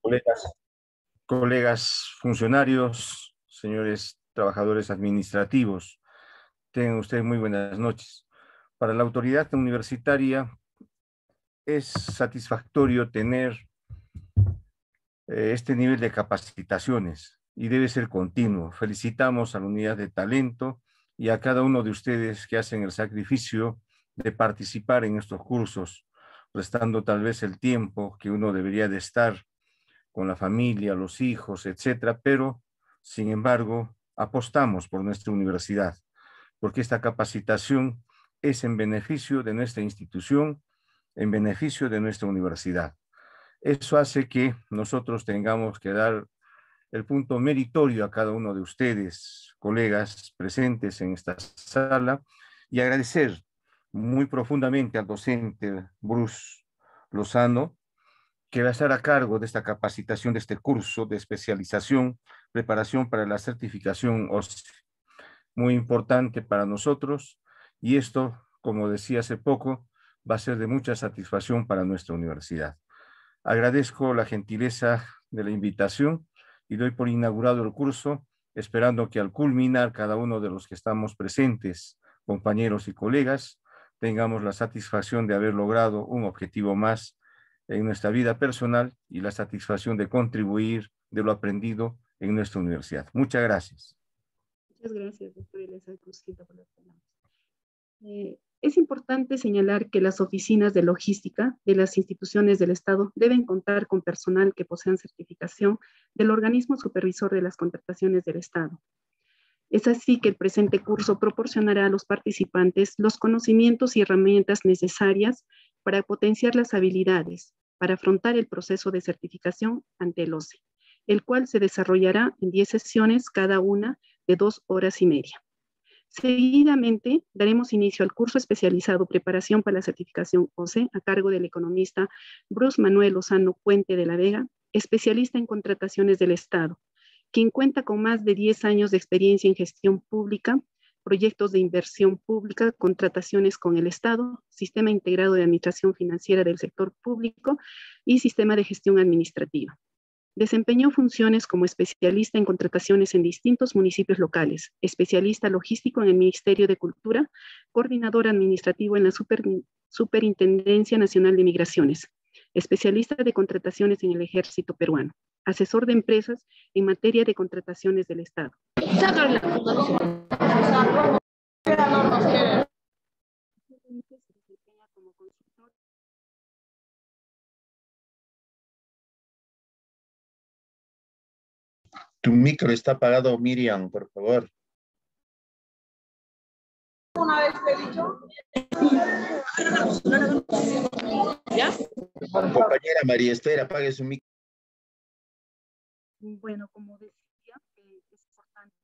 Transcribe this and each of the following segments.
colegas, colegas funcionarios, señores trabajadores administrativos. Tengan ustedes muy buenas noches. Para la autoridad universitaria es satisfactorio tener eh, este nivel de capacitaciones y debe ser continuo. Felicitamos a la unidad de talento y a cada uno de ustedes que hacen el sacrificio de participar en estos cursos, prestando tal vez el tiempo que uno debería de estar con la familia, los hijos, etcétera, pero sin embargo apostamos por nuestra universidad, porque esta capacitación es en beneficio de nuestra institución, en beneficio de nuestra universidad. Eso hace que nosotros tengamos que dar el punto meritorio a cada uno de ustedes, colegas presentes en esta sala, y agradecer muy profundamente al docente Bruce Lozano, que va a estar a cargo de esta capacitación, de este curso de especialización, preparación para la certificación OSCE. Muy importante para nosotros y esto, como decía hace poco, va a ser de mucha satisfacción para nuestra universidad. Agradezco la gentileza de la invitación y doy por inaugurado el curso, esperando que al culminar cada uno de los que estamos presentes, compañeros y colegas, tengamos la satisfacción de haber logrado un objetivo más en nuestra vida personal y la satisfacción de contribuir de lo aprendido en nuestra universidad. Muchas gracias. Muchas gracias, doctora Elisa Cruzquita, eh, es importante señalar que las oficinas de logística de las instituciones del Estado deben contar con personal que posean certificación del organismo supervisor de las contrataciones del Estado. Es así que el presente curso proporcionará a los participantes los conocimientos y herramientas necesarias para potenciar las habilidades, para afrontar el proceso de certificación ante el OCE, el cual se desarrollará en 10 sesiones, cada una de dos horas y media. Seguidamente, daremos inicio al curso especializado Preparación para la Certificación OCE a cargo del economista Bruce Manuel Osano Puente de la Vega, especialista en contrataciones del Estado, quien cuenta con más de 10 años de experiencia en gestión pública, proyectos de inversión pública, contrataciones con el Estado, sistema integrado de administración financiera del sector público y sistema de gestión administrativa. Desempeñó funciones como especialista en contrataciones en distintos municipios locales, especialista logístico en el Ministerio de Cultura, coordinador administrativo en la Superintendencia Nacional de Migraciones, especialista de contrataciones en el Ejército Peruano, asesor de empresas en materia de contrataciones del Estado. Tu micro está apagado, Miriam, por favor. Compañera María Esther, apague su micro. Bueno, como decía, eh, es importante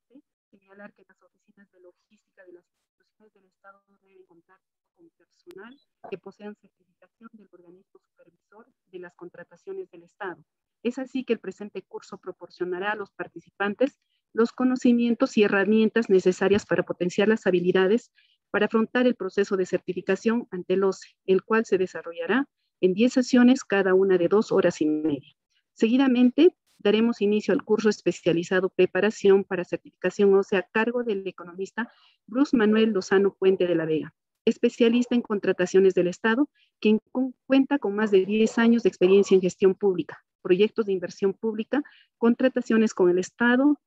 señalar que las de logística de las instituciones del Estado de contar con personal que posean certificación del organismo supervisor de las contrataciones del Estado. Es así que el presente curso proporcionará a los participantes los conocimientos y herramientas necesarias para potenciar las habilidades para afrontar el proceso de certificación ante los el cual se desarrollará en 10 sesiones, cada una de dos horas y media. Seguidamente daremos inicio al curso especializado Preparación para Certificación OSEA a cargo del economista Bruce Manuel Lozano Puente de la Vega, especialista en contrataciones del Estado, quien cuenta con más de 10 años de experiencia en gestión pública, proyectos de inversión pública, contrataciones con el Estado,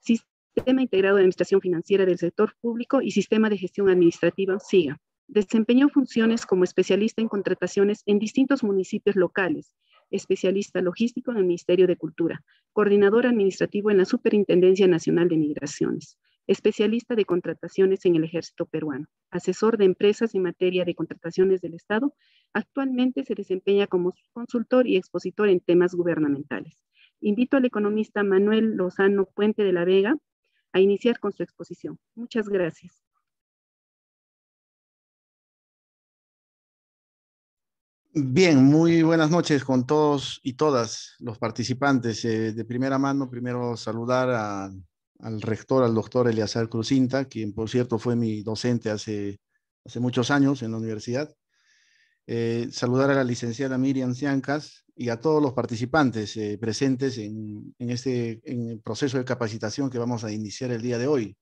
Sistema Integrado de Administración Financiera del Sector Público y Sistema de Gestión Administrativa, SIGA. Desempeñó funciones como especialista en contrataciones en distintos municipios locales, especialista logístico en el Ministerio de Cultura, coordinador administrativo en la Superintendencia Nacional de Migraciones, especialista de contrataciones en el Ejército Peruano, asesor de empresas en materia de contrataciones del Estado, actualmente se desempeña como consultor y expositor en temas gubernamentales. Invito al economista Manuel Lozano Puente de la Vega a iniciar con su exposición. Muchas gracias. Bien, muy buenas noches con todos y todas los participantes. Eh, de primera mano, primero saludar al rector, al doctor Eleazar Cruzinta, quien por cierto fue mi docente hace, hace muchos años en la universidad. Eh, saludar a la licenciada Miriam Ciancas y a todos los participantes eh, presentes en, en este en el proceso de capacitación que vamos a iniciar el día de hoy.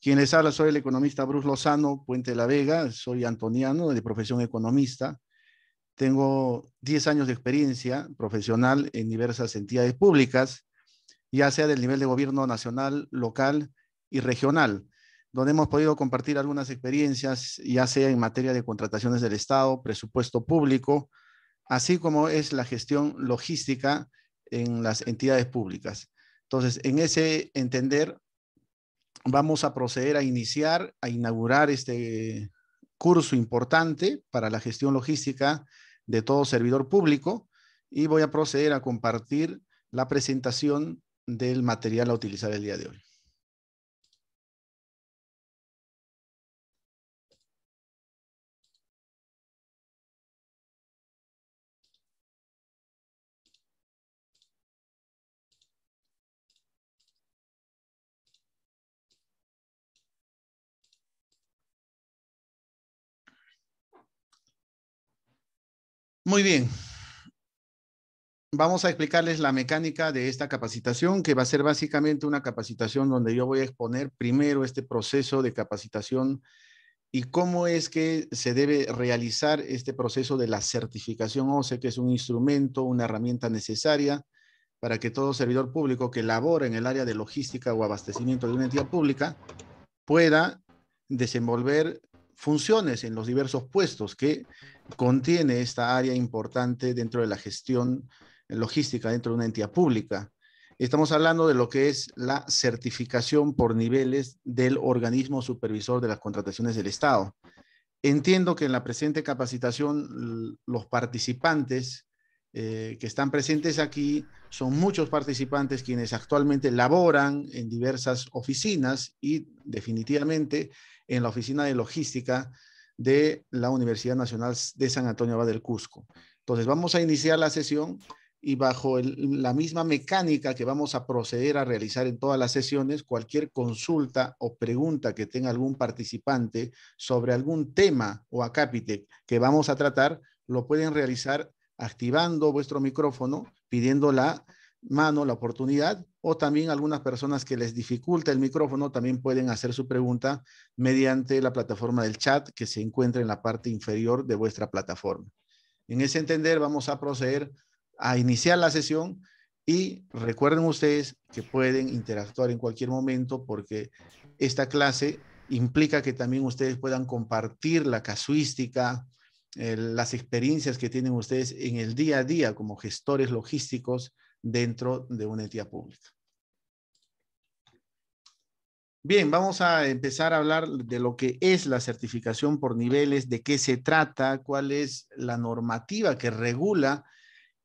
Quien les habla soy el economista Bruce Lozano Puente de la Vega, soy antoniano de profesión economista tengo 10 años de experiencia profesional en diversas entidades públicas, ya sea del nivel de gobierno nacional, local y regional, donde hemos podido compartir algunas experiencias, ya sea en materia de contrataciones del Estado, presupuesto público, así como es la gestión logística en las entidades públicas. Entonces, en ese entender, vamos a proceder a iniciar, a inaugurar este curso importante para la gestión logística de todo servidor público y voy a proceder a compartir la presentación del material a utilizar el día de hoy. Muy bien. Vamos a explicarles la mecánica de esta capacitación, que va a ser básicamente una capacitación donde yo voy a exponer primero este proceso de capacitación y cómo es que se debe realizar este proceso de la certificación OCE, que es un instrumento, una herramienta necesaria para que todo servidor público que labore en el área de logística o abastecimiento de una entidad pública pueda desenvolver funciones en los diversos puestos que contiene esta área importante dentro de la gestión logística dentro de una entidad pública. Estamos hablando de lo que es la certificación por niveles del organismo supervisor de las contrataciones del Estado. Entiendo que en la presente capacitación los participantes eh, que están presentes aquí son muchos participantes quienes actualmente laboran en diversas oficinas y definitivamente en la oficina de logística de la Universidad Nacional de San Antonio Abad del Cusco. Entonces vamos a iniciar la sesión y bajo la misma mecánica que vamos a proceder a realizar en todas las sesiones, cualquier consulta o pregunta que tenga algún participante sobre algún tema o acápite que vamos a tratar, lo pueden realizar activando vuestro micrófono, pidiendo la mano, la oportunidad o también algunas personas que les dificulta el micrófono también pueden hacer su pregunta mediante la plataforma del chat que se encuentra en la parte inferior de vuestra plataforma. En ese entender vamos a proceder a iniciar la sesión y recuerden ustedes que pueden interactuar en cualquier momento porque esta clase implica que también ustedes puedan compartir la casuística, eh, las experiencias que tienen ustedes en el día a día como gestores logísticos dentro de una entidad pública. Bien, vamos a empezar a hablar de lo que es la certificación por niveles, de qué se trata, cuál es la normativa que regula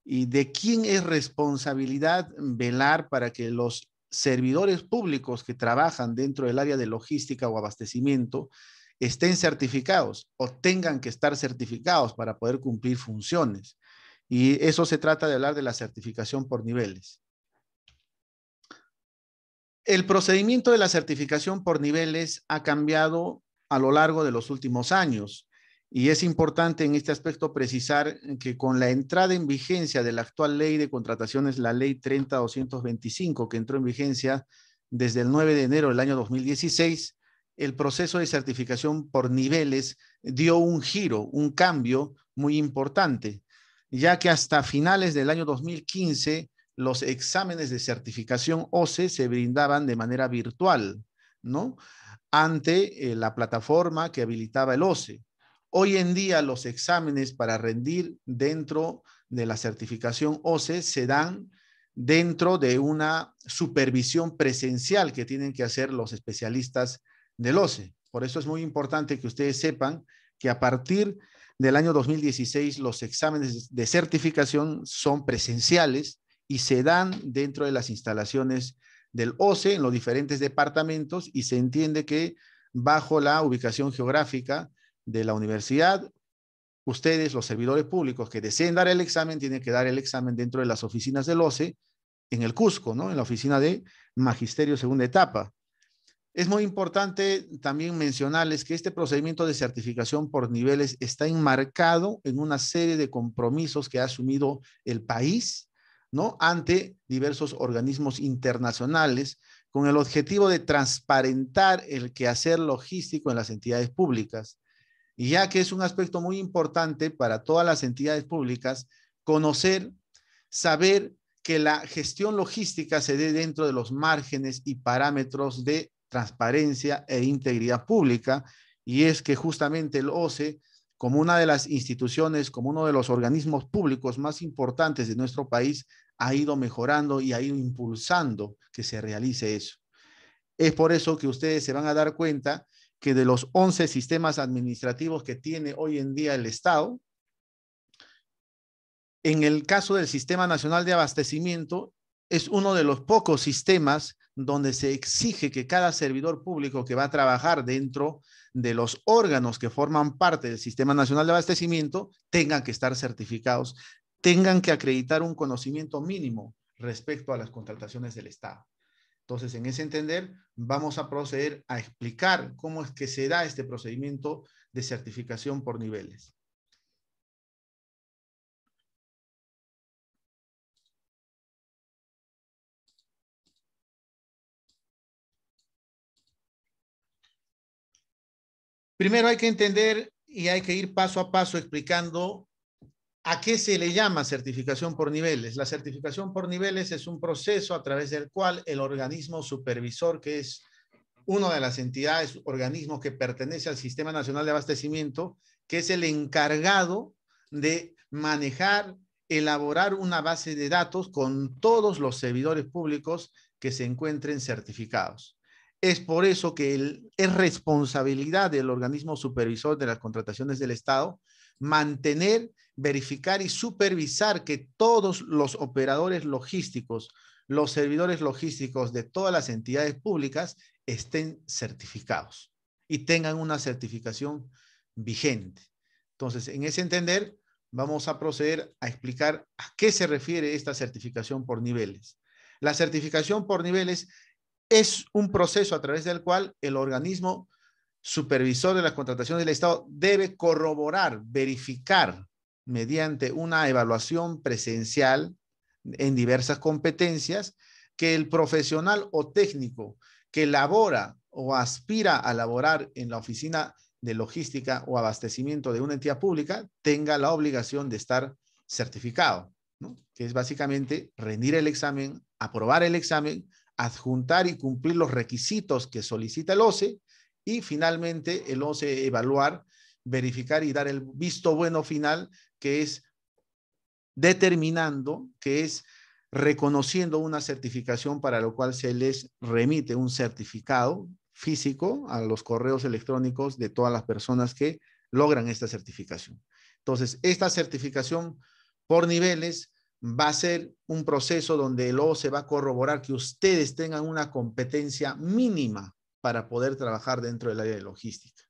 y de quién es responsabilidad velar para que los servidores públicos que trabajan dentro del área de logística o abastecimiento estén certificados o tengan que estar certificados para poder cumplir funciones. Y eso se trata de hablar de la certificación por niveles. El procedimiento de la certificación por niveles ha cambiado a lo largo de los últimos años y es importante en este aspecto precisar que con la entrada en vigencia de la actual ley de contrataciones, la ley 30225, que entró en vigencia desde el 9 de enero del año 2016, el proceso de certificación por niveles dio un giro, un cambio muy importante, ya que hasta finales del año 2015 los exámenes de certificación OCE se brindaban de manera virtual, ¿no? Ante eh, la plataforma que habilitaba el OCE. Hoy en día los exámenes para rendir dentro de la certificación OCE se dan dentro de una supervisión presencial que tienen que hacer los especialistas del OCE. Por eso es muy importante que ustedes sepan que a partir del año 2016 los exámenes de certificación son presenciales y se dan dentro de las instalaciones del OCE en los diferentes departamentos y se entiende que bajo la ubicación geográfica de la universidad, ustedes, los servidores públicos que deseen dar el examen, tienen que dar el examen dentro de las oficinas del OCE en el Cusco, ¿no? En la oficina de Magisterio Segunda Etapa. Es muy importante también mencionarles que este procedimiento de certificación por niveles está enmarcado en una serie de compromisos que ha asumido el país ante diversos organismos internacionales con el objetivo de transparentar el quehacer logístico en las entidades públicas, y ya que es un aspecto muy importante para todas las entidades públicas conocer, saber que la gestión logística se dé dentro de los márgenes y parámetros de transparencia e integridad pública, y es que justamente el OCE como una de las instituciones, como uno de los organismos públicos más importantes de nuestro país, ha ido mejorando y ha ido impulsando que se realice eso. Es por eso que ustedes se van a dar cuenta que de los 11 sistemas administrativos que tiene hoy en día el Estado, en el caso del Sistema Nacional de Abastecimiento, es uno de los pocos sistemas donde se exige que cada servidor público que va a trabajar dentro de los órganos que forman parte del Sistema Nacional de Abastecimiento tengan que estar certificados, tengan que acreditar un conocimiento mínimo respecto a las contrataciones del Estado. Entonces, en ese entender, vamos a proceder a explicar cómo es que se da este procedimiento de certificación por niveles. Primero hay que entender y hay que ir paso a paso explicando a qué se le llama certificación por niveles. La certificación por niveles es un proceso a través del cual el organismo supervisor, que es una de las entidades, organismos que pertenece al Sistema Nacional de Abastecimiento, que es el encargado de manejar, elaborar una base de datos con todos los servidores públicos que se encuentren certificados. Es por eso que es responsabilidad del organismo supervisor de las contrataciones del Estado mantener, verificar y supervisar que todos los operadores logísticos, los servidores logísticos de todas las entidades públicas estén certificados y tengan una certificación vigente. Entonces, en ese entender, vamos a proceder a explicar a qué se refiere esta certificación por niveles. La certificación por niveles es un proceso a través del cual el organismo supervisor de las contrataciones del Estado debe corroborar, verificar mediante una evaluación presencial en diversas competencias que el profesional o técnico que labora o aspira a laborar en la oficina de logística o abastecimiento de una entidad pública tenga la obligación de estar certificado, que es básicamente rendir el examen, aprobar el examen, adjuntar y cumplir los requisitos que solicita el OCE y finalmente el OCE evaluar, verificar y dar el visto bueno final que es determinando, que es reconociendo una certificación para lo cual se les remite un certificado físico a los correos electrónicos de todas las personas que logran esta certificación. Entonces, esta certificación por niveles va a ser un proceso donde el OCE va a corroborar que ustedes tengan una competencia mínima para poder trabajar dentro del área de logística.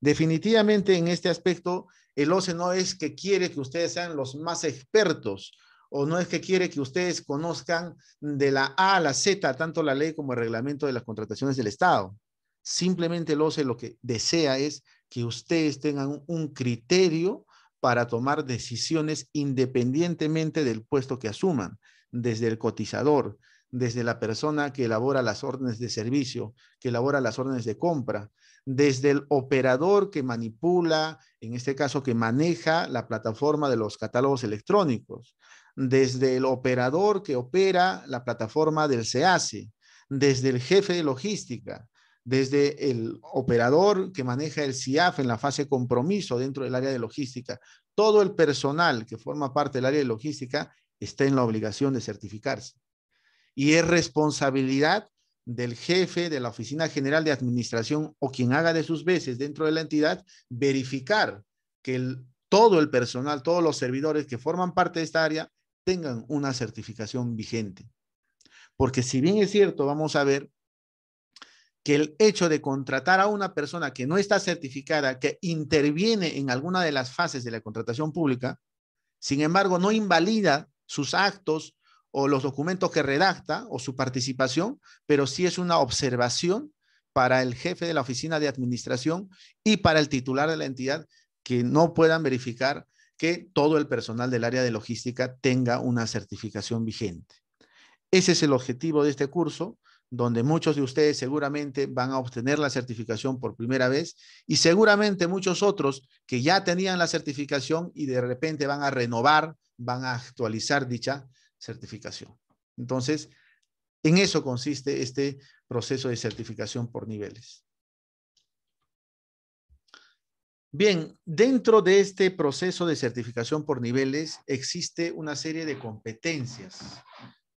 Definitivamente en este aspecto, el OCE no es que quiere que ustedes sean los más expertos o no es que quiere que ustedes conozcan de la A a la Z tanto la ley como el reglamento de las contrataciones del Estado. Simplemente el OCE lo que desea es que ustedes tengan un criterio para tomar decisiones independientemente del puesto que asuman, desde el cotizador, desde la persona que elabora las órdenes de servicio, que elabora las órdenes de compra, desde el operador que manipula, en este caso que maneja la plataforma de los catálogos electrónicos, desde el operador que opera la plataforma del SEASE, desde el jefe de logística, desde el operador que maneja el CIAF en la fase compromiso dentro del área de logística, todo el personal que forma parte del área de logística está en la obligación de certificarse. Y es responsabilidad del jefe de la Oficina General de Administración o quien haga de sus veces dentro de la entidad verificar que todo el personal, todos los servidores que forman parte de esta área tengan una certificación vigente. Porque si bien es cierto, vamos a ver que el hecho de contratar a una persona que no está certificada, que interviene en alguna de las fases de la contratación pública, sin embargo, no invalida sus actos o los documentos que redacta o su participación, pero sí es una observación para el jefe de la oficina de administración y para el titular de la entidad que no puedan verificar que todo el personal del área de logística tenga una certificación vigente. Ese es el objetivo de este curso donde muchos de ustedes seguramente van a obtener la certificación por primera vez y seguramente muchos otros que ya tenían la certificación y de repente van a renovar, van a actualizar dicha certificación. Entonces, en eso consiste este proceso de certificación por niveles. Bien, dentro de este proceso de certificación por niveles existe una serie de competencias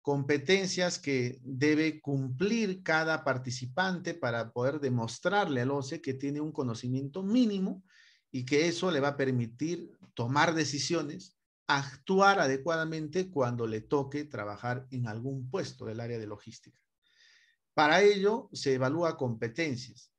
competencias que debe cumplir cada participante para poder demostrarle al OCE que tiene un conocimiento mínimo y que eso le va a permitir tomar decisiones, actuar adecuadamente cuando le toque trabajar en algún puesto del área de logística. Para ello se evalúa competencias.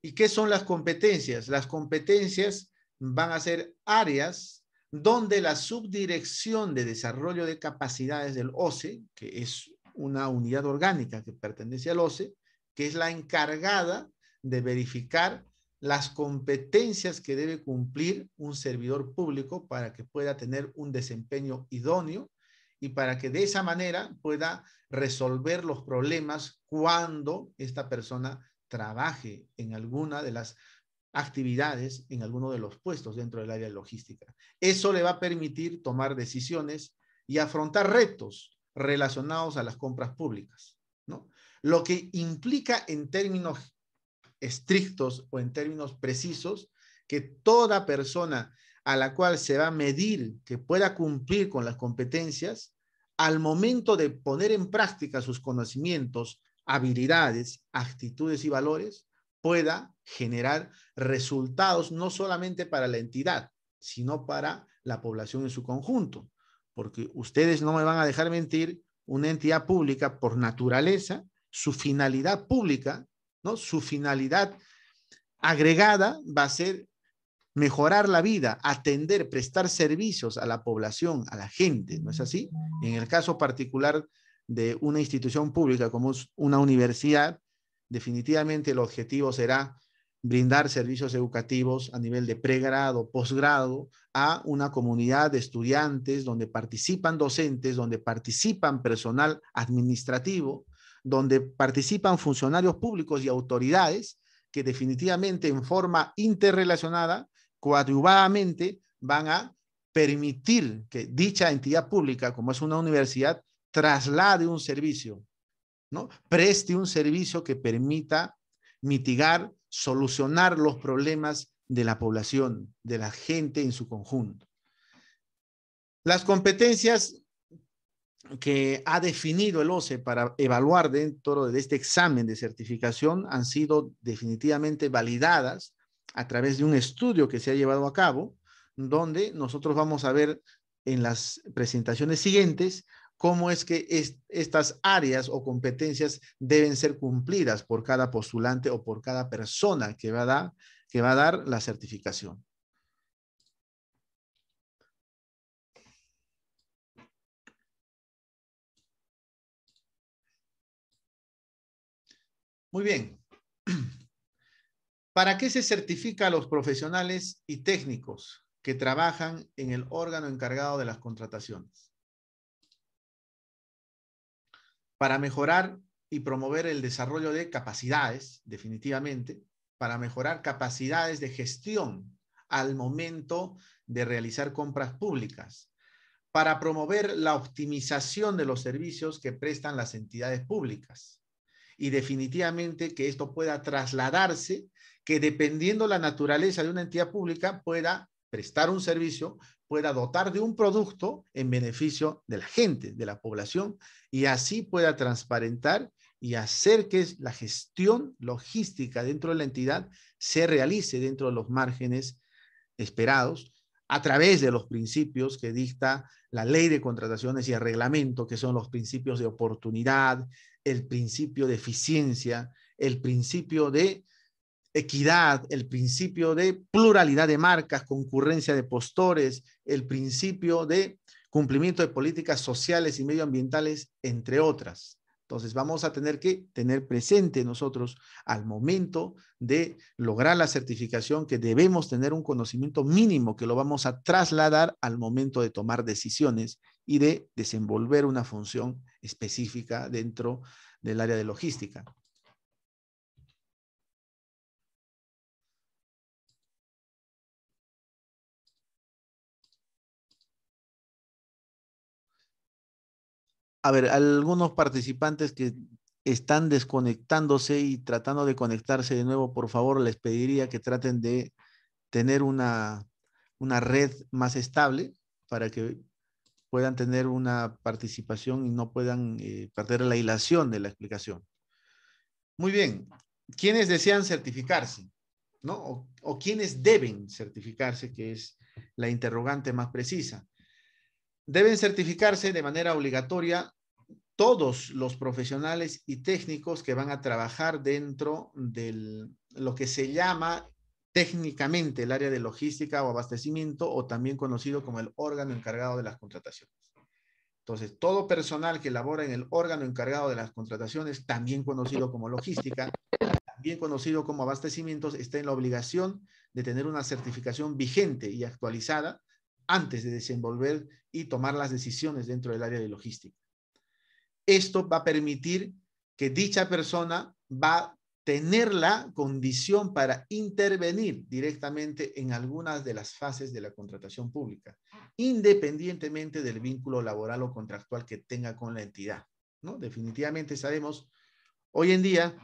¿Y qué son las competencias? Las competencias van a ser áreas donde la Subdirección de Desarrollo de Capacidades del OCE, que es una unidad orgánica que pertenece al OCE, que es la encargada de verificar las competencias que debe cumplir un servidor público para que pueda tener un desempeño idóneo y para que de esa manera pueda resolver los problemas cuando esta persona trabaje en alguna de las actividades en alguno de los puestos dentro del área de logística. Eso le va a permitir tomar decisiones y afrontar retos relacionados a las compras públicas, ¿no? Lo que implica en términos estrictos o en términos precisos que toda persona a la cual se va a medir que pueda cumplir con las competencias, al momento de poner en práctica sus conocimientos, habilidades, actitudes y valores, pueda generar resultados no solamente para la entidad, sino para la población en su conjunto. Porque ustedes no me van a dejar mentir, una entidad pública por naturaleza, su finalidad pública, ¿no? su finalidad agregada va a ser mejorar la vida, atender, prestar servicios a la población, a la gente, ¿no es así? En el caso particular de una institución pública como una universidad, definitivamente el objetivo será brindar servicios educativos a nivel de pregrado, posgrado, a una comunidad de estudiantes donde participan docentes, donde participan personal administrativo, donde participan funcionarios públicos y autoridades que definitivamente en forma interrelacionada, coadyuvadamente, van a permitir que dicha entidad pública, como es una universidad, traslade un servicio Preste un servicio que permita mitigar, solucionar los problemas de la población, de la gente en su conjunto. Las competencias que ha definido el OCE para evaluar dentro de este examen de certificación han sido definitivamente validadas a través de un estudio que se ha llevado a cabo, donde nosotros vamos a ver en las presentaciones siguientes cómo es que estas áreas o competencias deben ser cumplidas por cada postulante o por cada persona que va a dar, que va a dar la certificación. Muy bien. ¿Para qué se certifica a los profesionales y técnicos que trabajan en el órgano encargado de las contrataciones? para mejorar y promover el desarrollo de capacidades, definitivamente, para mejorar capacidades de gestión al momento de realizar compras públicas, para promover la optimización de los servicios que prestan las entidades públicas. Y definitivamente que esto pueda trasladarse, que dependiendo la naturaleza de una entidad pública pueda prestar un servicio, pueda dotar de un producto en beneficio de la gente, de la población, y así pueda transparentar y hacer que la gestión logística dentro de la entidad se realice dentro de los márgenes esperados a través de los principios que dicta la ley de contrataciones y el reglamento, que son los principios de oportunidad, el principio de eficiencia, el principio de equidad, el principio de pluralidad de marcas, concurrencia de postores, el principio de cumplimiento de políticas sociales y medioambientales, entre otras. Entonces vamos a tener que tener presente nosotros al momento de lograr la certificación que debemos tener un conocimiento mínimo que lo vamos a trasladar al momento de tomar decisiones y de desenvolver una función específica dentro del área de logística. a ver, algunos participantes que están desconectándose y tratando de conectarse de nuevo, por favor, les pediría que traten de tener una, red más estable para que puedan tener una participación y no puedan eh, perder la hilación de la explicación. Muy bien, ¿quiénes desean certificarse? ¿No? O, o quiénes deben certificarse, que es la interrogante más precisa. Deben certificarse de manera obligatoria todos los profesionales y técnicos que van a trabajar dentro de lo que se llama técnicamente el área de logística o abastecimiento o también conocido como el órgano encargado de las contrataciones. Entonces, todo personal que labora en el órgano encargado de las contrataciones, también conocido como logística, también conocido como abastecimientos, está en la obligación de tener una certificación vigente y actualizada antes de desenvolver y tomar las decisiones dentro del área de logística. Esto va a permitir que dicha persona va a tener la condición para intervenir directamente en algunas de las fases de la contratación pública, independientemente del vínculo laboral o contractual que tenga con la entidad. ¿no? Definitivamente sabemos hoy en día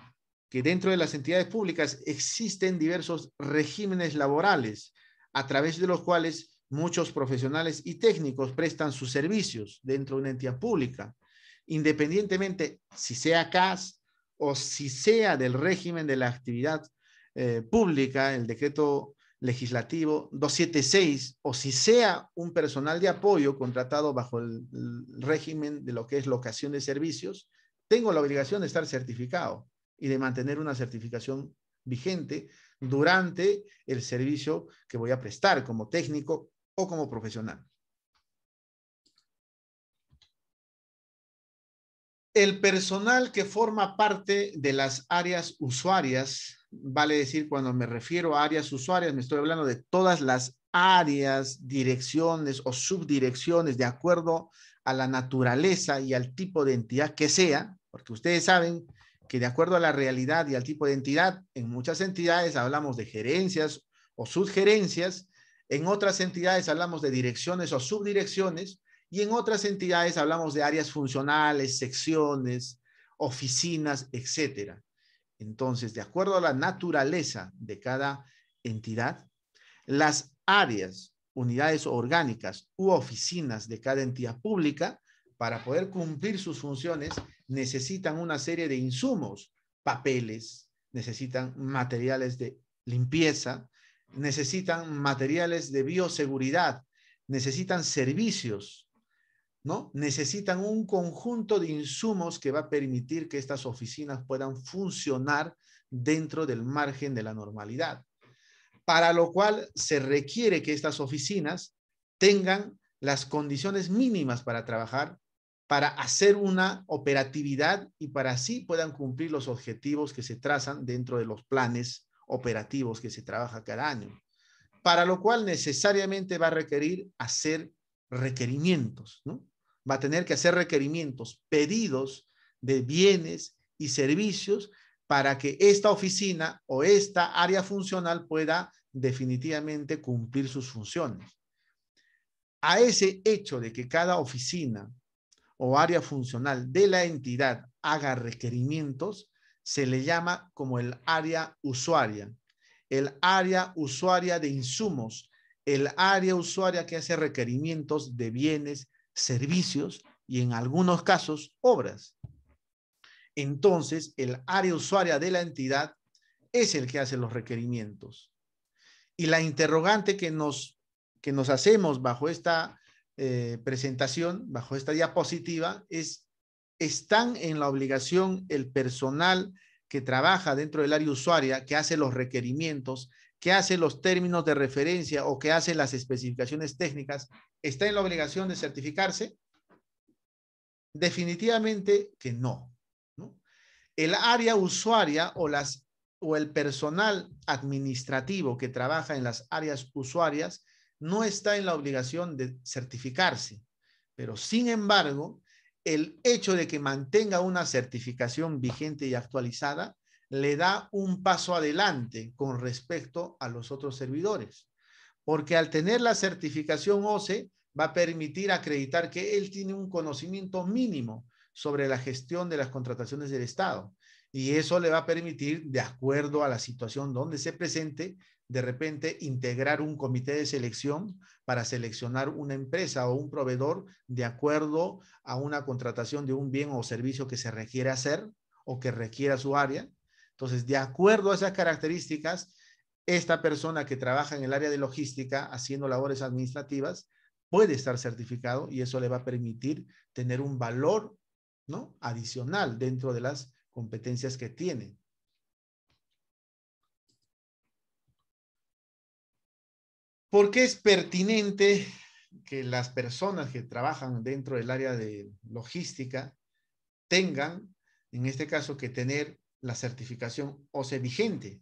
que dentro de las entidades públicas existen diversos regímenes laborales a través de los cuales Muchos profesionales y técnicos prestan sus servicios dentro de una entidad pública, independientemente si sea CAS o si sea del régimen de la actividad eh, pública, el decreto legislativo 276, o si sea un personal de apoyo contratado bajo el, el régimen de lo que es locación de servicios, tengo la obligación de estar certificado y de mantener una certificación vigente durante el servicio que voy a prestar como técnico o como profesional. El personal que forma parte de las áreas usuarias, vale decir, cuando me refiero a áreas usuarias, me estoy hablando de todas las áreas, direcciones o subdirecciones de acuerdo a la naturaleza y al tipo de entidad que sea, porque ustedes saben que de acuerdo a la realidad y al tipo de entidad, en muchas entidades hablamos de gerencias o subgerencias en otras entidades hablamos de direcciones o subdirecciones y en otras entidades hablamos de áreas funcionales, secciones, oficinas, etc. Entonces, de acuerdo a la naturaleza de cada entidad, las áreas, unidades orgánicas u oficinas de cada entidad pública, para poder cumplir sus funciones, necesitan una serie de insumos, papeles, necesitan materiales de limpieza, necesitan materiales de bioseguridad, necesitan servicios, ¿no? Necesitan un conjunto de insumos que va a permitir que estas oficinas puedan funcionar dentro del margen de la normalidad. Para lo cual se requiere que estas oficinas tengan las condiciones mínimas para trabajar, para hacer una operatividad y para así puedan cumplir los objetivos que se trazan dentro de los planes operativos que se trabaja cada año, para lo cual necesariamente va a requerir hacer requerimientos, ¿no? Va a tener que hacer requerimientos, pedidos de bienes y servicios para que esta oficina o esta área funcional pueda definitivamente cumplir sus funciones. A ese hecho de que cada oficina o área funcional de la entidad haga requerimientos, se le llama como el área usuaria, el área usuaria de insumos, el área usuaria que hace requerimientos de bienes, servicios y en algunos casos obras. Entonces, el área usuaria de la entidad es el que hace los requerimientos. Y la interrogante que nos, que nos hacemos bajo esta eh, presentación, bajo esta diapositiva, es están en la obligación el personal que trabaja dentro del área usuaria, que hace los requerimientos, que hace los términos de referencia o que hace las especificaciones técnicas, está en la obligación de certificarse? Definitivamente que no. El área usuaria o, las, o el personal administrativo que trabaja en las áreas usuarias no está en la obligación de certificarse, pero sin embargo, el hecho de que mantenga una certificación vigente y actualizada le da un paso adelante con respecto a los otros servidores, porque al tener la certificación OCE va a permitir acreditar que él tiene un conocimiento mínimo sobre la gestión de las contrataciones del Estado. Y eso le va a permitir, de acuerdo a la situación donde se presente, de repente integrar un comité de selección para seleccionar una empresa o un proveedor de acuerdo a una contratación de un bien o servicio que se requiere hacer o que requiera su área. Entonces, de acuerdo a esas características, esta persona que trabaja en el área de logística haciendo labores administrativas puede estar certificado y eso le va a permitir tener un valor ¿no? adicional dentro de las competencias que tiene. ¿Por qué es pertinente que las personas que trabajan dentro del área de logística tengan, en este caso, que tener la certificación OCE vigente.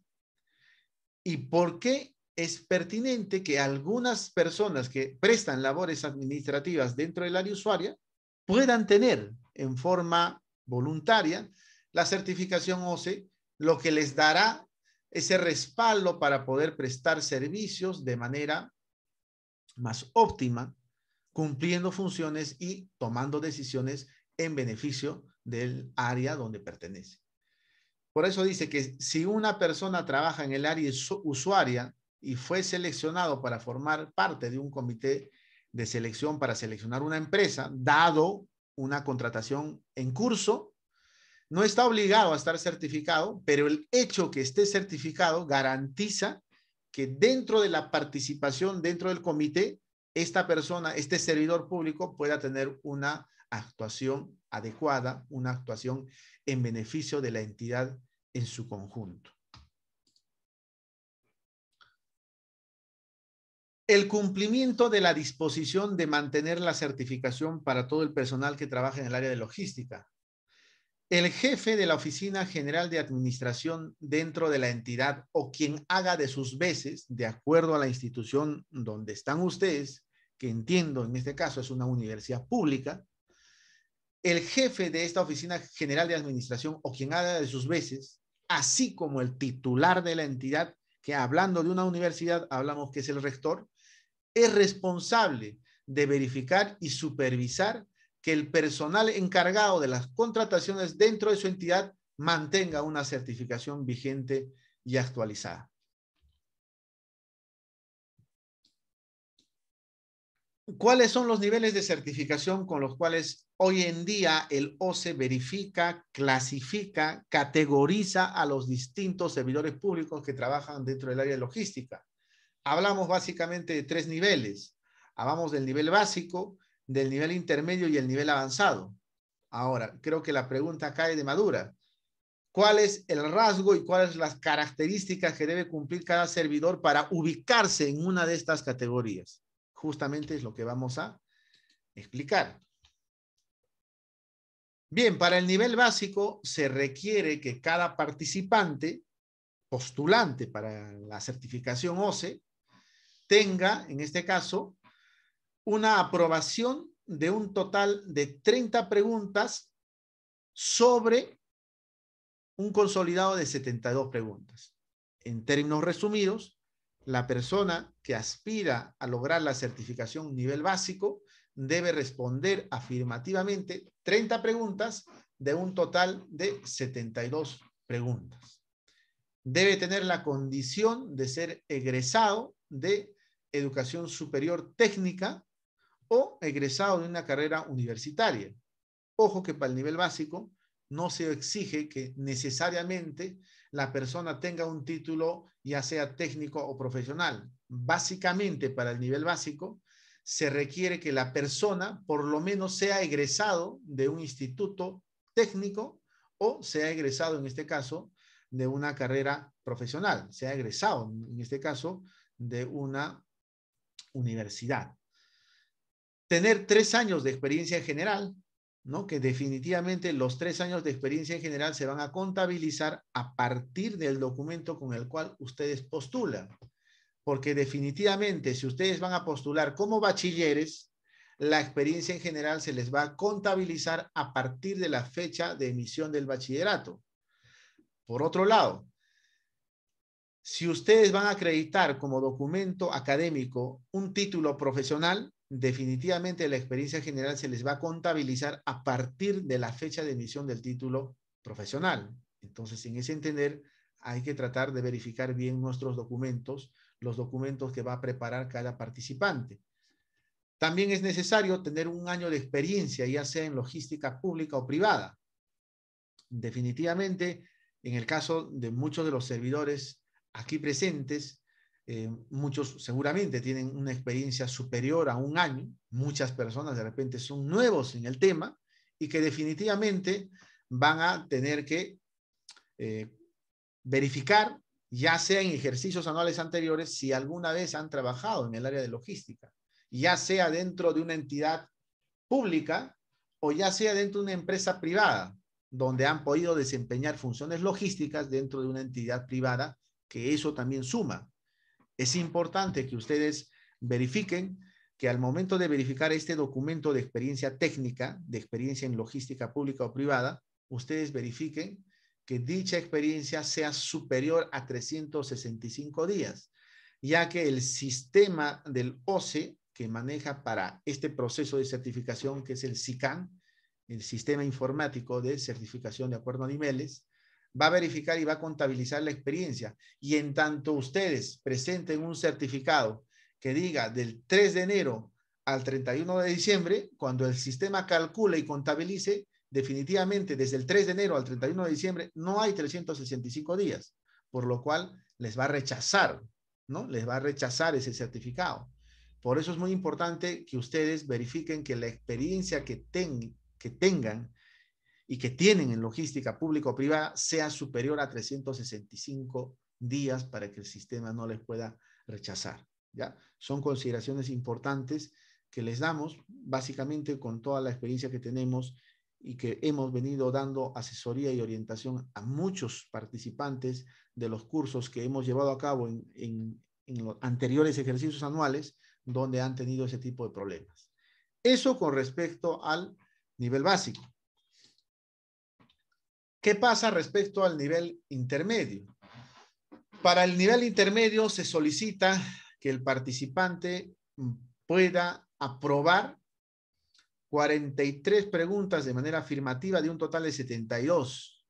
¿Y por qué es pertinente que algunas personas que prestan labores administrativas dentro del área usuaria puedan tener en forma voluntaria la certificación OCE, lo que les dará ese respaldo para poder prestar servicios de manera más óptima, cumpliendo funciones y tomando decisiones en beneficio del área donde pertenece. Por eso dice que si una persona trabaja en el área usuaria y fue seleccionado para formar parte de un comité de selección para seleccionar una empresa, dado una contratación en curso, no está obligado a estar certificado, pero el hecho que esté certificado garantiza que dentro de la participación, dentro del comité, esta persona, este servidor público pueda tener una actuación adecuada, una actuación en beneficio de la entidad en su conjunto. El cumplimiento de la disposición de mantener la certificación para todo el personal que trabaja en el área de logística el jefe de la Oficina General de Administración dentro de la entidad o quien haga de sus veces, de acuerdo a la institución donde están ustedes, que entiendo en este caso es una universidad pública, el jefe de esta Oficina General de Administración o quien haga de sus veces, así como el titular de la entidad, que hablando de una universidad hablamos que es el rector, es responsable de verificar y supervisar que el personal encargado de las contrataciones dentro de su entidad mantenga una certificación vigente y actualizada. ¿Cuáles son los niveles de certificación con los cuales hoy en día el OCE verifica, clasifica, categoriza a los distintos servidores públicos que trabajan dentro del área de logística? Hablamos básicamente de tres niveles. Hablamos del nivel básico, del nivel intermedio y el nivel avanzado. Ahora, creo que la pregunta cae de madura. ¿Cuál es el rasgo y cuáles son las características que debe cumplir cada servidor para ubicarse en una de estas categorías? Justamente es lo que vamos a explicar. Bien, para el nivel básico se requiere que cada participante postulante para la certificación OCE tenga, en este caso, una aprobación de un total de 30 preguntas sobre un consolidado de 72 preguntas. En términos resumidos, la persona que aspira a lograr la certificación nivel básico debe responder afirmativamente 30 preguntas de un total de 72 preguntas. Debe tener la condición de ser egresado de educación superior técnica o egresado de una carrera universitaria. Ojo que para el nivel básico no se exige que necesariamente la persona tenga un título ya sea técnico o profesional. Básicamente para el nivel básico se requiere que la persona por lo menos sea egresado de un instituto técnico o sea egresado en este caso de una carrera profesional, sea egresado en este caso de una universidad tener tres años de experiencia en general, ¿no? que definitivamente los tres años de experiencia en general se van a contabilizar a partir del documento con el cual ustedes postulan. Porque definitivamente si ustedes van a postular como bachilleres, la experiencia en general se les va a contabilizar a partir de la fecha de emisión del bachillerato. Por otro lado, si ustedes van a acreditar como documento académico un título profesional, definitivamente la experiencia general se les va a contabilizar a partir de la fecha de emisión del título profesional. Entonces, en ese entender, hay que tratar de verificar bien nuestros documentos, los documentos que va a preparar cada participante. También es necesario tener un año de experiencia, ya sea en logística pública o privada. Definitivamente, en el caso de muchos de los servidores aquí presentes, eh, muchos seguramente tienen una experiencia superior a un año, muchas personas de repente son nuevos en el tema y que definitivamente van a tener que eh, verificar, ya sea en ejercicios anuales anteriores, si alguna vez han trabajado en el área de logística, ya sea dentro de una entidad pública o ya sea dentro de una empresa privada, donde han podido desempeñar funciones logísticas dentro de una entidad privada, que eso también suma. Es importante que ustedes verifiquen que al momento de verificar este documento de experiencia técnica, de experiencia en logística pública o privada, ustedes verifiquen que dicha experiencia sea superior a 365 días, ya que el sistema del OCE que maneja para este proceso de certificación, que es el SICAN, el sistema informático de certificación de acuerdo a niveles, va a verificar y va a contabilizar la experiencia. Y en tanto ustedes presenten un certificado que diga del 3 de enero al 31 de diciembre, cuando el sistema calcule y contabilice, definitivamente desde el 3 de enero al 31 de diciembre no hay 365 días, por lo cual les va a rechazar, ¿no? Les va a rechazar ese certificado. Por eso es muy importante que ustedes verifiquen que la experiencia que, que tengan y que tienen en logística público o privada sea superior a 365 días para que el sistema no les pueda rechazar. ¿ya? Son consideraciones importantes que les damos básicamente con toda la experiencia que tenemos y que hemos venido dando asesoría y orientación a muchos participantes de los cursos que hemos llevado a cabo en, en, en los anteriores ejercicios anuales donde han tenido ese tipo de problemas. Eso con respecto al nivel básico. ¿Qué pasa respecto al nivel intermedio? Para el nivel intermedio se solicita que el participante pueda aprobar 43 preguntas de manera afirmativa de un total de 72.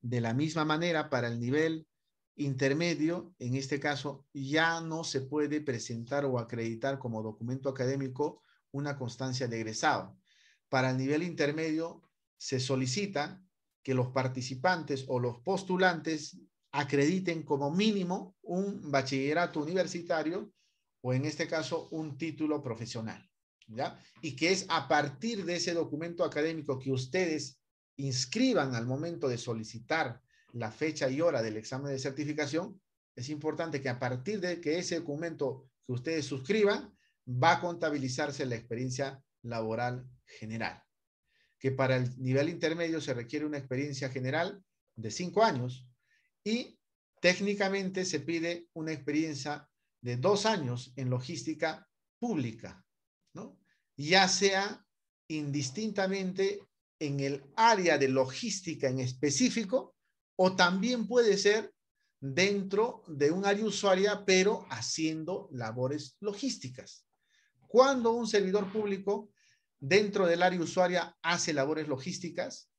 De la misma manera, para el nivel intermedio, en este caso, ya no se puede presentar o acreditar como documento académico una constancia de egresado. Para el nivel intermedio, se solicita que los participantes o los postulantes acrediten como mínimo un bachillerato universitario o en este caso un título profesional, ¿ya? Y que es a partir de ese documento académico que ustedes inscriban al momento de solicitar la fecha y hora del examen de certificación, es importante que a partir de que ese documento que ustedes suscriban, va a contabilizarse la experiencia laboral general que para el nivel intermedio se requiere una experiencia general de cinco años y técnicamente se pide una experiencia de dos años en logística pública, ¿no? ya sea indistintamente en el área de logística en específico o también puede ser dentro de un área usuaria, pero haciendo labores logísticas. Cuando un servidor público dentro del área usuaria hace labores logísticas,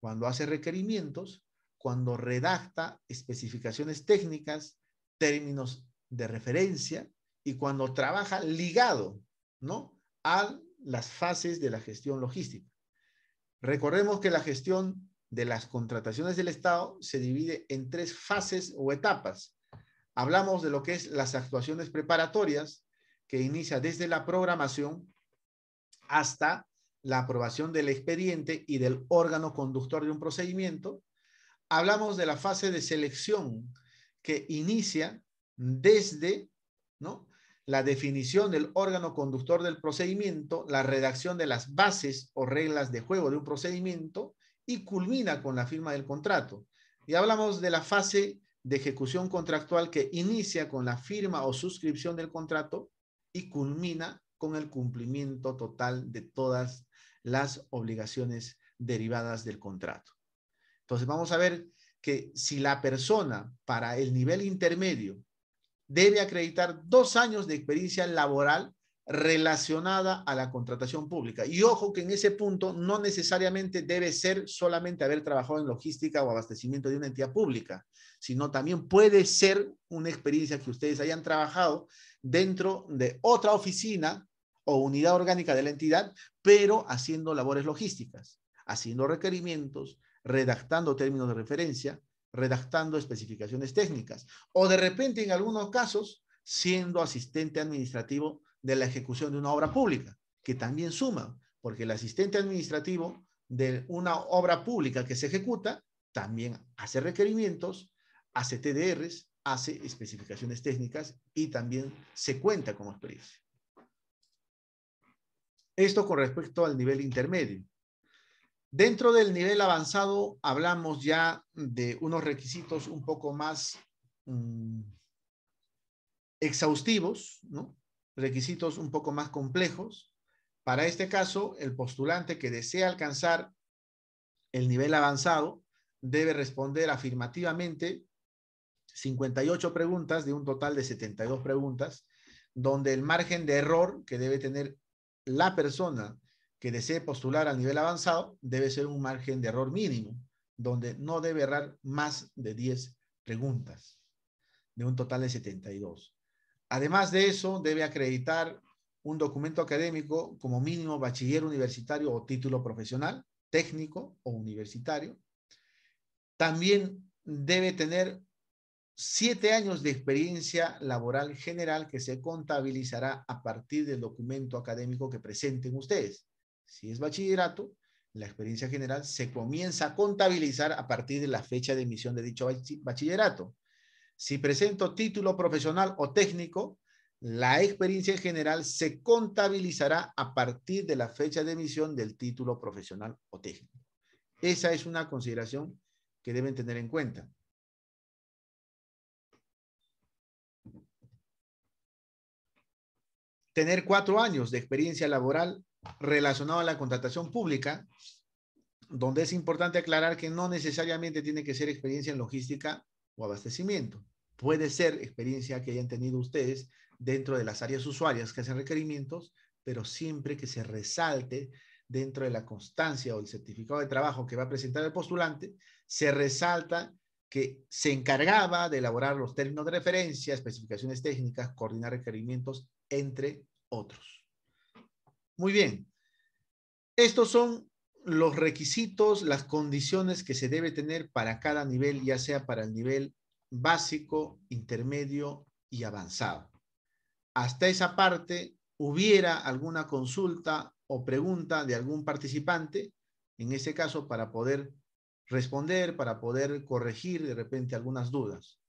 cuando hace requerimientos, cuando redacta especificaciones técnicas, términos de referencia y cuando trabaja ligado, ¿no? A las fases de la gestión logística. Recordemos que la gestión de las contrataciones del Estado se divide en tres fases o etapas. Hablamos de lo que es las actuaciones preparatorias, que inicia desde la programación, hasta la aprobación del expediente y del órgano conductor de un procedimiento. Hablamos de la fase de selección que inicia desde ¿no? la definición del órgano conductor del procedimiento, la redacción de las bases o reglas de juego de un procedimiento y culmina con la firma del contrato. Y hablamos de la fase de ejecución contractual que inicia con la firma o suscripción del contrato y culmina con el cumplimiento total de todas las obligaciones derivadas del contrato. Entonces vamos a ver que si la persona para el nivel intermedio debe acreditar dos años de experiencia laboral relacionada a la contratación pública. Y ojo que en ese punto no necesariamente debe ser solamente haber trabajado en logística o abastecimiento de una entidad pública, sino también puede ser una experiencia que ustedes hayan trabajado dentro de otra oficina o unidad orgánica de la entidad, pero haciendo labores logísticas, haciendo requerimientos, redactando términos de referencia, redactando especificaciones técnicas, o de repente en algunos casos siendo asistente administrativo de la ejecución de una obra pública, que también suma, porque el asistente administrativo de una obra pública que se ejecuta también hace requerimientos, hace TDRs, hace especificaciones técnicas y también se cuenta como experiencia. Esto con respecto al nivel intermedio. Dentro del nivel avanzado hablamos ya de unos requisitos un poco más mm, exhaustivos, ¿no? requisitos un poco más complejos. Para este caso, el postulante que desea alcanzar el nivel avanzado debe responder afirmativamente 58 preguntas de un total de 72 preguntas, donde el margen de error que debe tener la persona que desee postular al nivel avanzado debe ser un margen de error mínimo, donde no debe errar más de 10 preguntas, de un total de 72. Además de eso, debe acreditar un documento académico como mínimo bachiller universitario o título profesional, técnico o universitario. También debe tener siete años de experiencia laboral general que se contabilizará a partir del documento académico que presenten ustedes. Si es bachillerato, la experiencia general se comienza a contabilizar a partir de la fecha de emisión de dicho bachillerato. Si presento título profesional o técnico, la experiencia general se contabilizará a partir de la fecha de emisión del título profesional o técnico. Esa es una consideración que deben tener en cuenta. tener cuatro años de experiencia laboral relacionado a la contratación pública, donde es importante aclarar que no necesariamente tiene que ser experiencia en logística o abastecimiento. Puede ser experiencia que hayan tenido ustedes dentro de las áreas usuarias que hacen requerimientos, pero siempre que se resalte dentro de la constancia o el certificado de trabajo que va a presentar el postulante, se resalta que se encargaba de elaborar los términos de referencia, especificaciones técnicas, coordinar requerimientos entre otros. Muy bien. Estos son los requisitos, las condiciones que se debe tener para cada nivel, ya sea para el nivel básico, intermedio y avanzado. Hasta esa parte, hubiera alguna consulta o pregunta de algún participante, en ese caso para poder responder, para poder corregir de repente algunas dudas.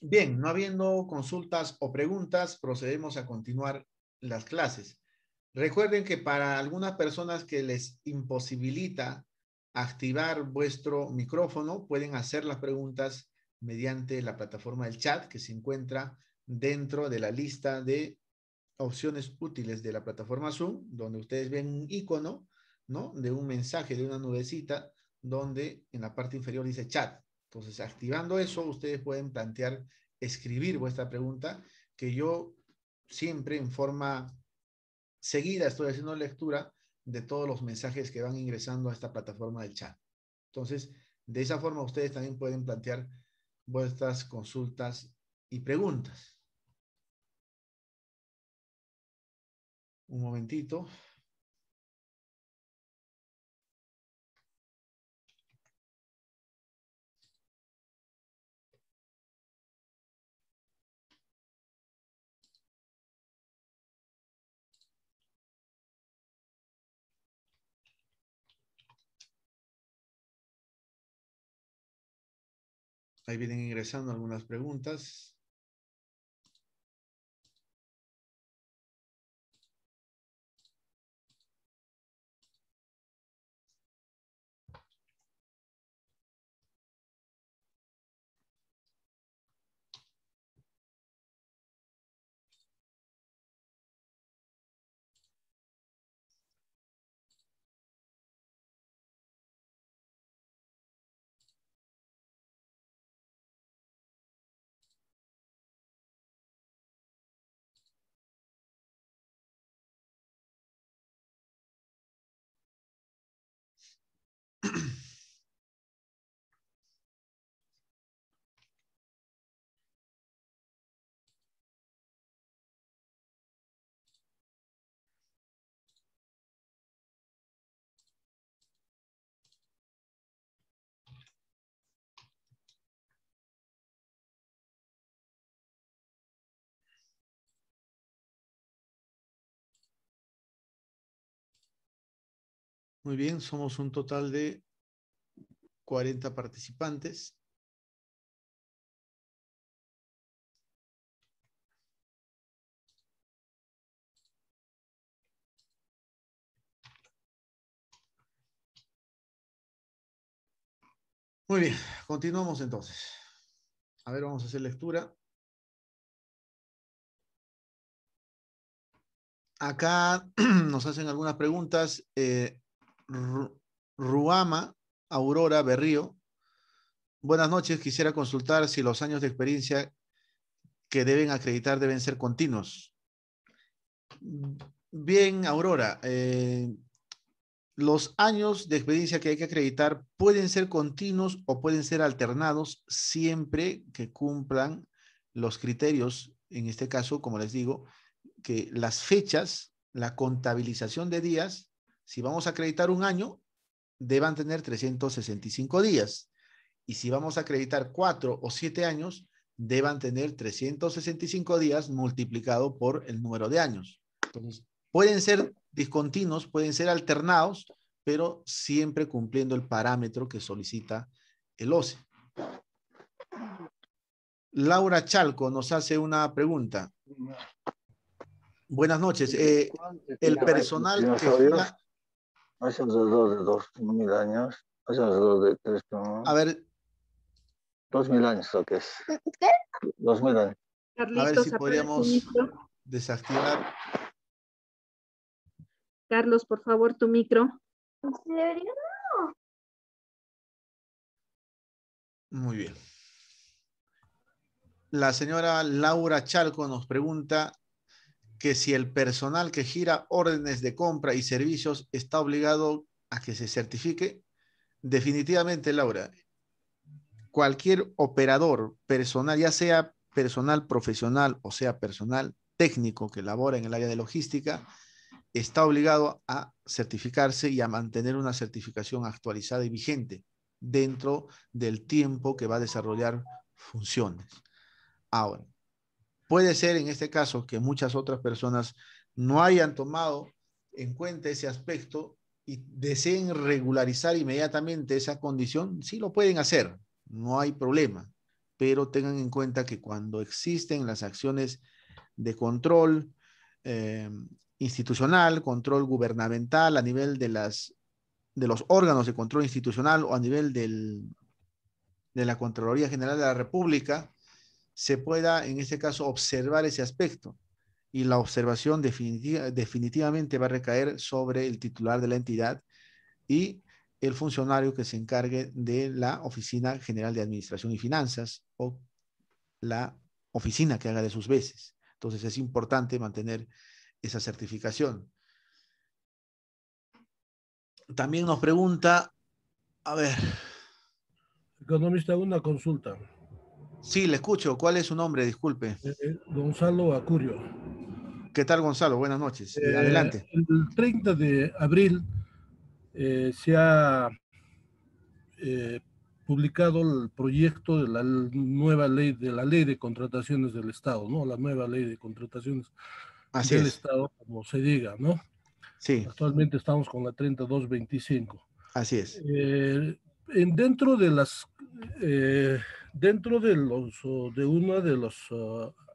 Bien, no habiendo consultas o preguntas, procedemos a continuar las clases. Recuerden que para algunas personas que les imposibilita activar vuestro micrófono, pueden hacer las preguntas mediante la plataforma del chat que se encuentra dentro de la lista de opciones útiles de la plataforma Zoom, donde ustedes ven un icono, ¿no? De un mensaje, de una nubecita, donde en la parte inferior dice chat. Entonces, activando eso, ustedes pueden plantear, escribir vuestra pregunta, que yo siempre en forma seguida estoy haciendo lectura de todos los mensajes que van ingresando a esta plataforma del chat. Entonces, de esa forma ustedes también pueden plantear vuestras consultas y preguntas. Un momentito. Ahí vienen ingresando algunas preguntas. Muy bien, somos un total de 40 participantes. Muy bien, continuamos entonces. A ver, vamos a hacer lectura. Acá nos hacen algunas preguntas. Eh, Ruama Aurora Berrío. Buenas noches, quisiera consultar si los años de experiencia que deben acreditar deben ser continuos. Bien, Aurora, eh, los años de experiencia que hay que acreditar pueden ser continuos o pueden ser alternados siempre que cumplan los criterios, en este caso, como les digo, que las fechas, la contabilización de días si vamos a acreditar un año, deban tener 365 días. Y si vamos a acreditar cuatro o siete años, deban tener 365 días multiplicado por el número de años. pueden ser discontinuos, pueden ser alternados, pero siempre cumpliendo el parámetro que solicita el OCE. Laura Chalco nos hace una pregunta. Buenas noches. Eh, el personal que Hace dos de dos mil años. Hace dos de tres A ver. Dos mil años o qué es. ¿Qué? Dos mil años. a ver si podríamos desactivar. Carlos, por favor, tu micro. Muy bien. La señora Laura Charco nos pregunta que si el personal que gira órdenes de compra y servicios está obligado a que se certifique, definitivamente, Laura, cualquier operador personal, ya sea personal profesional o sea personal técnico que labora en el área de logística, está obligado a certificarse y a mantener una certificación actualizada y vigente dentro del tiempo que va a desarrollar funciones. Ahora, Puede ser en este caso que muchas otras personas no hayan tomado en cuenta ese aspecto y deseen regularizar inmediatamente esa condición, sí lo pueden hacer, no hay problema, pero tengan en cuenta que cuando existen las acciones de control eh, institucional, control gubernamental a nivel de, las, de los órganos de control institucional o a nivel del, de la Contraloría General de la República, se pueda, en este caso, observar ese aspecto. Y la observación definitiva, definitivamente va a recaer sobre el titular de la entidad y el funcionario que se encargue de la Oficina General de Administración y Finanzas o la oficina que haga de sus veces. Entonces es importante mantener esa certificación. También nos pregunta, a ver. Economista, una consulta. Sí, le escucho. ¿Cuál es su nombre? Disculpe. Eh, eh, Gonzalo Acurio. ¿Qué tal, Gonzalo? Buenas noches. Eh, Adelante. El 30 de abril se ha publicado el proyecto de la nueva ley, de la ley de contrataciones del Estado, ¿no? La nueva ley de contrataciones del Estado, como se diga, ¿no? Sí. Actualmente estamos con la 3225. Así es. En, dentro de las dentro de, de uno de los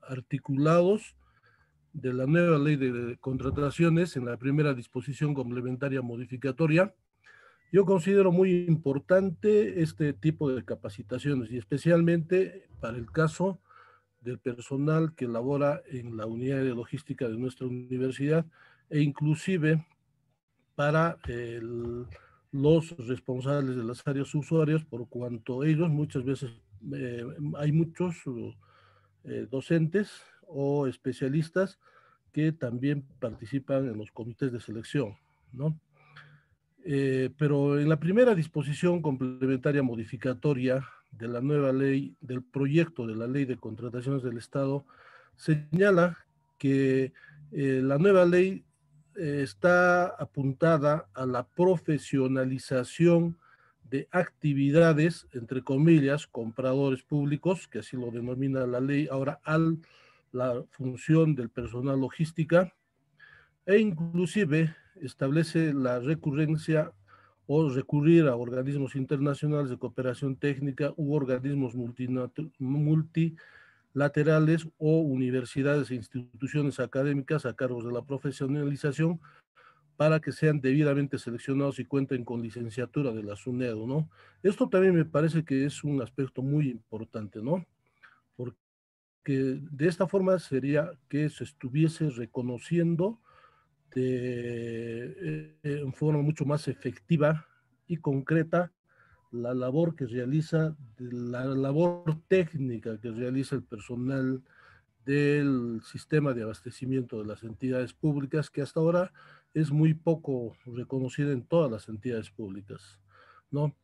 articulados de la nueva ley de contrataciones en la primera disposición complementaria modificatoria, yo considero muy importante este tipo de capacitaciones y especialmente para el caso del personal que labora en la unidad de logística de nuestra universidad e inclusive para los responsables de las áreas usuarias, por cuanto ellos muchas veces eh, hay muchos eh, docentes o especialistas que también participan en los comités de selección, eh, pero en la primera disposición complementaria modificatoria de la nueva ley, del proyecto de la ley de contrataciones del Estado, señala que la nueva ley está apuntada a la profesionalización de actividades, entre comillas, compradores públicos, que así lo denomina la ley, ahora al la función del personal logística, e inclusive establece la recurrencia o recurrir a organismos internacionales de cooperación técnica u organismos multilaterales o universidades e instituciones académicas a cargo de la profesionalización para que sean debidamente seleccionados y cuenten con licenciatura de la SUNEDO. ¿no? Esto también me parece que es un aspecto muy importante, ¿no? Porque de esta forma sería que se estuviese reconociendo de, eh, forma mucho más efectiva y concreta la labor que realiza, la labor técnica que realiza el personal del sistema de abastecimiento de las entidades públicas que hasta ahora es muy poco reconocida en todas las entidades públicas, ¿no?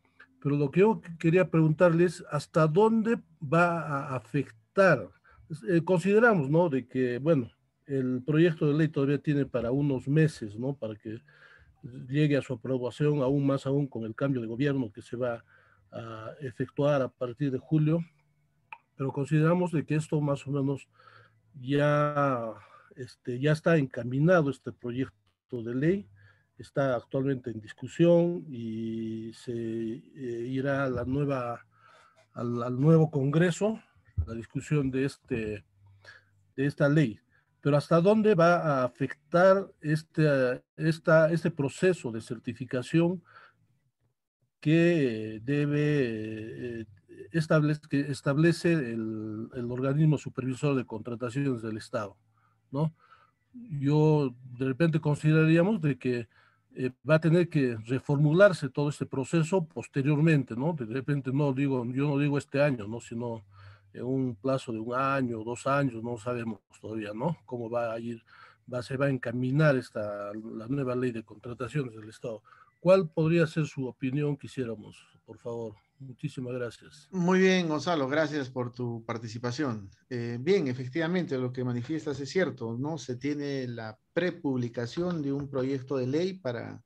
Pero lo que yo quería preguntarles, ¿hasta dónde va a afectar? Eh, consideramos, ¿no? De que, bueno, el proyecto de ley todavía tiene para unos meses, ¿no? Para que llegue a su aprobación, aún más aún con el cambio de gobierno que se va a efectuar a partir de julio. Pero consideramos de que esto más o menos ya, este, ya está encaminado este proyecto de ley está actualmente en discusión y se eh, irá a la nueva, al, nuevo Congreso la discusión de, este, de esta ley. Pero ¿hasta dónde va a afectar este, esta, este proceso de certificación que debe eh, establece, que establece el, el, organismo supervisor de contrataciones del Estado? ¿no? yo de repente consideraríamos de que eh, va a tener que reformularse todo este proceso posteriormente, ¿no? De repente no digo, yo no digo este año, ¿no? Sino en un plazo de un año, dos años, no sabemos todavía, ¿no? Cómo va a ir, va, se va a encaminar esta, la nueva ley de contrataciones del Estado. ¿Cuál podría ser su opinión, quisiéramos, por favor? Muchísimas gracias. Muy bien, Gonzalo, gracias por tu participación. Eh, bien, efectivamente, lo que manifiestas es cierto, ¿no? Se tiene la prepublicación de un proyecto de ley para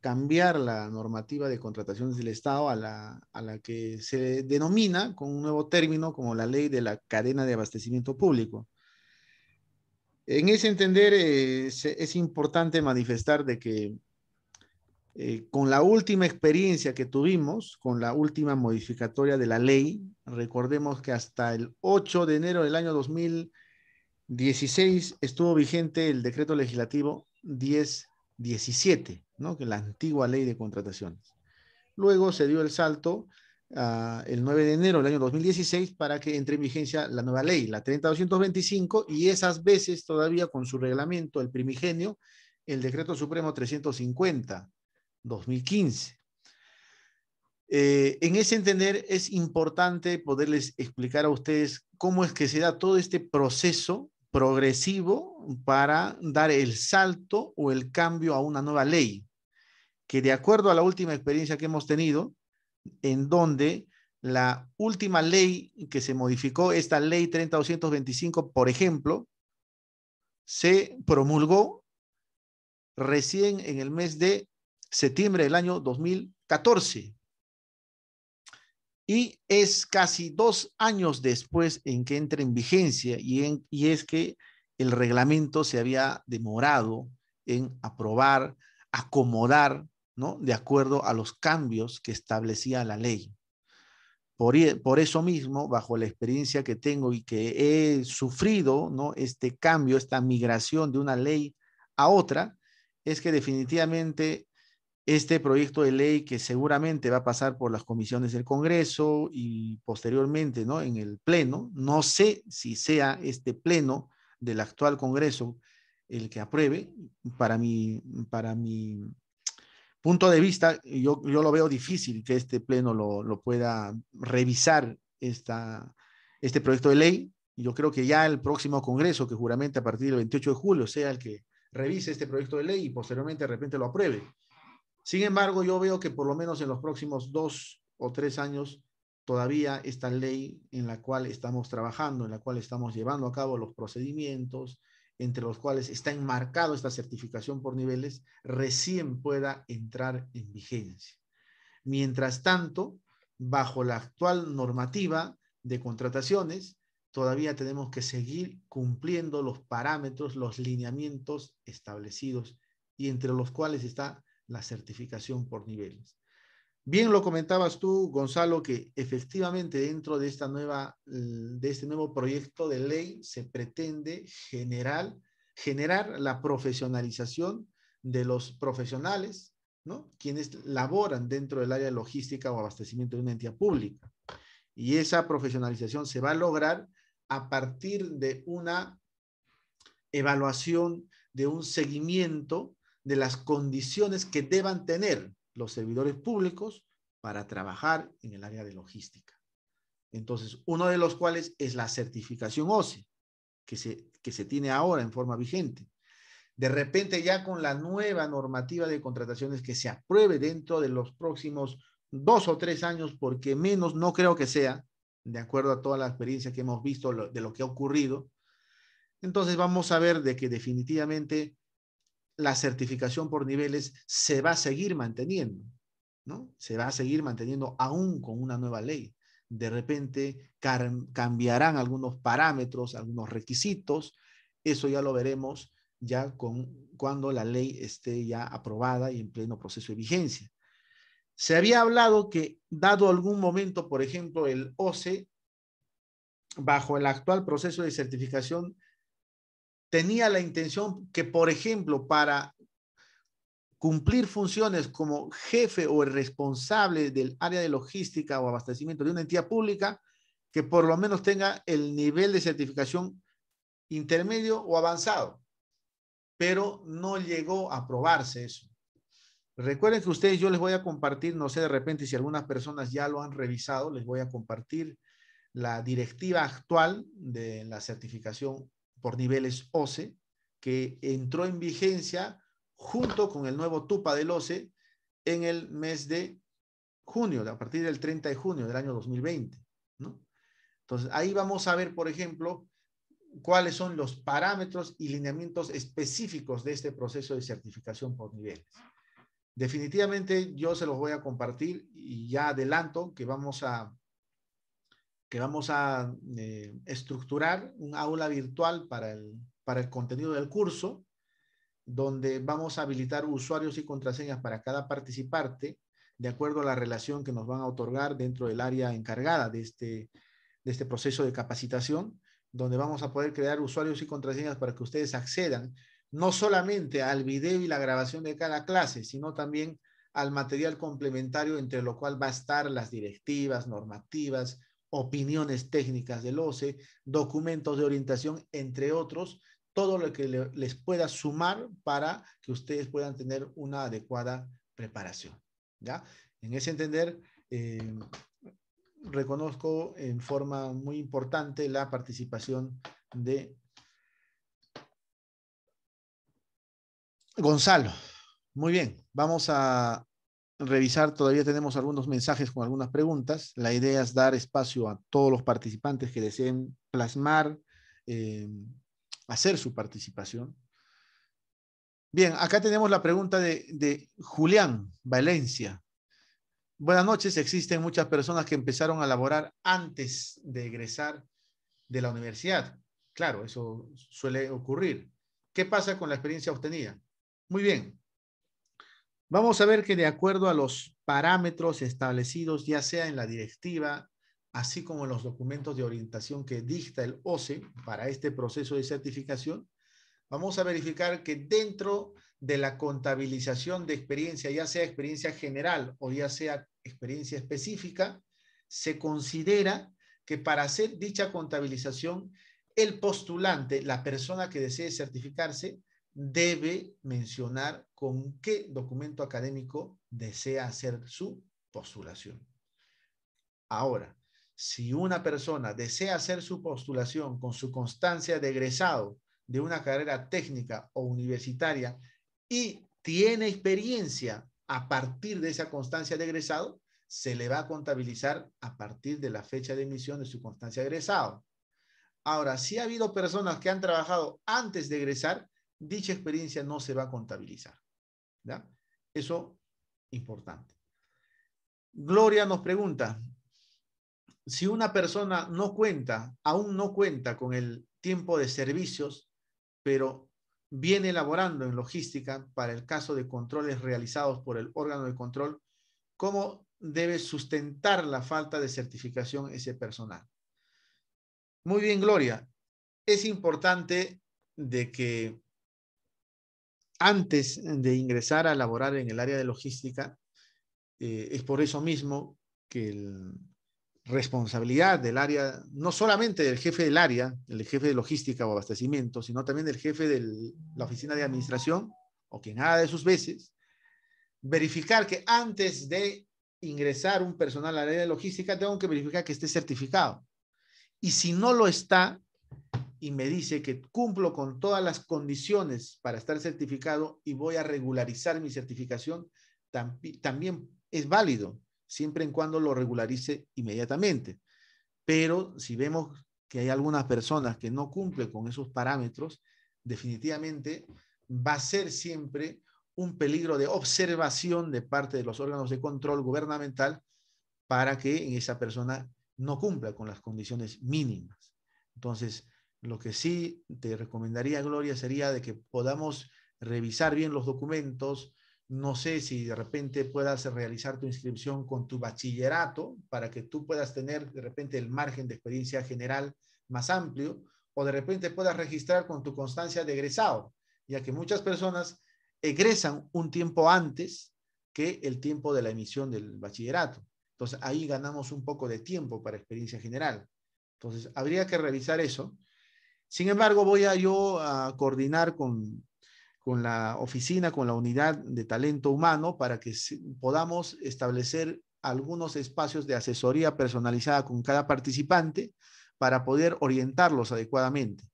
cambiar la normativa de contrataciones del Estado a la, a la que se denomina con un nuevo término como la ley de la cadena de abastecimiento público. En ese entender, eh, es importante manifestar de que eh, con la última experiencia que tuvimos, con la última modificatoria de la ley, recordemos que hasta el 8 de enero del año 2016 estuvo vigente el decreto legislativo 1017, ¿no? que la antigua ley de contrataciones. Luego se dio el salto ah, el 9 de enero del año 2016 para que entre en vigencia la nueva ley, la 30225, y esas veces todavía con su reglamento, el primigenio, el decreto supremo 350 2015. Eh, en ese entender es importante poderles explicar a ustedes cómo es que se da todo este proceso progresivo para dar el salto o el cambio a una nueva ley, que de acuerdo a la última experiencia que hemos tenido, en donde la última ley que se modificó, esta ley 3225, por ejemplo, se promulgó recién en el mes de septiembre del año 2014. Y es casi dos años después en que entra en vigencia y, en, y es que el reglamento se había demorado en aprobar, acomodar, ¿no? De acuerdo a los cambios que establecía la ley. Por, por, eso mismo, bajo la experiencia que tengo y que he sufrido, ¿no? Este cambio, esta migración de una ley a otra, es que definitivamente este proyecto de ley que seguramente va a pasar por las comisiones del Congreso y posteriormente, ¿no? En el Pleno. No sé si sea este Pleno del actual Congreso el que apruebe. Para mi, para punto de vista, yo, lo veo difícil que este Pleno lo, pueda revisar este proyecto de ley. Yo creo que ya el próximo Congreso, que juramente a partir del 28 de julio, sea el que revise este proyecto de ley y posteriormente de repente lo apruebe. Sin embargo, yo veo que por lo menos en los próximos dos o tres años, todavía esta ley en la cual estamos trabajando, en la cual estamos llevando a cabo los procedimientos, entre los cuales está enmarcado esta certificación por niveles, recién pueda entrar en vigencia. Mientras tanto, bajo la actual normativa de contrataciones, todavía tenemos que seguir cumpliendo los parámetros, los lineamientos establecidos y entre los cuales está la certificación por niveles. Bien lo comentabas tú, Gonzalo, que efectivamente dentro de, esta nueva, de este nuevo proyecto de ley se pretende generar, generar la profesionalización de los profesionales, ¿no? quienes laboran dentro del área logística o abastecimiento de una entidad pública. Y esa profesionalización se va a lograr a partir de una evaluación, de un seguimiento de las condiciones que deban tener los servidores públicos para trabajar en el área de logística. Entonces, uno de los cuales es la certificación OCE, que se, que se tiene ahora en forma vigente. De repente, ya con la nueva normativa de contrataciones que se apruebe dentro de los próximos dos o tres años, porque menos no creo que sea, de acuerdo a toda la experiencia que hemos visto de lo que ha ocurrido, entonces vamos a ver de que definitivamente la certificación por niveles se va a seguir manteniendo, ¿no? Se va a seguir manteniendo aún con una nueva ley. De repente cambiarán algunos parámetros, algunos requisitos. Eso ya lo veremos ya con, cuando la ley esté ya aprobada y en pleno proceso de vigencia. Se había hablado que, dado algún momento, por ejemplo, el OCE, bajo el actual proceso de certificación, tenía la intención que, por ejemplo, para cumplir funciones como jefe o el responsable del área de logística o abastecimiento de una entidad pública, que por lo menos tenga el nivel de certificación intermedio o avanzado. Pero no llegó a aprobarse eso. Recuerden que ustedes, yo les voy a compartir, no sé de repente si algunas personas ya lo han revisado, les voy a compartir la directiva actual de la certificación por niveles OCE, que entró en vigencia junto con el nuevo TUPA del OCE en el mes de junio, a partir del 30 de junio del año 2020. Entonces, ahí vamos a ver, por ejemplo, cuáles son los parámetros y lineamientos específicos de este proceso de certificación por niveles. Definitivamente yo se los voy a compartir y ya adelanto que vamos a que vamos a eh, estructurar un aula virtual para el, para el contenido del curso, donde vamos a habilitar usuarios y contraseñas para cada participante, de acuerdo a la relación que nos van a otorgar dentro del área encargada de este, de este proceso de capacitación, donde vamos a poder crear usuarios y contraseñas para que ustedes accedan no solamente al video y la grabación de cada clase, sino también al material complementario entre lo cual va a estar las directivas, normativas, opiniones técnicas del OCE, documentos de orientación, entre otros, todo lo que les pueda sumar para que ustedes puedan tener una adecuada preparación. ¿ya? En ese entender, eh, reconozco en forma muy importante la participación de Gonzalo. Muy bien, vamos a revisar, todavía tenemos algunos mensajes con algunas preguntas. La idea es dar espacio a todos los participantes que deseen plasmar, eh, hacer su participación. Bien, acá tenemos la pregunta de, de Julián Valencia. Buenas noches, existen muchas personas que empezaron a laborar antes de egresar de la universidad. Claro, eso suele ocurrir. ¿Qué pasa con la experiencia obtenida? Muy bien, Vamos a ver que de acuerdo a los parámetros establecidos, ya sea en la directiva, así como en los documentos de orientación que dicta el OCE para este proceso de certificación, vamos a verificar que dentro de la contabilización de experiencia, ya sea experiencia general o ya sea experiencia específica, se considera que para hacer dicha contabilización, el postulante, la persona que desee certificarse, debe mencionar con qué documento académico desea hacer su postulación. Ahora, si una persona desea hacer su postulación con su constancia de egresado de una carrera técnica o universitaria y tiene experiencia a partir de esa constancia de egresado, se le va a contabilizar a partir de la fecha de emisión de su constancia de egresado. Ahora, si ha habido personas que han trabajado antes de egresar, dicha experiencia no se va a contabilizar. ¿ya? Eso importante. Gloria nos pregunta, si una persona no cuenta, aún no cuenta con el tiempo de servicios, pero viene elaborando en logística para el caso de controles realizados por el órgano de control, ¿cómo debe sustentar la falta de certificación ese personal? Muy bien, Gloria. Es importante de que antes de ingresar a laborar en el área de logística, eh, es por eso mismo que la responsabilidad del área, no solamente del jefe del área, el jefe de logística o abastecimiento, sino también del jefe de la oficina de administración o quien haga de sus veces, verificar que antes de ingresar un personal al área de logística, tengo que verificar que esté certificado. Y si no lo está, y me dice que cumplo con todas las condiciones para estar certificado y voy a regularizar mi certificación, también es válido, siempre y cuando lo regularice inmediatamente. Pero si vemos que hay algunas personas que no cumplen con esos parámetros, definitivamente va a ser siempre un peligro de observación de parte de los órganos de control gubernamental para que esa persona no cumpla con las condiciones mínimas. Entonces, lo que sí te recomendaría, Gloria, sería de que podamos revisar bien los documentos. No sé si de repente puedas realizar tu inscripción con tu bachillerato para que tú puedas tener de repente el margen de experiencia general más amplio o de repente puedas registrar con tu constancia de egresado, ya que muchas personas egresan un tiempo antes que el tiempo de la emisión del bachillerato. Entonces ahí ganamos un poco de tiempo para experiencia general. Entonces habría que revisar eso sin embargo, voy a yo a coordinar con, la oficina, con la unidad de talento humano para que podamos establecer algunos espacios de asesoría personalizada con cada participante para poder orientarlos adecuadamente.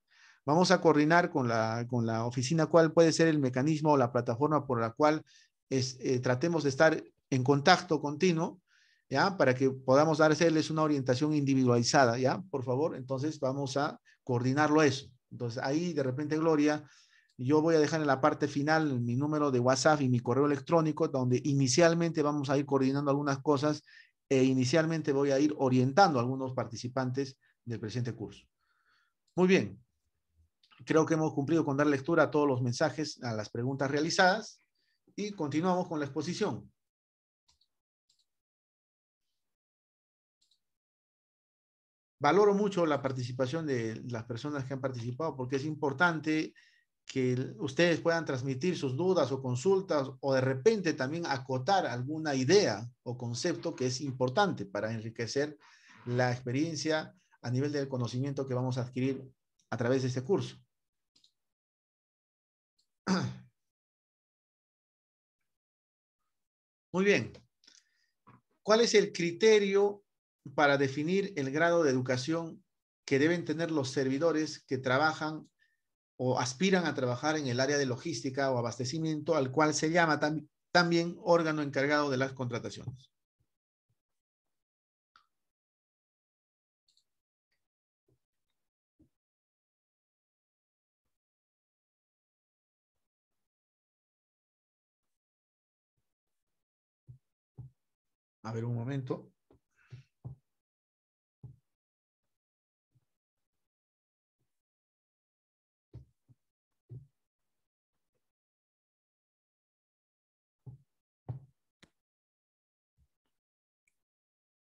Vamos a coordinar con la, oficina cuál puede ser el mecanismo o la plataforma por la cual eh, tratemos de estar en contacto continuo ¿ya? Para que podamos darles una orientación individualizada, ¿ya? Por favor, entonces vamos a coordinarlo eso. Entonces ahí de repente, Gloria, yo voy a dejar en la parte final mi número de WhatsApp y mi correo electrónico, donde inicialmente vamos a ir coordinando algunas cosas e inicialmente voy a ir orientando a algunos participantes del presente curso. Muy bien, creo que hemos cumplido con dar lectura a todos los mensajes, a las preguntas realizadas y continuamos con la exposición. valoro mucho la participación de las personas que han participado porque es importante que ustedes puedan transmitir sus dudas o consultas o de repente también acotar alguna idea o concepto que es importante para enriquecer la experiencia a nivel del conocimiento que vamos a adquirir a través de este curso. Muy bien. ¿Cuál es el criterio para definir el grado de educación que deben tener los servidores que trabajan o aspiran a trabajar en el área de logística o abastecimiento, al cual se llama también órgano encargado de las contrataciones. A ver un momento.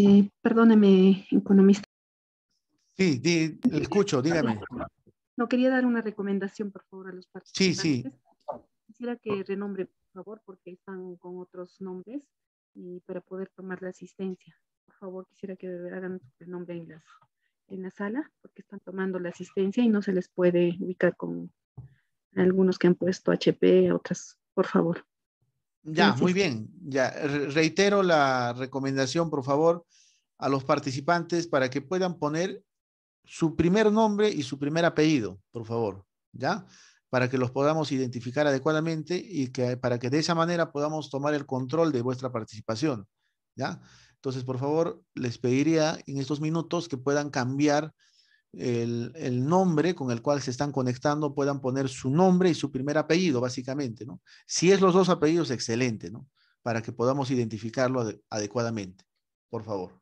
Eh, perdóneme, economista. Sí, escucho, dígame. No quería dar una recomendación, por favor, a los participantes. Sí, sí. Quisiera que renombre, por favor, porque están con otros nombres y para poder tomar la asistencia. Por favor, quisiera que hagan su renombre en, en la sala, porque están tomando la asistencia y no se les puede ubicar con algunos que han puesto HP, otras, por favor. Ya, muy bien. Ya reitero la recomendación, por favor, a los participantes para que puedan poner su primer nombre y su primer apellido, por favor, ¿ya? Para que los podamos identificar adecuadamente y que para que de esa manera podamos tomar el control de vuestra participación, ¿ya? Entonces, por favor, les pediría en estos minutos que puedan cambiar el, nombre con el cual se están conectando puedan poner su nombre y su primer apellido, básicamente, ¿no? Si es los dos apellidos, excelente, ¿no? Para que podamos identificarlo adecuadamente. Por favor.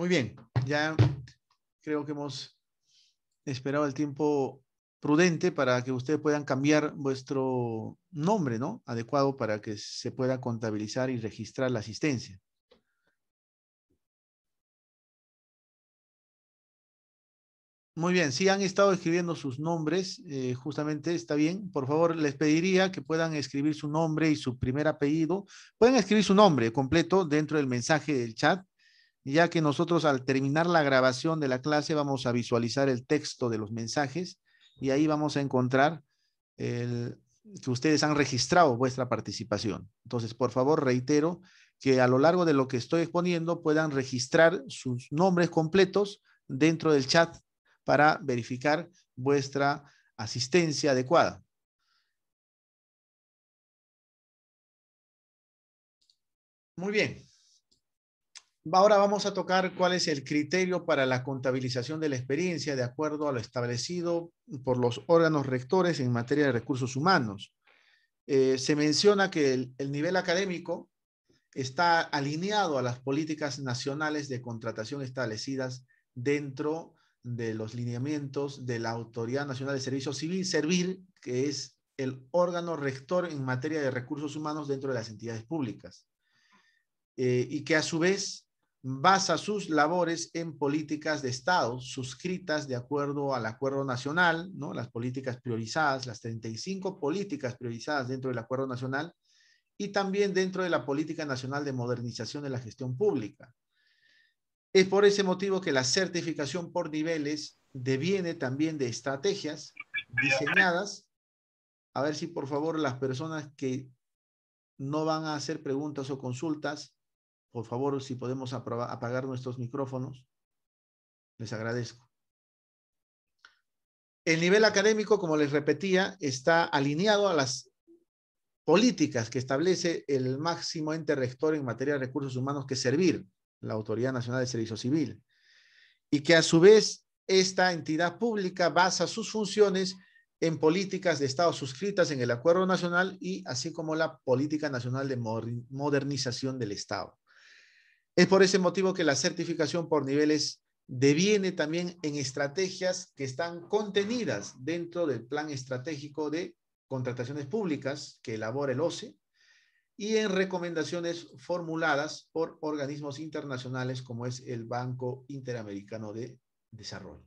Muy bien, ya creo que hemos esperado el tiempo prudente para que ustedes puedan cambiar vuestro nombre, ¿no? Adecuado para que se pueda contabilizar y registrar la asistencia. Muy bien, si han estado escribiendo sus nombres, eh, justamente está bien. Por favor, les pediría que puedan escribir su nombre y su primer apellido. Pueden escribir su nombre completo dentro del mensaje del chat ya que nosotros al terminar la grabación de la clase vamos a visualizar el texto de los mensajes y ahí vamos a encontrar el, que ustedes han registrado vuestra participación. Entonces, por favor, reitero que a lo largo de lo que estoy exponiendo puedan registrar sus nombres completos dentro del chat para verificar vuestra asistencia adecuada. Muy bien. Ahora vamos a tocar cuál es el criterio para la contabilización de la experiencia de acuerdo a lo establecido por los órganos rectores en materia de recursos humanos. Eh, se menciona que el, nivel académico está alineado a las políticas nacionales de contratación establecidas dentro de los lineamientos de la Autoridad Nacional de Servicio Civil, Servir, que es el órgano rector en materia de recursos humanos dentro de las entidades públicas. Eh, y que a su vez basa sus labores en políticas de Estado suscritas de acuerdo al Acuerdo Nacional, ¿no? las políticas priorizadas, las 35 políticas priorizadas dentro del Acuerdo Nacional y también dentro de la Política Nacional de Modernización de la Gestión Pública. Es por ese motivo que la certificación por niveles deviene también de estrategias diseñadas. A ver si por favor las personas que no van a hacer preguntas o consultas por favor, si podemos apagar nuestros micrófonos, les agradezco. El nivel académico, como les repetía, está alineado a las políticas que establece el máximo ente rector en materia de recursos humanos que es servir, la Autoridad Nacional de Servicio Civil, y que a su vez esta entidad pública basa sus funciones en políticas de Estado suscritas en el Acuerdo Nacional y así como la Política Nacional de Modernización del Estado. Es por ese motivo que la certificación por niveles deviene también en estrategias que están contenidas dentro del plan estratégico de contrataciones públicas que elabora el OCE y en recomendaciones formuladas por organismos internacionales como es el Banco Interamericano de Desarrollo.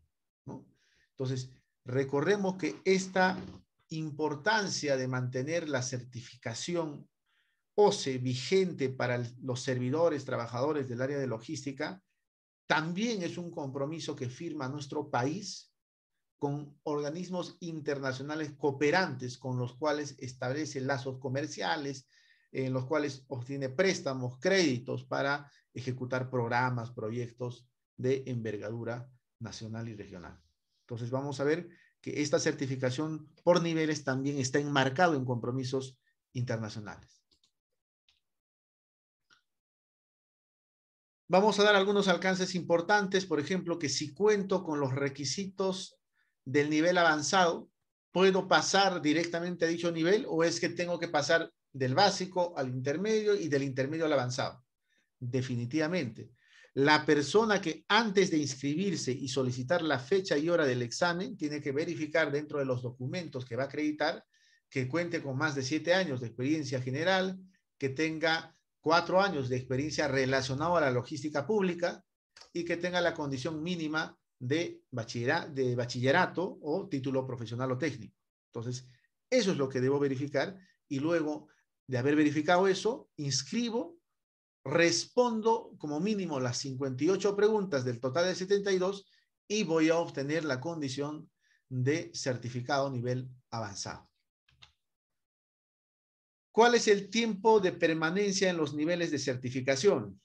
Entonces, recorremos que esta importancia de mantener la certificación OCE vigente para los servidores, trabajadores del área de logística, también es un compromiso que firma nuestro país con organismos internacionales cooperantes con los cuales establece lazos comerciales, en los cuales obtiene préstamos, créditos para ejecutar programas, proyectos de envergadura nacional y regional. Entonces vamos a ver que esta certificación por niveles también está enmarcado en compromisos internacionales. Vamos a dar algunos alcances importantes, por ejemplo, que si cuento con los requisitos del nivel avanzado, ¿puedo pasar directamente a dicho nivel o es que tengo que pasar del básico al intermedio y del intermedio al avanzado? Definitivamente. La persona que antes de inscribirse y solicitar la fecha y hora del examen tiene que verificar dentro de los documentos que va a acreditar que cuente con más de siete años de experiencia general, que tenga cuatro años de experiencia relacionado a la logística pública y que tenga la condición mínima de, bachillerato, de bachillerato o título profesional o técnico. Entonces, eso es lo que debo verificar y luego de haber verificado eso, inscribo, respondo como mínimo las 58 preguntas del total de 72 y voy a obtener la condición de certificado nivel avanzado. ¿Cuál es el tiempo de permanencia en los niveles de certificación?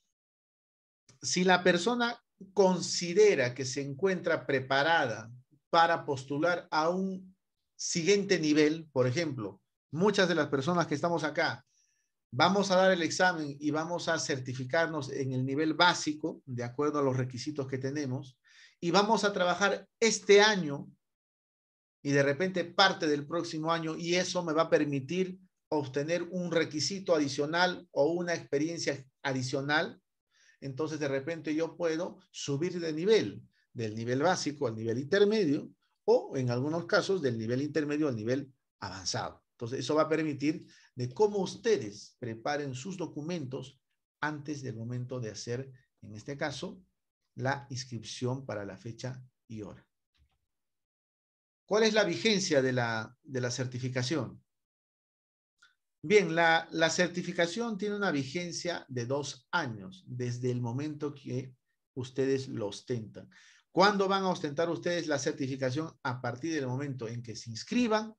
Si la persona considera que se encuentra preparada para postular a un siguiente nivel, por ejemplo, muchas de las personas que estamos acá, vamos a dar el examen y vamos a certificarnos en el nivel básico, de acuerdo a los requisitos que tenemos, y vamos a trabajar este año y de repente parte del próximo año, y eso me va a permitir obtener un requisito adicional o una experiencia adicional, entonces de repente yo puedo subir de nivel, del nivel básico al nivel intermedio o en algunos casos del nivel intermedio al nivel avanzado. Entonces eso va a permitir de cómo ustedes preparen sus documentos antes del momento de hacer, en este caso, la inscripción para la fecha y hora. ¿Cuál es la vigencia de la, de la certificación? Bien, la, la, certificación tiene una vigencia de dos años desde el momento que ustedes lo ostentan. ¿Cuándo van a ostentar ustedes la certificación? A partir del momento en que se inscriban,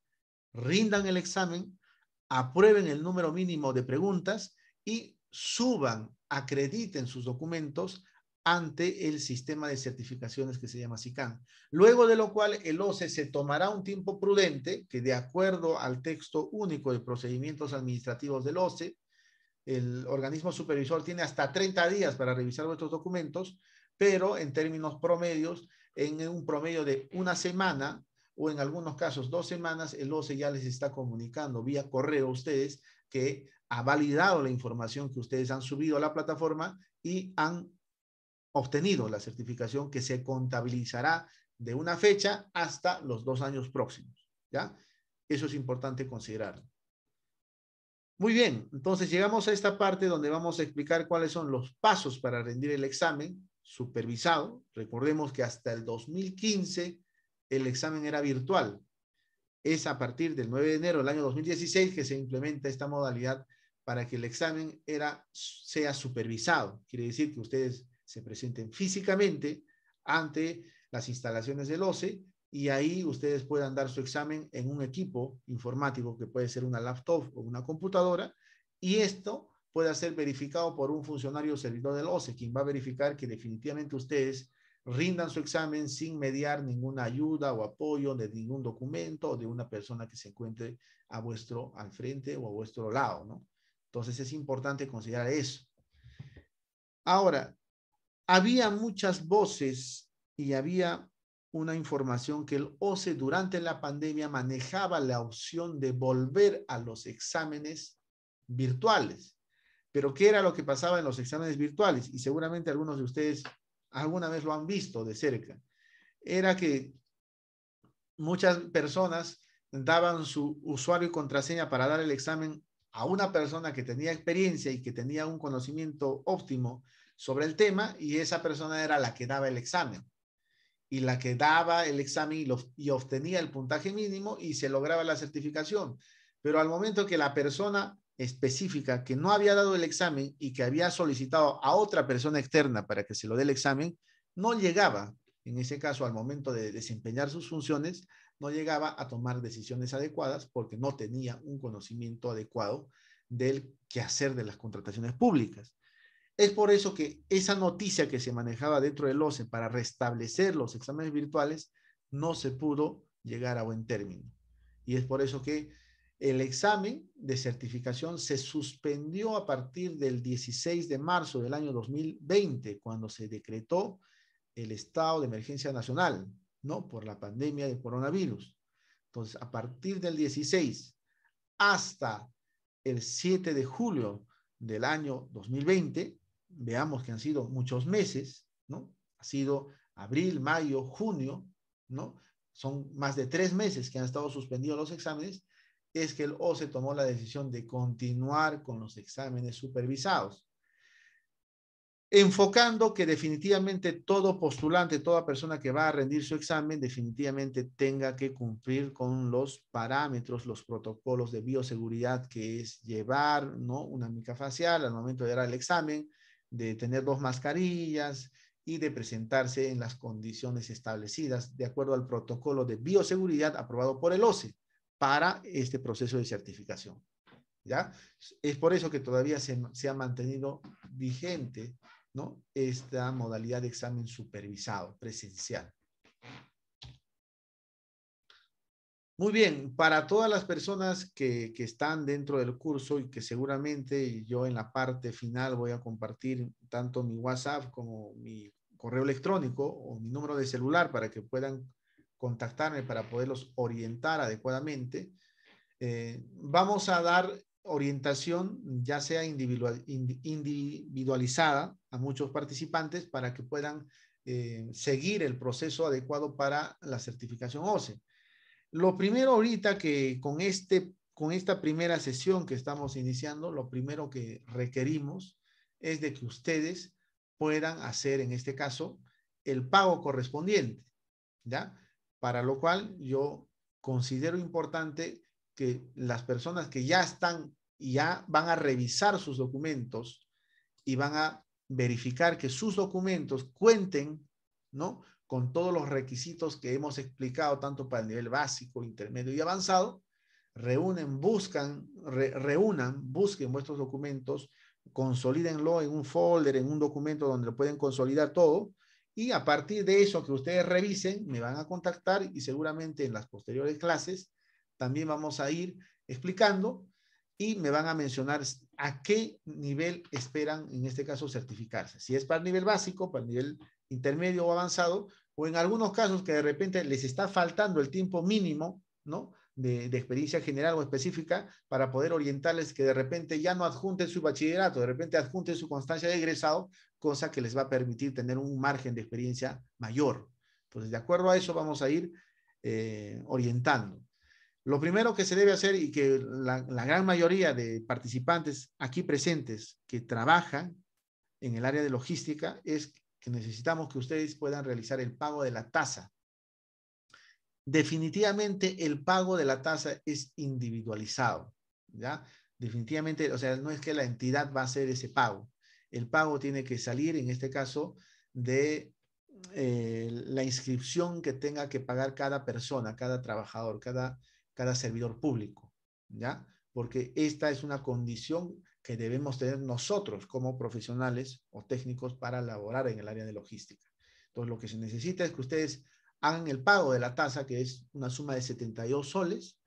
rindan el examen, aprueben el número mínimo de preguntas y suban, acrediten sus documentos ante el sistema de certificaciones que se llama SICAN. Luego de lo cual el OCE se tomará un tiempo prudente que de acuerdo al texto único de procedimientos administrativos del OCE, el organismo supervisor tiene hasta 30 días para revisar vuestros documentos, pero en términos promedios, en un promedio de una semana o en algunos casos dos semanas, el OCE ya les está comunicando vía correo a ustedes que ha validado la información que ustedes han subido a la plataforma y han obtenido la certificación que se contabilizará de una fecha hasta los dos años próximos. ¿Ya? Eso es importante considerarlo. Muy bien, entonces llegamos a esta parte donde vamos a explicar cuáles son los pasos para rendir el examen supervisado. Recordemos que hasta el 2015 el examen era virtual. Es a partir del 9 de enero del año 2016 que se implementa esta modalidad para que el examen era, sea supervisado. Quiere decir que ustedes se presenten físicamente ante las instalaciones del OCE y ahí ustedes puedan dar su examen en un equipo informático que puede ser una laptop o una computadora y esto puede ser verificado por un funcionario servidor del OCE, quien va a verificar que definitivamente ustedes rindan su examen sin mediar ninguna ayuda o apoyo de ningún documento o de una persona que se encuentre a vuestro, al frente o a vuestro lado, ¿no? Entonces es importante considerar eso. Ahora, había muchas voces y había una información que el OCE durante la pandemia manejaba la opción de volver a los exámenes virtuales. Pero ¿qué era lo que pasaba en los exámenes virtuales? Y seguramente algunos de ustedes alguna vez lo han visto de cerca. Era que muchas personas daban su usuario y contraseña para dar el examen a una persona que tenía experiencia y que tenía un conocimiento óptimo sobre el tema y esa persona era la que daba el examen. Y la que daba el examen y, obtenía el puntaje mínimo y se lograba la certificación. Pero al momento que la persona específica que no había dado el examen y que había solicitado a otra persona externa para que se lo dé el examen, no llegaba, en ese caso al momento de desempeñar sus funciones, no llegaba a tomar decisiones adecuadas porque no tenía un conocimiento adecuado del quehacer de las contrataciones públicas. Es por eso que esa noticia que se manejaba dentro del OCE para restablecer los exámenes virtuales no se pudo llegar a buen término. Y es por eso que el examen de certificación se suspendió a partir del 16 de marzo del año 2020, cuando se decretó el estado de emergencia nacional, ¿no? Por la pandemia de coronavirus. Entonces, a partir del 16 hasta el 7 de julio del año 2020, veamos que han sido muchos meses, ¿no? Ha sido abril, mayo, junio, ¿no? Son más de tres meses que han estado suspendidos los exámenes, es que el OCE tomó la decisión de continuar con los exámenes supervisados, enfocando que definitivamente todo postulante, toda persona que va a rendir su examen, definitivamente tenga que cumplir con los parámetros, los protocolos de bioseguridad, que es llevar ¿no? una mica facial al momento de dar el examen, de tener dos mascarillas y de presentarse en las condiciones establecidas de acuerdo al protocolo de bioseguridad aprobado por el OCE para este proceso de certificación. ¿Ya? Es por eso que todavía se, se ha mantenido vigente ¿no? esta modalidad de examen supervisado presencial. Muy bien, para todas las personas que, están dentro del curso y que seguramente yo en la parte final voy a compartir tanto mi WhatsApp como mi correo electrónico o mi número de celular para que puedan contactarme para poderlos orientar adecuadamente. Eh, vamos a dar orientación ya sea individualizada a muchos participantes para que puedan eh, seguir el proceso adecuado para la certificación OCE. Lo primero ahorita que con, este, con esta primera sesión que estamos iniciando, lo primero que requerimos es de que ustedes puedan hacer, en este caso, el pago correspondiente, ¿ya? Para lo cual yo considero importante que las personas que ya están, ya van a revisar sus documentos y van a verificar que sus documentos cuenten, ¿no? con todos los requisitos que hemos explicado, tanto para el nivel básico, intermedio y avanzado, reúnen, buscan, reúnan, busquen vuestros documentos, consolídenlo en un folder, en un documento donde lo pueden consolidar todo, y a partir de eso que ustedes revisen, me van a contactar y seguramente en las posteriores clases también vamos a ir explicando y me van a mencionar a qué nivel esperan, en este caso, certificarse. Si es para el nivel básico, para el nivel intermedio o avanzado, o en algunos casos que de repente les está faltando el tiempo mínimo, ¿no? De, experiencia general o específica para poder orientarles que de repente ya no adjunten su bachillerato, de repente adjunten su constancia de egresado, cosa que les va a permitir tener un margen de experiencia mayor. Entonces, de acuerdo a eso vamos a ir eh, orientando. Lo primero que se debe hacer y que la, la gran mayoría de participantes aquí presentes que trabajan en el área de logística es que necesitamos que ustedes puedan realizar el pago de la tasa. Definitivamente el pago de la tasa es individualizado, ¿ya? Definitivamente, o sea, no es que la entidad va a hacer ese pago. El pago tiene que salir, en este caso, de eh, la inscripción que tenga que pagar cada persona, cada trabajador, cada, cada servidor público, ¿ya? Porque esta es una condición que debemos tener nosotros como profesionales o técnicos para laborar en el área de logística. Entonces, lo que se necesita es que ustedes hagan el pago de la tasa, que es una suma de 72 soles.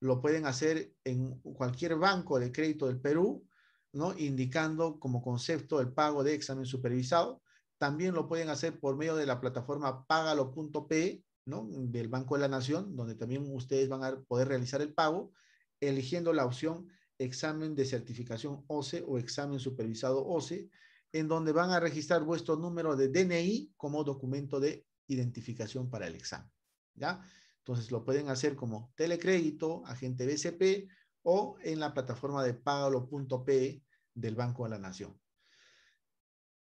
Lo pueden hacer en cualquier banco de crédito del Perú, ¿no? indicando como concepto el pago de examen supervisado. También lo pueden hacer por medio de la plataforma pagalo.pe ¿no? del Banco de la Nación, donde también ustedes van a poder realizar el pago, eligiendo la opción examen de certificación OCE o examen supervisado OCE, en donde van a registrar vuestro número de DNI como documento de identificación para el examen. ¿Ya? Entonces lo pueden hacer como telecrédito, agente BCP o en la plataforma de pagalo.pe del Banco de la Nación.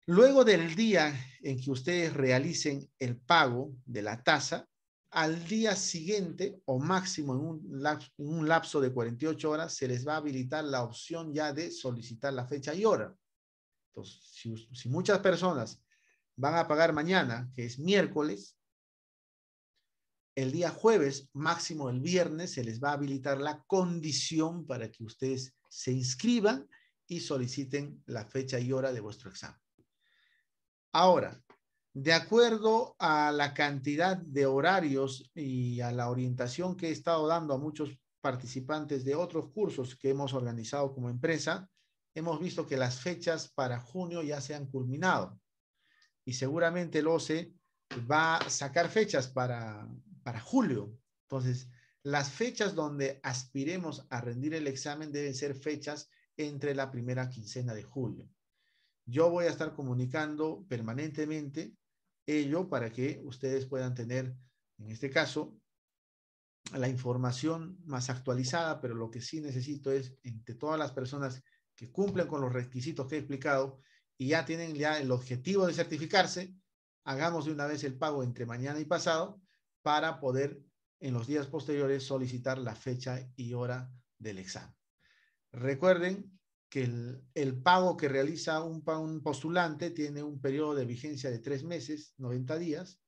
Luego del día en que ustedes realicen el pago de la tasa, al día siguiente o máximo en un, lapso, de 48 horas se les va a habilitar la opción ya de solicitar la fecha y hora. Entonces, si muchas personas van a pagar mañana, que es miércoles, el día jueves, máximo el viernes, se les va a habilitar la condición para que ustedes se inscriban y soliciten la fecha y hora de vuestro examen. Ahora, de acuerdo a la cantidad de horarios y a la orientación que he estado dando a muchos participantes de otros cursos que hemos organizado como empresa, hemos visto que las fechas para junio ya se han culminado y seguramente el OCE va a sacar fechas para, para julio. Entonces, las fechas donde aspiremos a rendir el examen deben ser fechas entre la primera quincena de julio. Yo voy a estar comunicando permanentemente ello para que ustedes puedan tener, en este caso, la información más actualizada, pero lo que sí necesito es, entre todas las personas que cumplen con los requisitos que he explicado y ya tienen ya el objetivo de certificarse, hagamos de una vez el pago entre mañana y pasado para poder en los días posteriores solicitar la fecha y hora del examen. Recuerden que el, pago que realiza un, un, postulante tiene un periodo de vigencia de tres meses, 90 días,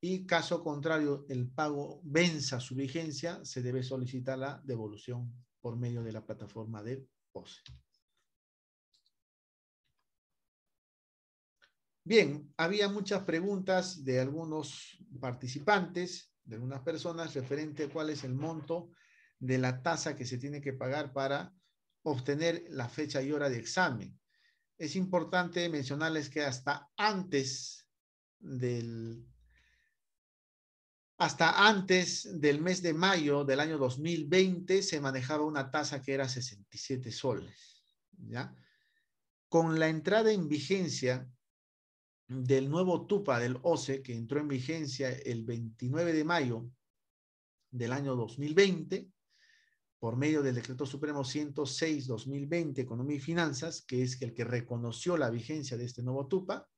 y caso contrario, el pago venza su vigencia, se debe solicitar la devolución por medio de la plataforma de POSE. Bien, había muchas preguntas de algunos participantes, de algunas personas, referente a cuál es el monto de la tasa que se tiene que pagar para obtener la fecha y hora de examen. Es importante mencionarles que hasta antes del hasta antes del mes de mayo del año 2020 se manejaba una tasa que era 67 soles, ¿ya? Con la entrada en vigencia del nuevo TUPA del OCE que entró en vigencia el 29 de mayo del año 2020, por medio del Decreto Supremo 106-2020, Economía y Finanzas, que es el que reconoció la vigencia de este nuevo TUPA,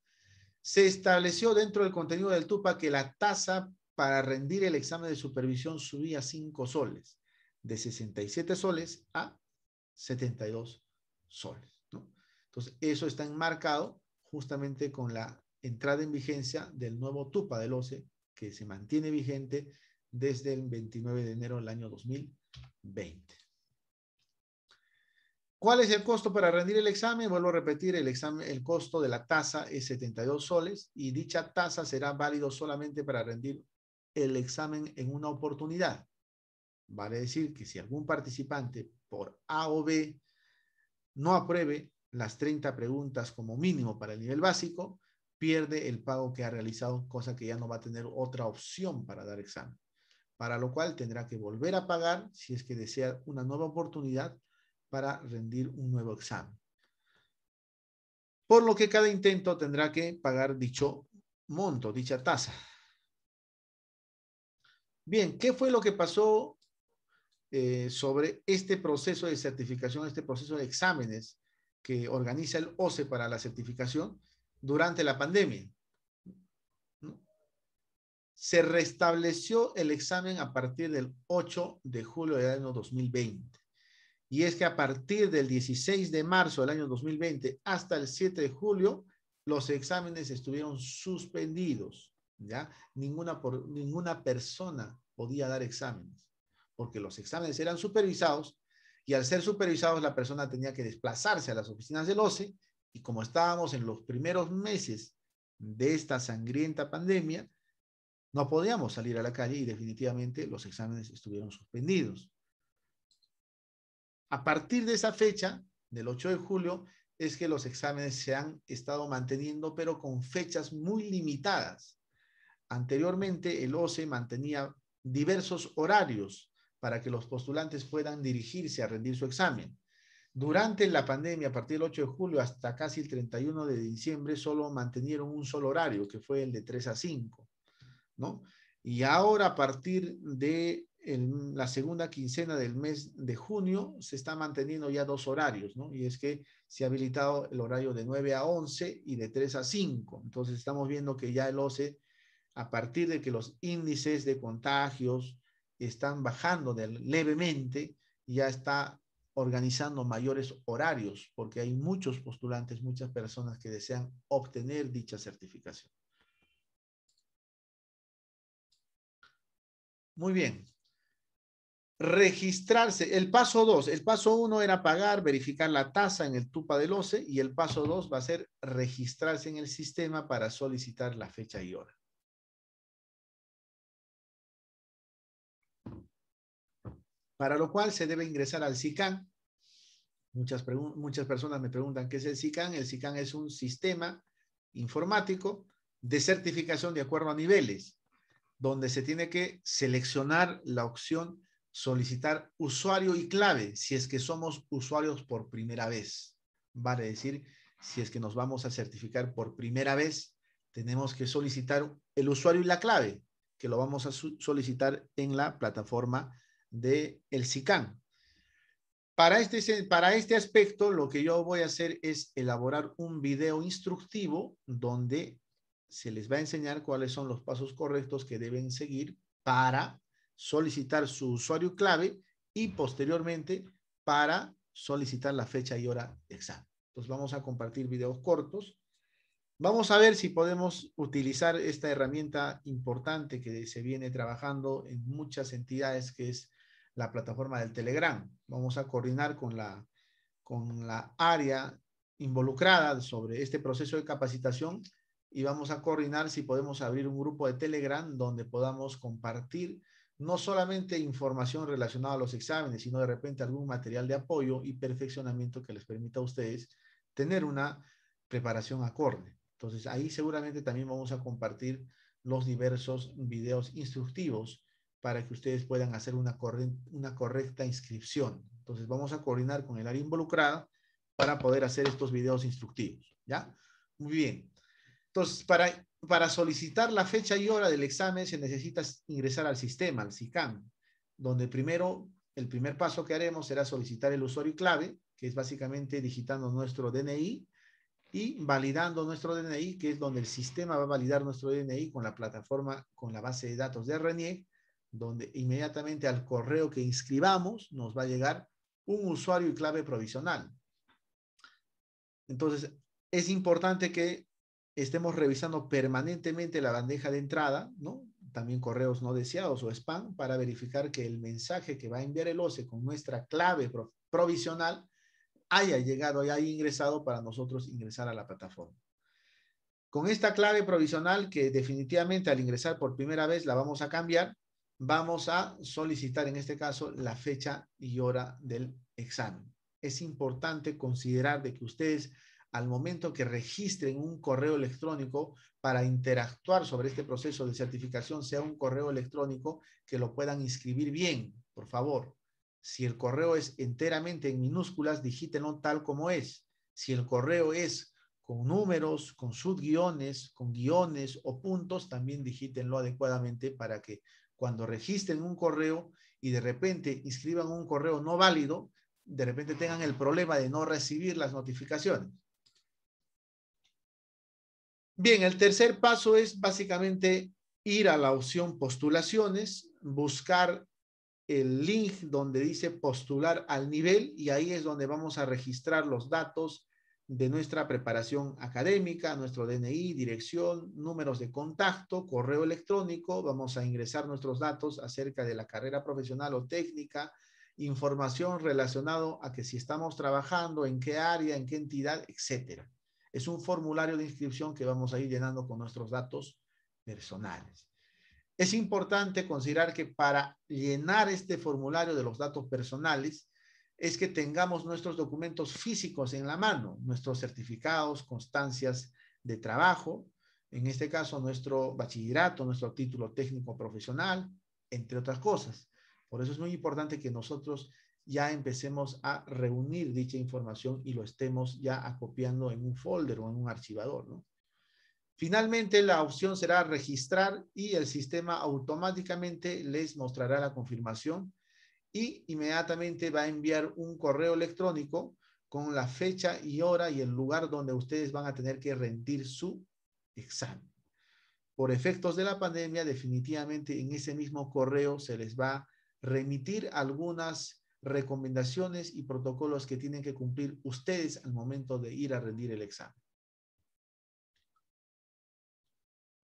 se estableció dentro del contenido del TUPA que la tasa para rendir el examen de supervisión subía 5 soles, de 67 soles a 72 soles. Entonces, eso está enmarcado justamente con la entrada en vigencia del nuevo TUPA del OCE, que se mantiene vigente desde el 29 de enero del año 2000. 20. ¿Cuál es el costo para rendir el examen? Vuelvo a repetir, el, examen, el costo de la tasa es 72 soles y dicha tasa será válido solamente para rendir el examen en una oportunidad. Vale decir que si algún participante por A o B no apruebe las 30 preguntas como mínimo para el nivel básico, pierde el pago que ha realizado, cosa que ya no va a tener otra opción para dar examen para lo cual tendrá que volver a pagar si es que desea una nueva oportunidad para rendir un nuevo examen. Por lo que cada intento tendrá que pagar dicho monto, dicha tasa. Bien, ¿qué fue lo que pasó eh, sobre este proceso de certificación, este proceso de exámenes que organiza el OCE para la certificación durante la pandemia? se restableció el examen a partir del 8 de julio del año 2020. Y es que a partir del 16 de marzo del año 2020 hasta el 7 de julio, los exámenes estuvieron suspendidos. ¿ya? Ninguna, por, ninguna persona podía dar exámenes, porque los exámenes eran supervisados y al ser supervisados la persona tenía que desplazarse a las oficinas del OCE y como estábamos en los primeros meses de esta sangrienta pandemia, no podíamos salir a la calle y definitivamente los exámenes estuvieron suspendidos. A partir de esa fecha, del 8 de julio, es que los exámenes se han estado manteniendo, pero con fechas muy limitadas. Anteriormente, el OCE mantenía diversos horarios para que los postulantes puedan dirigirse a rendir su examen. Durante la pandemia, a partir del 8 de julio hasta casi el 31 de diciembre, solo mantenieron un solo horario, que fue el de 3 a 5. Y ahora a partir de la segunda quincena del mes de junio se está manteniendo ya dos horarios, ¿no? Y es que se ha habilitado el horario de 9 a 11 y de 3 a 5. Entonces estamos viendo que ya el OCE, a partir de que los índices de contagios están bajando levemente, ya está organizando mayores horarios, porque hay muchos postulantes, muchas personas que desean obtener dicha certificación. Muy bien. Registrarse. El paso dos. El paso uno era pagar, verificar la tasa en el Tupa del OCE y el paso dos va a ser registrarse en el sistema para solicitar la fecha y hora. Para lo cual se debe ingresar al SICAN. Muchas, muchas personas me preguntan qué es el SICAN. El SICAN es un sistema informático de certificación de acuerdo a niveles donde se tiene que seleccionar la opción solicitar usuario y clave si es que somos usuarios por primera vez. Vale decir, si es que nos vamos a certificar por primera vez, tenemos que solicitar el usuario y la clave, que lo vamos a solicitar en la plataforma de el SICAN. Para este, para este aspecto, lo que yo voy a hacer es elaborar un video instructivo donde se les va a enseñar cuáles son los pasos correctos que deben seguir para solicitar su usuario clave y posteriormente para solicitar la fecha y hora de examen. Entonces vamos a compartir videos cortos. Vamos a ver si podemos utilizar esta herramienta importante que se viene trabajando en muchas entidades, que es la plataforma del Telegram. Vamos a coordinar con la, con la área involucrada sobre este proceso de capacitación y vamos a coordinar si podemos abrir un grupo de Telegram donde podamos compartir no solamente información relacionada a los exámenes, sino de repente algún material de apoyo y perfeccionamiento que les permita a ustedes tener una preparación acorde. Entonces ahí seguramente también vamos a compartir los diversos videos instructivos para que ustedes puedan hacer una, una correcta inscripción. Entonces vamos a coordinar con el área involucrada para poder hacer estos videos instructivos. ¿Ya? Muy bien. Entonces, para, para solicitar la fecha y hora del examen se necesita ingresar al sistema, al SICAM, donde primero, el primer paso que haremos será solicitar el usuario y clave, que es básicamente digitando nuestro DNI y validando nuestro DNI, que es donde el sistema va a validar nuestro DNI con la plataforma, con la base de datos de RENIEC, donde inmediatamente al correo que inscribamos nos va a llegar un usuario y clave provisional. Entonces, es importante que estemos revisando permanentemente la bandeja de entrada, ¿no? también correos no deseados o spam, para verificar que el mensaje que va a enviar el OCE con nuestra clave provisional haya llegado y haya ingresado para nosotros ingresar a la plataforma. Con esta clave provisional que definitivamente al ingresar por primera vez la vamos a cambiar, vamos a solicitar en este caso la fecha y hora del examen. Es importante considerar de que ustedes al momento que registren un correo electrónico para interactuar sobre este proceso de certificación, sea un correo electrónico que lo puedan inscribir bien, por favor. Si el correo es enteramente en minúsculas, digítenlo tal como es. Si el correo es con números, con subguiones, con guiones o puntos, también digítenlo adecuadamente para que cuando registren un correo y de repente inscriban un correo no válido, de repente tengan el problema de no recibir las notificaciones. Bien, el tercer paso es básicamente ir a la opción postulaciones, buscar el link donde dice postular al nivel y ahí es donde vamos a registrar los datos de nuestra preparación académica, nuestro DNI, dirección, números de contacto, correo electrónico, vamos a ingresar nuestros datos acerca de la carrera profesional o técnica, información relacionado a que si estamos trabajando, en qué área, en qué entidad, etcétera es un formulario de inscripción que vamos a ir llenando con nuestros datos personales. Es importante considerar que para llenar este formulario de los datos personales es que tengamos nuestros documentos físicos en la mano, nuestros certificados, constancias de trabajo, en este caso nuestro bachillerato, nuestro título técnico profesional, entre otras cosas. Por eso es muy importante que nosotros ya empecemos a reunir dicha información y lo estemos ya acopiando en un folder o en un archivador, ¿no? Finalmente, la opción será registrar y el sistema automáticamente les mostrará la confirmación y inmediatamente va a enviar un correo electrónico con la fecha y hora y el lugar donde ustedes van a tener que rendir su examen. Por efectos de la pandemia, definitivamente en ese mismo correo se les va a remitir algunas recomendaciones y protocolos que tienen que cumplir ustedes al momento de ir a rendir el examen.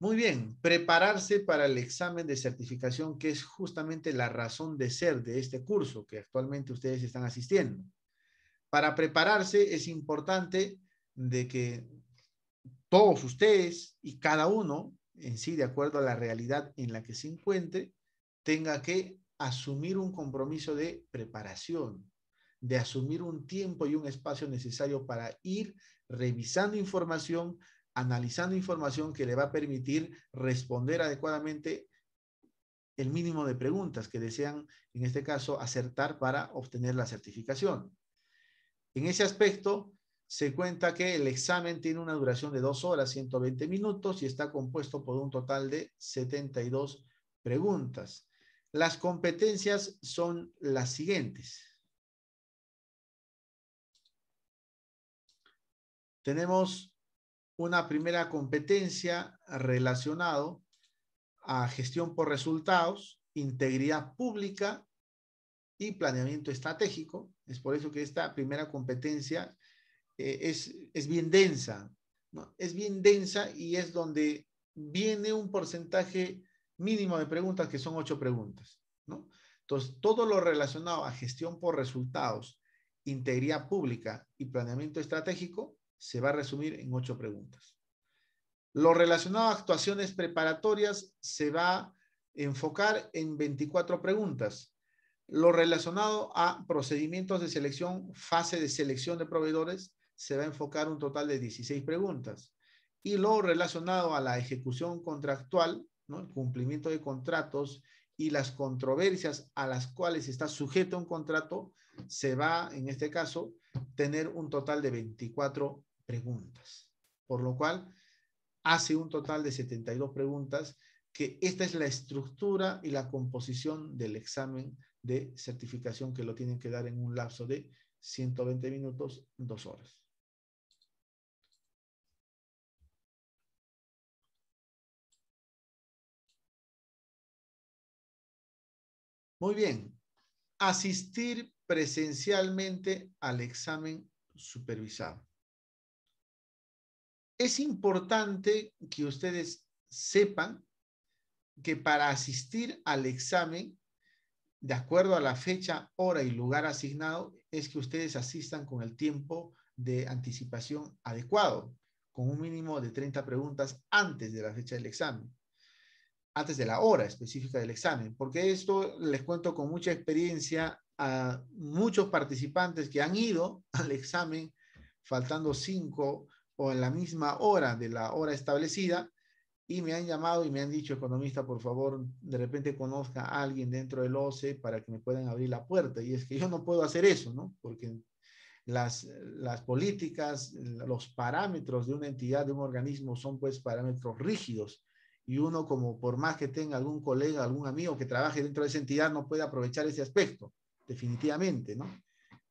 Muy bien, prepararse para el examen de certificación, que es justamente la razón de ser de este curso que actualmente ustedes están asistiendo. Para prepararse es importante de que todos ustedes y cada uno en sí, de acuerdo a la realidad en la que se encuentre, tenga que asumir un compromiso de preparación, de asumir un tiempo y un espacio necesario para ir revisando información, analizando información que le va a permitir responder adecuadamente el mínimo de preguntas que desean, en este caso, acertar para obtener la certificación. En ese aspecto, se cuenta que el examen tiene una duración de dos horas 120 minutos y está compuesto por un total de 72 preguntas. Las competencias son las siguientes. Tenemos una primera competencia relacionado a gestión por resultados, integridad pública y planeamiento estratégico. Es por eso que esta primera competencia eh, es, es, bien densa. Es bien densa y es donde viene un porcentaje mínimo de preguntas, que son ocho preguntas, ¿no? Entonces, todo lo relacionado a gestión por resultados, integridad pública y planeamiento estratégico se va a resumir en ocho preguntas. Lo relacionado a actuaciones preparatorias se va a enfocar en 24 preguntas. Lo relacionado a procedimientos de selección, fase de selección de proveedores, se va a enfocar un total de 16 preguntas. Y lo relacionado a la ejecución contractual el cumplimiento de contratos y las controversias a las cuales está sujeto un contrato, se va, en este caso, tener un total de 24 preguntas. Por lo cual, hace un total de 72 preguntas, que esta es la estructura y la composición del examen de certificación que lo tienen que dar en un lapso de 120 minutos, dos horas. Muy bien. Asistir presencialmente al examen supervisado. Es importante que ustedes sepan que para asistir al examen, de acuerdo a la fecha, hora y lugar asignado, es que ustedes asistan con el tiempo de anticipación adecuado, con un mínimo de 30 preguntas antes de la fecha del examen antes de la hora específica del examen, porque esto les cuento con mucha experiencia a muchos participantes que han ido al examen faltando cinco o en la misma hora de la hora establecida y me han llamado y me han dicho, economista, por favor, de repente conozca a alguien dentro del OCE para que me puedan abrir la puerta. Y es que yo no puedo hacer eso, ¿no? Porque las, las políticas, los parámetros de una entidad, de un organismo son pues parámetros rígidos y uno como por más que tenga algún colega, algún amigo que trabaje dentro de esa entidad, no puede aprovechar ese aspecto, definitivamente, ¿no?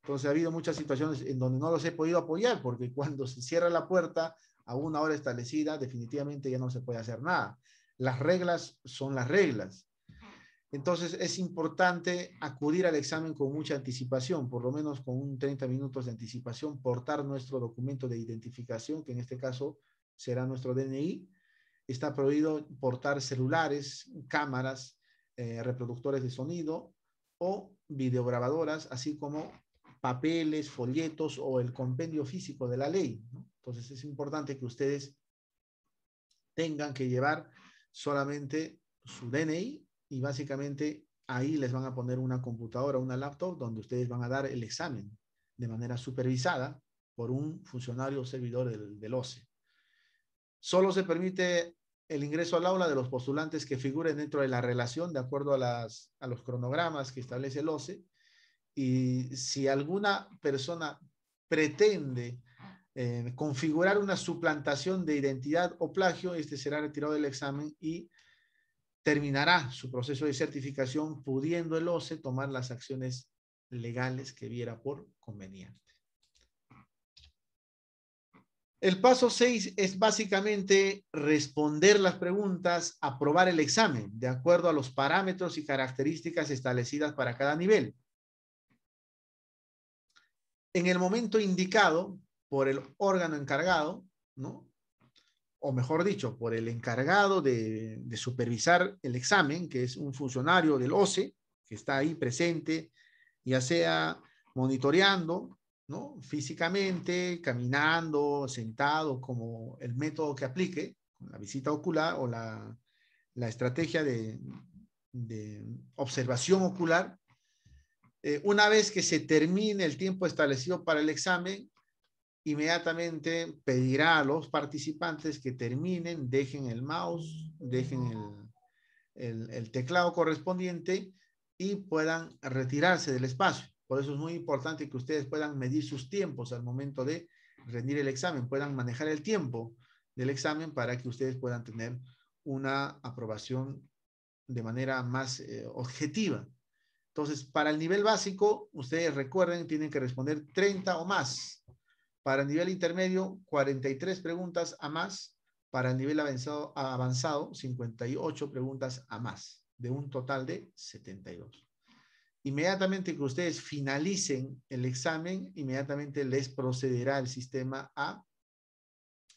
Entonces ha habido muchas situaciones en donde no los he podido apoyar, porque cuando se cierra la puerta a una hora establecida, definitivamente ya no se puede hacer nada. Las reglas son las reglas. Entonces es importante acudir al examen con mucha anticipación, por lo menos con un 30 minutos de anticipación, portar nuestro documento de identificación, que en este caso será nuestro DNI, Está prohibido portar celulares, cámaras, eh, reproductores de sonido o videograbadoras, así como papeles, folletos o el compendio físico de la ley. Entonces es importante que ustedes tengan que llevar solamente su DNI y básicamente ahí les van a poner una computadora, una laptop donde ustedes van a dar el examen de manera supervisada por un funcionario o servidor del, del OCE. Solo se permite el ingreso al aula de los postulantes que figuren dentro de la relación de acuerdo a, los cronogramas que establece el OCE. Y si alguna persona pretende eh, configurar una suplantación de identidad o plagio, este será retirado del examen y terminará su proceso de certificación pudiendo el OCE tomar las acciones legales que viera por conveniente. El paso 6 es básicamente responder las preguntas, aprobar el examen de acuerdo a los parámetros y características establecidas para cada nivel. En el momento indicado por el órgano encargado, ¿no? o mejor dicho, por el encargado de, de, supervisar el examen, que es un funcionario del OCE, que está ahí presente, ya sea monitoreando Físicamente, caminando, sentado, como el método que aplique, la visita ocular o la, estrategia de, observación ocular. Eh, una vez que se termine el tiempo establecido para el examen, inmediatamente pedirá a los participantes que terminen, dejen el mouse, dejen el teclado correspondiente y puedan retirarse del espacio. Por eso es muy importante que ustedes puedan medir sus tiempos al momento de rendir el examen, puedan manejar el tiempo del examen para que ustedes puedan tener una aprobación de manera más eh, objetiva. Entonces, para el nivel básico, ustedes recuerden, tienen que responder 30 o más. Para el nivel intermedio, 43 preguntas a más. Para el nivel avanzado, avanzado 58 preguntas a más, de un total de 72 inmediatamente que ustedes finalicen el examen, inmediatamente les procederá el sistema a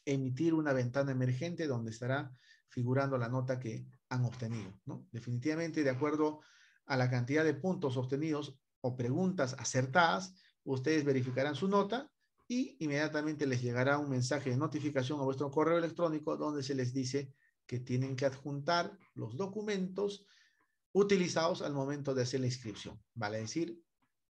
emitir una ventana emergente donde estará figurando la nota que han obtenido. ¿no? Definitivamente, de acuerdo a la cantidad de puntos obtenidos o preguntas acertadas, ustedes verificarán su nota y inmediatamente les llegará un mensaje de notificación a vuestro correo electrónico donde se les dice que tienen que adjuntar los documentos utilizados al momento de hacer la inscripción. Vale decir,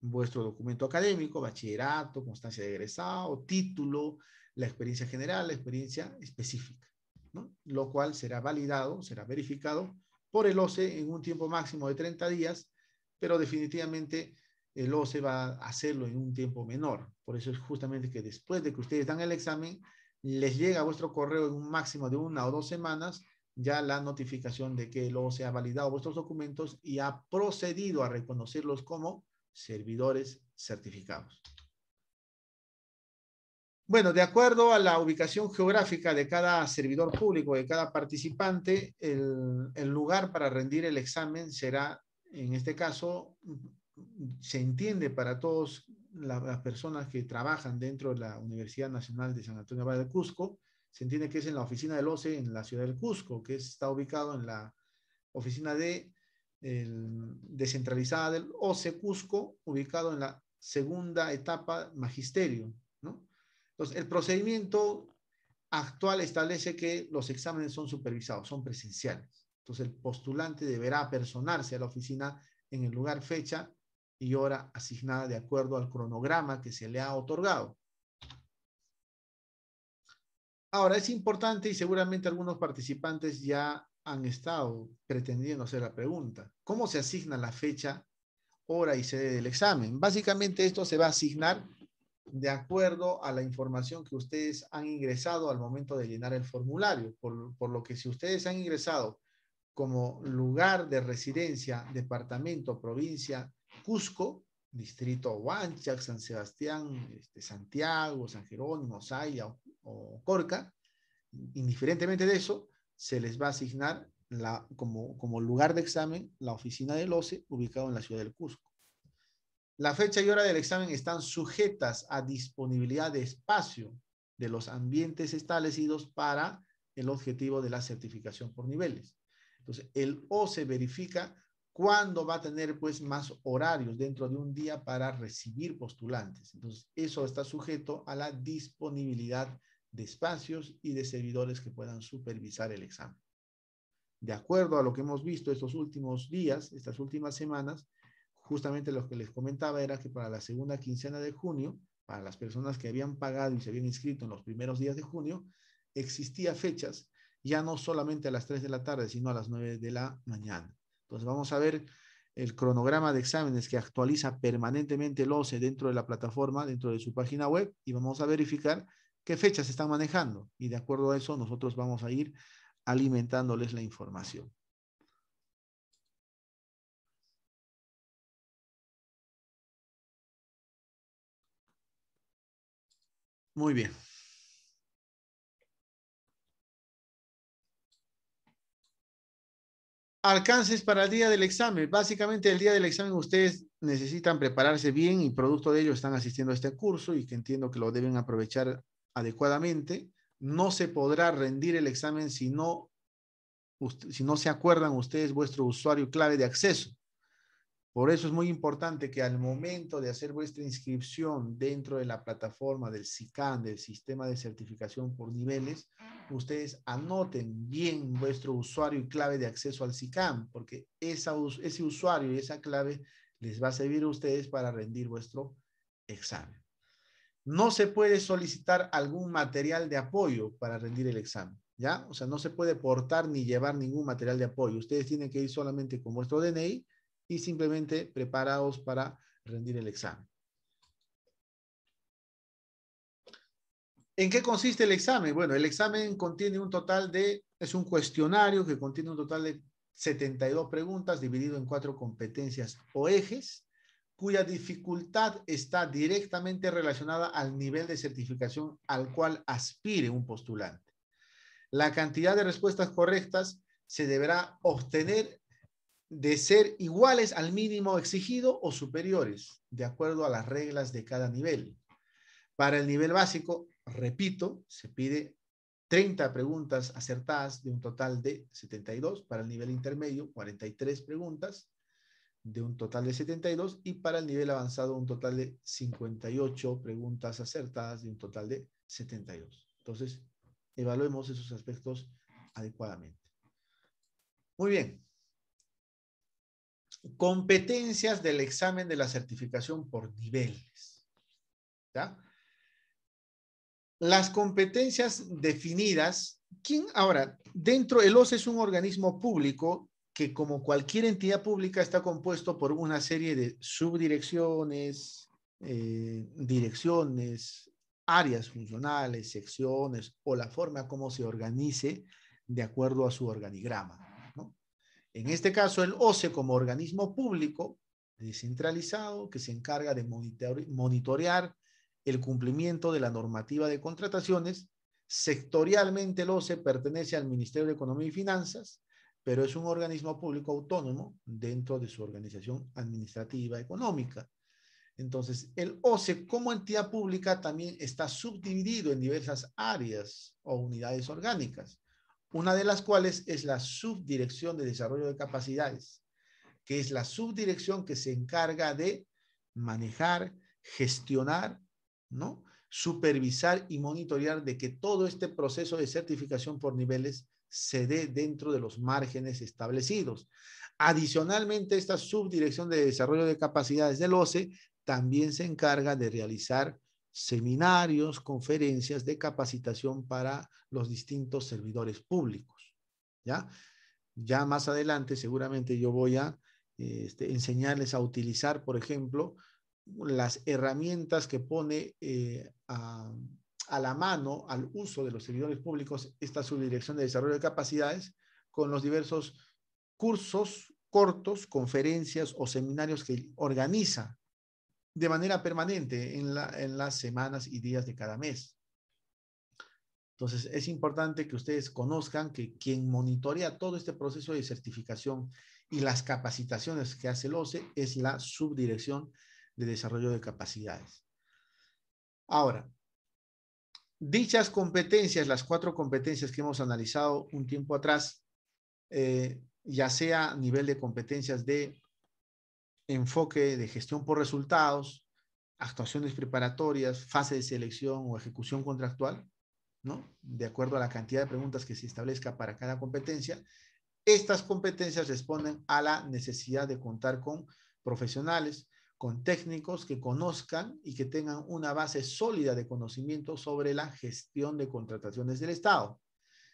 vuestro documento académico, bachillerato, constancia de egresado, título, la experiencia general, la experiencia específica, ¿no? lo cual será validado, será verificado por el OCE en un tiempo máximo de 30 días, pero definitivamente el OCE va a hacerlo en un tiempo menor. Por eso es justamente que después de que ustedes dan el examen, les llega vuestro correo en un máximo de una o dos semanas ya la notificación de que luego se ha validado vuestros documentos y ha procedido a reconocerlos como servidores certificados. Bueno, de acuerdo a la ubicación geográfica de cada servidor público, de cada participante, el, lugar para rendir el examen será, en este caso, se entiende para todos las personas que trabajan dentro de la Universidad Nacional de San Antonio Valle de Cusco, se entiende que es en la oficina del OCE en la ciudad del Cusco, que está ubicado en la oficina de, descentralizada del OCE Cusco, ubicado en la segunda etapa magisterio. Entonces, el procedimiento actual establece que los exámenes son supervisados, son presenciales. Entonces, el postulante deberá personarse a la oficina en el lugar, fecha y hora asignada de acuerdo al cronograma que se le ha otorgado. Ahora, es importante y seguramente algunos participantes ya han estado pretendiendo hacer la pregunta. ¿Cómo se asigna la fecha, hora y sede del examen? Básicamente esto se va a asignar de acuerdo a la información que ustedes han ingresado al momento de llenar el formulario. Por, lo que si ustedes han ingresado como lugar de residencia, departamento, provincia, Cusco, distrito Huanchac, San Sebastián, este, Santiago, San Jerónimo, Saya, o Corca, indiferentemente de eso, se les va a asignar la, como, como lugar de examen la oficina del OCE ubicado en la ciudad del Cusco. La fecha y hora del examen están sujetas a disponibilidad de espacio de los ambientes establecidos para el objetivo de la certificación por niveles. Entonces, el OCE verifica cuándo va a tener pues más horarios dentro de un día para recibir postulantes. Entonces, eso está sujeto a la disponibilidad de espacios y de servidores que puedan supervisar el examen. De acuerdo a lo que hemos visto estos últimos días, estas últimas semanas, justamente lo que les comentaba era que para la segunda quincena de junio, para las personas que habían pagado y se habían inscrito en los primeros días de junio, existía fechas ya no solamente a las 3 de la tarde, sino a las 9 de la mañana. Entonces vamos a ver el cronograma de exámenes que actualiza permanentemente el OCE dentro de la plataforma, dentro de su página web, y vamos a verificar qué fechas están manejando y de acuerdo a eso nosotros vamos a ir alimentándoles la información. Muy bien. Alcances para el día del examen. Básicamente el día del examen ustedes necesitan prepararse bien y producto de ello están asistiendo a este curso y que entiendo que lo deben aprovechar adecuadamente, no se podrá rendir el examen si no, si no se acuerdan ustedes vuestro usuario clave de acceso. Por eso es muy importante que al momento de hacer vuestra inscripción dentro de la plataforma del SICAN, del sistema de certificación por niveles, ustedes anoten bien vuestro usuario y clave de acceso al SICAN, porque esa, ese usuario y esa clave les va a servir a ustedes para rendir vuestro examen no se puede solicitar algún material de apoyo para rendir el examen, ¿ya? O sea, no se puede portar ni llevar ningún material de apoyo. Ustedes tienen que ir solamente con vuestro DNI y simplemente preparados para rendir el examen. ¿En qué consiste el examen? Bueno, el examen contiene un total de, es un cuestionario que contiene un total de 72 preguntas dividido en cuatro competencias o ejes cuya dificultad está directamente relacionada al nivel de certificación al cual aspire un postulante. La cantidad de respuestas correctas se deberá obtener de ser iguales al mínimo exigido o superiores, de acuerdo a las reglas de cada nivel. Para el nivel básico, repito, se pide 30 preguntas acertadas de un total de 72. Para el nivel intermedio, 43 preguntas de un total de 72 y para el nivel avanzado un total de 58 preguntas acertadas de un total de 72. Entonces, evaluemos esos aspectos adecuadamente. Muy bien. Competencias del examen de la certificación por niveles. Las competencias definidas, ¿quién ahora? Dentro, el OSE es un organismo público que como cualquier entidad pública está compuesto por una serie de subdirecciones, eh, direcciones, áreas funcionales, secciones o la forma como se organice de acuerdo a su organigrama. En este caso, el OCE como organismo público descentralizado que se encarga de monitorear el cumplimiento de la normativa de contrataciones. Sectorialmente el OCE pertenece al Ministerio de Economía y Finanzas, pero es un organismo público autónomo dentro de su organización administrativa económica. Entonces, el OCE como entidad pública también está subdividido en diversas áreas o unidades orgánicas, una de las cuales es la Subdirección de Desarrollo de Capacidades, que es la subdirección que se encarga de manejar, gestionar, ¿no? supervisar y monitorear de que todo este proceso de certificación por niveles se dé dentro de los márgenes establecidos. Adicionalmente, esta subdirección de desarrollo de capacidades del OCE también se encarga de realizar seminarios, conferencias de capacitación para los distintos servidores públicos. ¿ya? ya más adelante seguramente yo voy a este, enseñarles a utilizar, por ejemplo, las herramientas que pone eh, a, a la mano al uso de los servidores públicos esta subdirección de desarrollo de capacidades con los diversos cursos cortos, conferencias o seminarios que organiza de manera permanente en, la, en las semanas y días de cada mes. Entonces, es importante que ustedes conozcan que quien monitorea todo este proceso de certificación y las capacitaciones que hace el OCE es la Subdirección de Desarrollo de Capacidades. Ahora, Dichas competencias, las cuatro competencias que hemos analizado un tiempo atrás, eh, ya sea nivel de competencias de enfoque de gestión por resultados, actuaciones preparatorias, fase de selección o ejecución contractual, ¿no? De acuerdo a la cantidad de preguntas que se establezca para cada competencia, estas competencias responden a la necesidad de contar con profesionales con técnicos que conozcan y que tengan una base sólida de conocimiento sobre la gestión de contrataciones del Estado,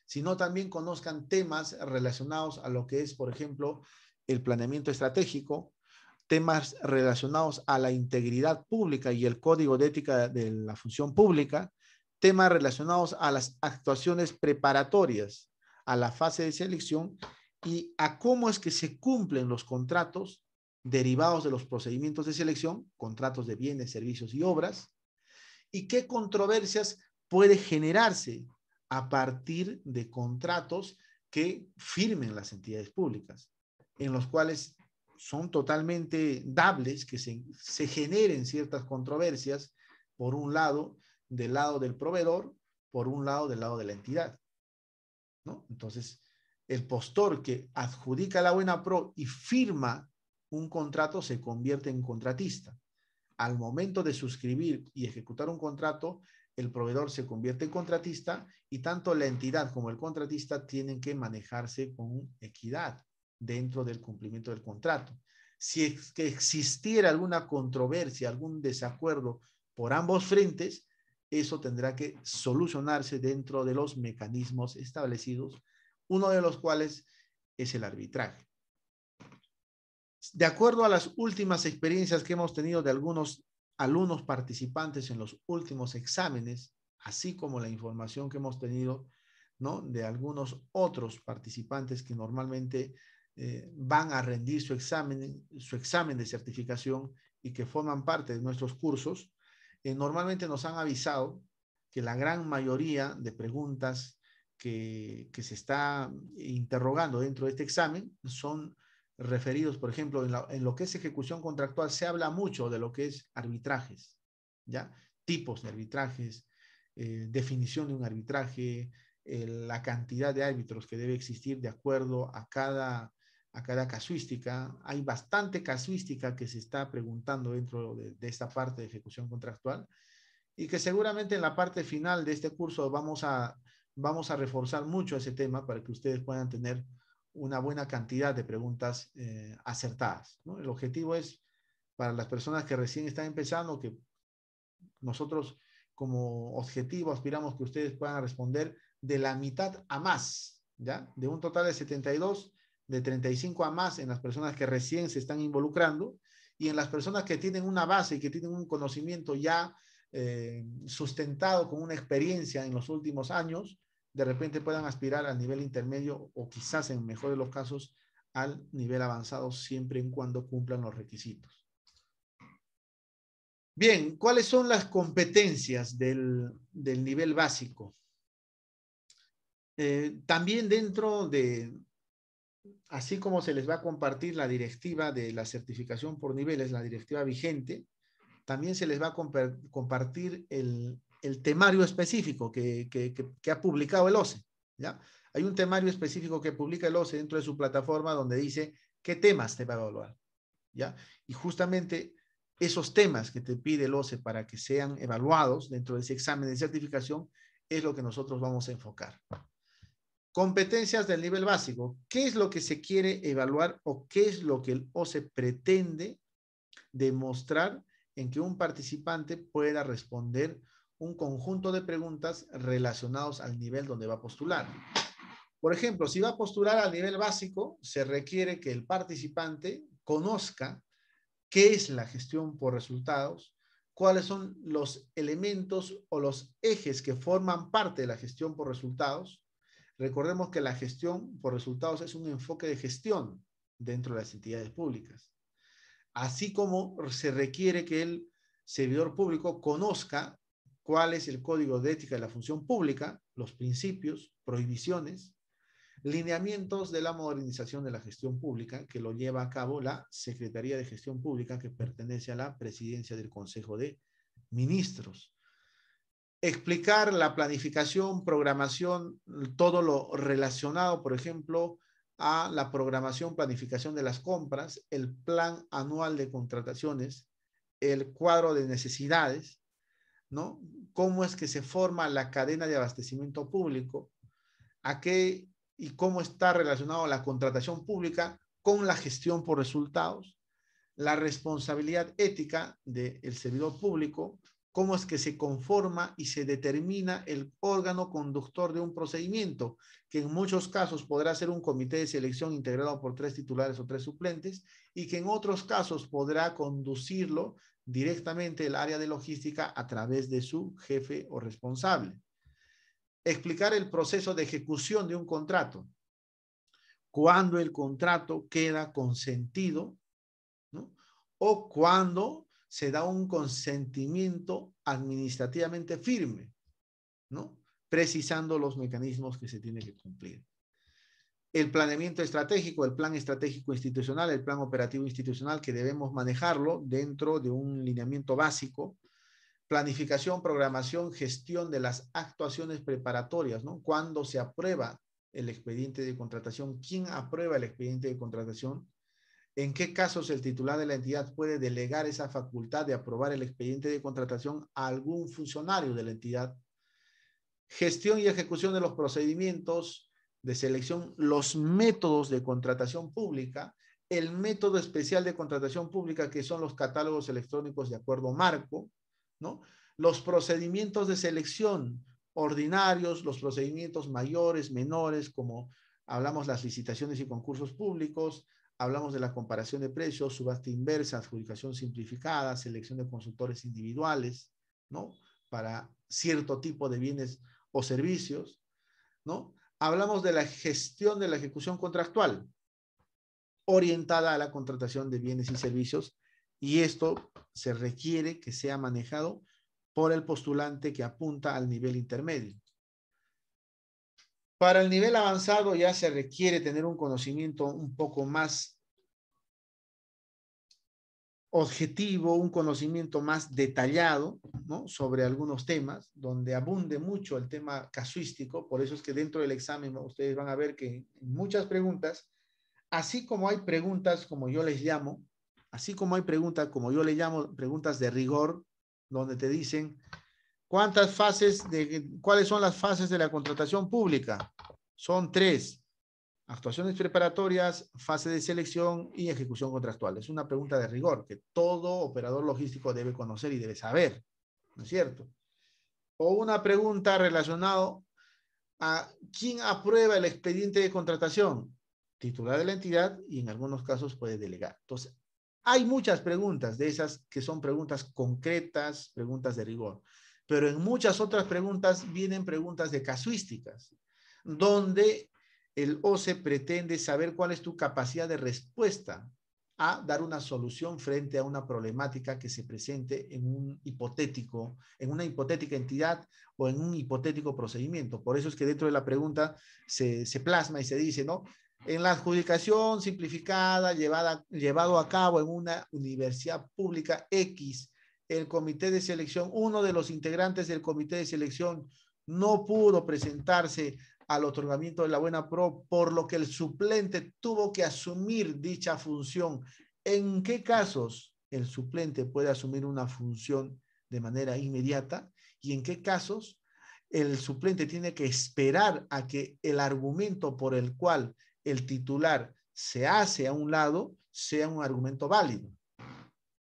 sino también conozcan temas relacionados a lo que es, por ejemplo, el planeamiento estratégico, temas relacionados a la integridad pública y el código de ética de la función pública, temas relacionados a las actuaciones preparatorias, a la fase de selección y a cómo es que se cumplen los contratos derivados de los procedimientos de selección, contratos de bienes, servicios y obras, y qué controversias puede generarse a partir de contratos que firmen las entidades públicas, en los cuales son totalmente dables que se, generen ciertas controversias, por un lado, del lado del proveedor, por un lado, del lado de la entidad. Entonces, el postor que adjudica la buena pro y firma un contrato se convierte en contratista. Al momento de suscribir y ejecutar un contrato, el proveedor se convierte en contratista y tanto la entidad como el contratista tienen que manejarse con equidad dentro del cumplimiento del contrato. Si que existiera alguna controversia, algún desacuerdo por ambos frentes, eso tendrá que solucionarse dentro de los mecanismos establecidos, uno de los cuales es el arbitraje. De acuerdo a las últimas experiencias que hemos tenido de algunos alumnos participantes en los últimos exámenes, así como la información que hemos tenido ¿no? de algunos otros participantes que normalmente eh, van a rendir su examen, su examen de certificación y que forman parte de nuestros cursos, eh, normalmente nos han avisado que la gran mayoría de preguntas que, que se está interrogando dentro de este examen son referidos, por ejemplo, en, lo que es ejecución contractual, se habla mucho de lo que es arbitrajes, ¿ya? Tipos de arbitrajes, eh, definición de un arbitraje, la cantidad de árbitros que debe existir de acuerdo a cada, a cada casuística. Hay bastante casuística que se está preguntando dentro de, de esta parte de ejecución contractual y que seguramente en la parte final de este curso vamos a, vamos a reforzar mucho ese tema para que ustedes puedan tener una buena cantidad de preguntas eh, acertadas. El objetivo es para las personas que recién están empezando, que nosotros como objetivo aspiramos que ustedes puedan responder de la mitad a más, ¿ya? De un total de 72, de 35 a más en las personas que recién se están involucrando y en las personas que tienen una base y que tienen un conocimiento ya eh, sustentado con una experiencia en los últimos años, de repente puedan aspirar al nivel intermedio o quizás en mejor de los casos al nivel avanzado siempre y cuando cumplan los requisitos. Bien, ¿cuáles son las competencias del, nivel básico? Eh, también dentro de, así como se les va a compartir la directiva de la certificación por niveles, la directiva vigente, también se les va a compartir el, el temario específico que, que, ha publicado el OCE. ¿ya? Hay un temario específico que publica el OCE dentro de su plataforma donde dice qué temas te va a evaluar. ¿ya? Y justamente esos temas que te pide el OCE para que sean evaluados dentro de ese examen de certificación es lo que nosotros vamos a enfocar. Competencias del nivel básico. ¿Qué es lo que se quiere evaluar o qué es lo que el OCE pretende demostrar en que un participante pueda responder un conjunto de preguntas relacionados al nivel donde va a postular. Por ejemplo, si va a postular al nivel básico, se requiere que el participante conozca qué es la gestión por resultados, cuáles son los elementos o los ejes que forman parte de la gestión por resultados. Recordemos que la gestión por resultados es un enfoque de gestión dentro de las entidades públicas. Así como se requiere que el servidor público conozca cuál es el código de ética de la función pública, los principios, prohibiciones, lineamientos de la modernización de la gestión pública que lo lleva a cabo la Secretaría de Gestión Pública que pertenece a la presidencia del Consejo de Ministros. Explicar la planificación, programación, todo lo relacionado, por ejemplo, a la programación, planificación de las compras, el plan anual de contrataciones, el cuadro de necesidades, Cómo es que se forma la cadena de abastecimiento público, a qué y cómo está relacionado la contratación pública con la gestión por resultados, la responsabilidad ética del servidor público, cómo es que se conforma y se determina el órgano conductor de un procedimiento, que en muchos casos podrá ser un comité de selección integrado por tres titulares o tres suplentes, y que en otros casos podrá conducirlo directamente el área de logística a través de su jefe o responsable. Explicar el proceso de ejecución de un contrato. Cuando el contrato queda consentido ¿no? o cuando se da un consentimiento administrativamente firme, ¿no? precisando los mecanismos que se tiene que cumplir el planeamiento estratégico, el plan estratégico institucional, el plan operativo institucional, que debemos manejarlo dentro de un lineamiento básico, planificación, programación, gestión de las actuaciones preparatorias, ¿no? Cuando se aprueba el expediente de contratación, quién aprueba el expediente de contratación, en qué casos el titular de la entidad puede delegar esa facultad de aprobar el expediente de contratación a algún funcionario de la entidad, gestión y ejecución de los procedimientos, de selección, los métodos de contratación pública, el método especial de contratación pública, que son los catálogos electrónicos de acuerdo marco, ¿no? Los procedimientos de selección ordinarios, los procedimientos mayores, menores, como hablamos las licitaciones y concursos públicos, hablamos de la comparación de precios, subasta inversa, adjudicación simplificada, selección de consultores individuales, ¿no? Para cierto tipo de bienes o servicios, ¿no? hablamos de la gestión de la ejecución contractual orientada a la contratación de bienes y servicios y esto se requiere que sea manejado por el postulante que apunta al nivel intermedio. Para el nivel avanzado ya se requiere tener un conocimiento un poco más objetivo, un conocimiento más detallado ¿no? sobre algunos temas, donde abunde mucho el tema casuístico, por eso es que dentro del examen ustedes van a ver que muchas preguntas, así como hay preguntas como yo les llamo, así como hay preguntas como yo les llamo preguntas de rigor, donde te dicen cuántas fases de cuáles son las fases de la contratación pública. Son tres actuaciones preparatorias, fase de selección y ejecución contractual. Es una pregunta de rigor que todo operador logístico debe conocer y debe saber, ¿no es cierto? O una pregunta relacionada a quién aprueba el expediente de contratación, titular de la entidad y en algunos casos puede delegar. Entonces, hay muchas preguntas de esas que son preguntas concretas, preguntas de rigor, pero en muchas otras preguntas vienen preguntas de casuísticas, donde el OCE pretende saber cuál es tu capacidad de respuesta a dar una solución frente a una problemática que se presente en un hipotético, en una hipotética entidad o en un hipotético procedimiento. Por eso es que dentro de la pregunta se, plasma y se dice, ¿no? En la adjudicación simplificada llevada, llevado a cabo en una universidad pública X, el comité de selección, uno de los integrantes del comité de selección no pudo presentarse al otorgamiento de la buena pro, por lo que el suplente tuvo que asumir dicha función. ¿En qué casos el suplente puede asumir una función de manera inmediata y en qué casos el suplente tiene que esperar a que el argumento por el cual el titular se hace a un lado sea un argumento válido?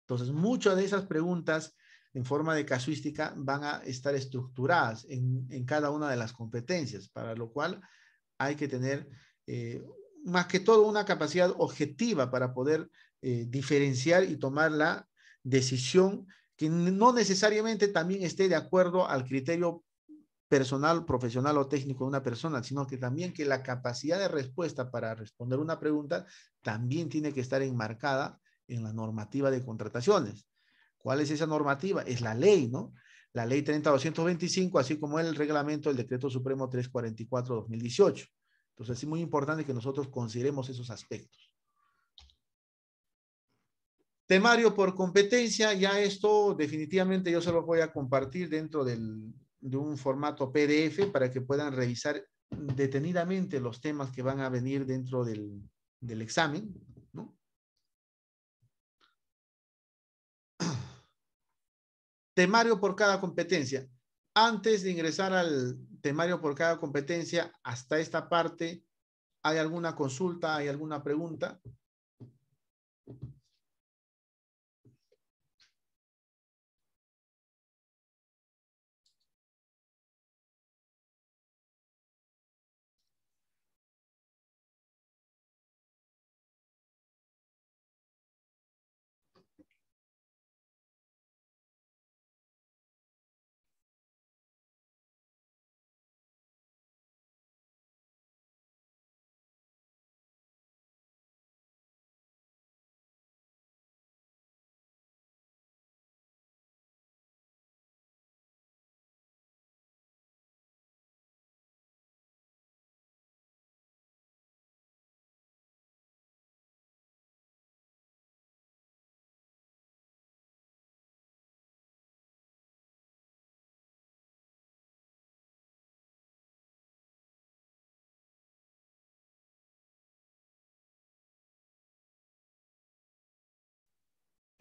Entonces, muchas de esas preguntas en forma de casuística van a estar estructuradas en, cada una de las competencias, para lo cual hay que tener eh, más que todo una capacidad objetiva para poder eh, diferenciar y tomar la decisión que no necesariamente también esté de acuerdo al criterio personal, profesional o técnico de una persona, sino que también que la capacidad de respuesta para responder una pregunta también tiene que estar enmarcada en la normativa de contrataciones. ¿Cuál es esa normativa? Es la ley, ¿no? La ley 3225 así como el reglamento del decreto supremo 344-2018. Entonces, es muy importante que nosotros consideremos esos aspectos. Temario por competencia, ya esto definitivamente yo se lo voy a compartir dentro del, de un formato PDF para que puedan revisar detenidamente los temas que van a venir dentro del, del examen, temario por cada competencia. Antes de ingresar al temario por cada competencia, hasta esta parte, ¿hay alguna consulta? ¿Hay alguna pregunta?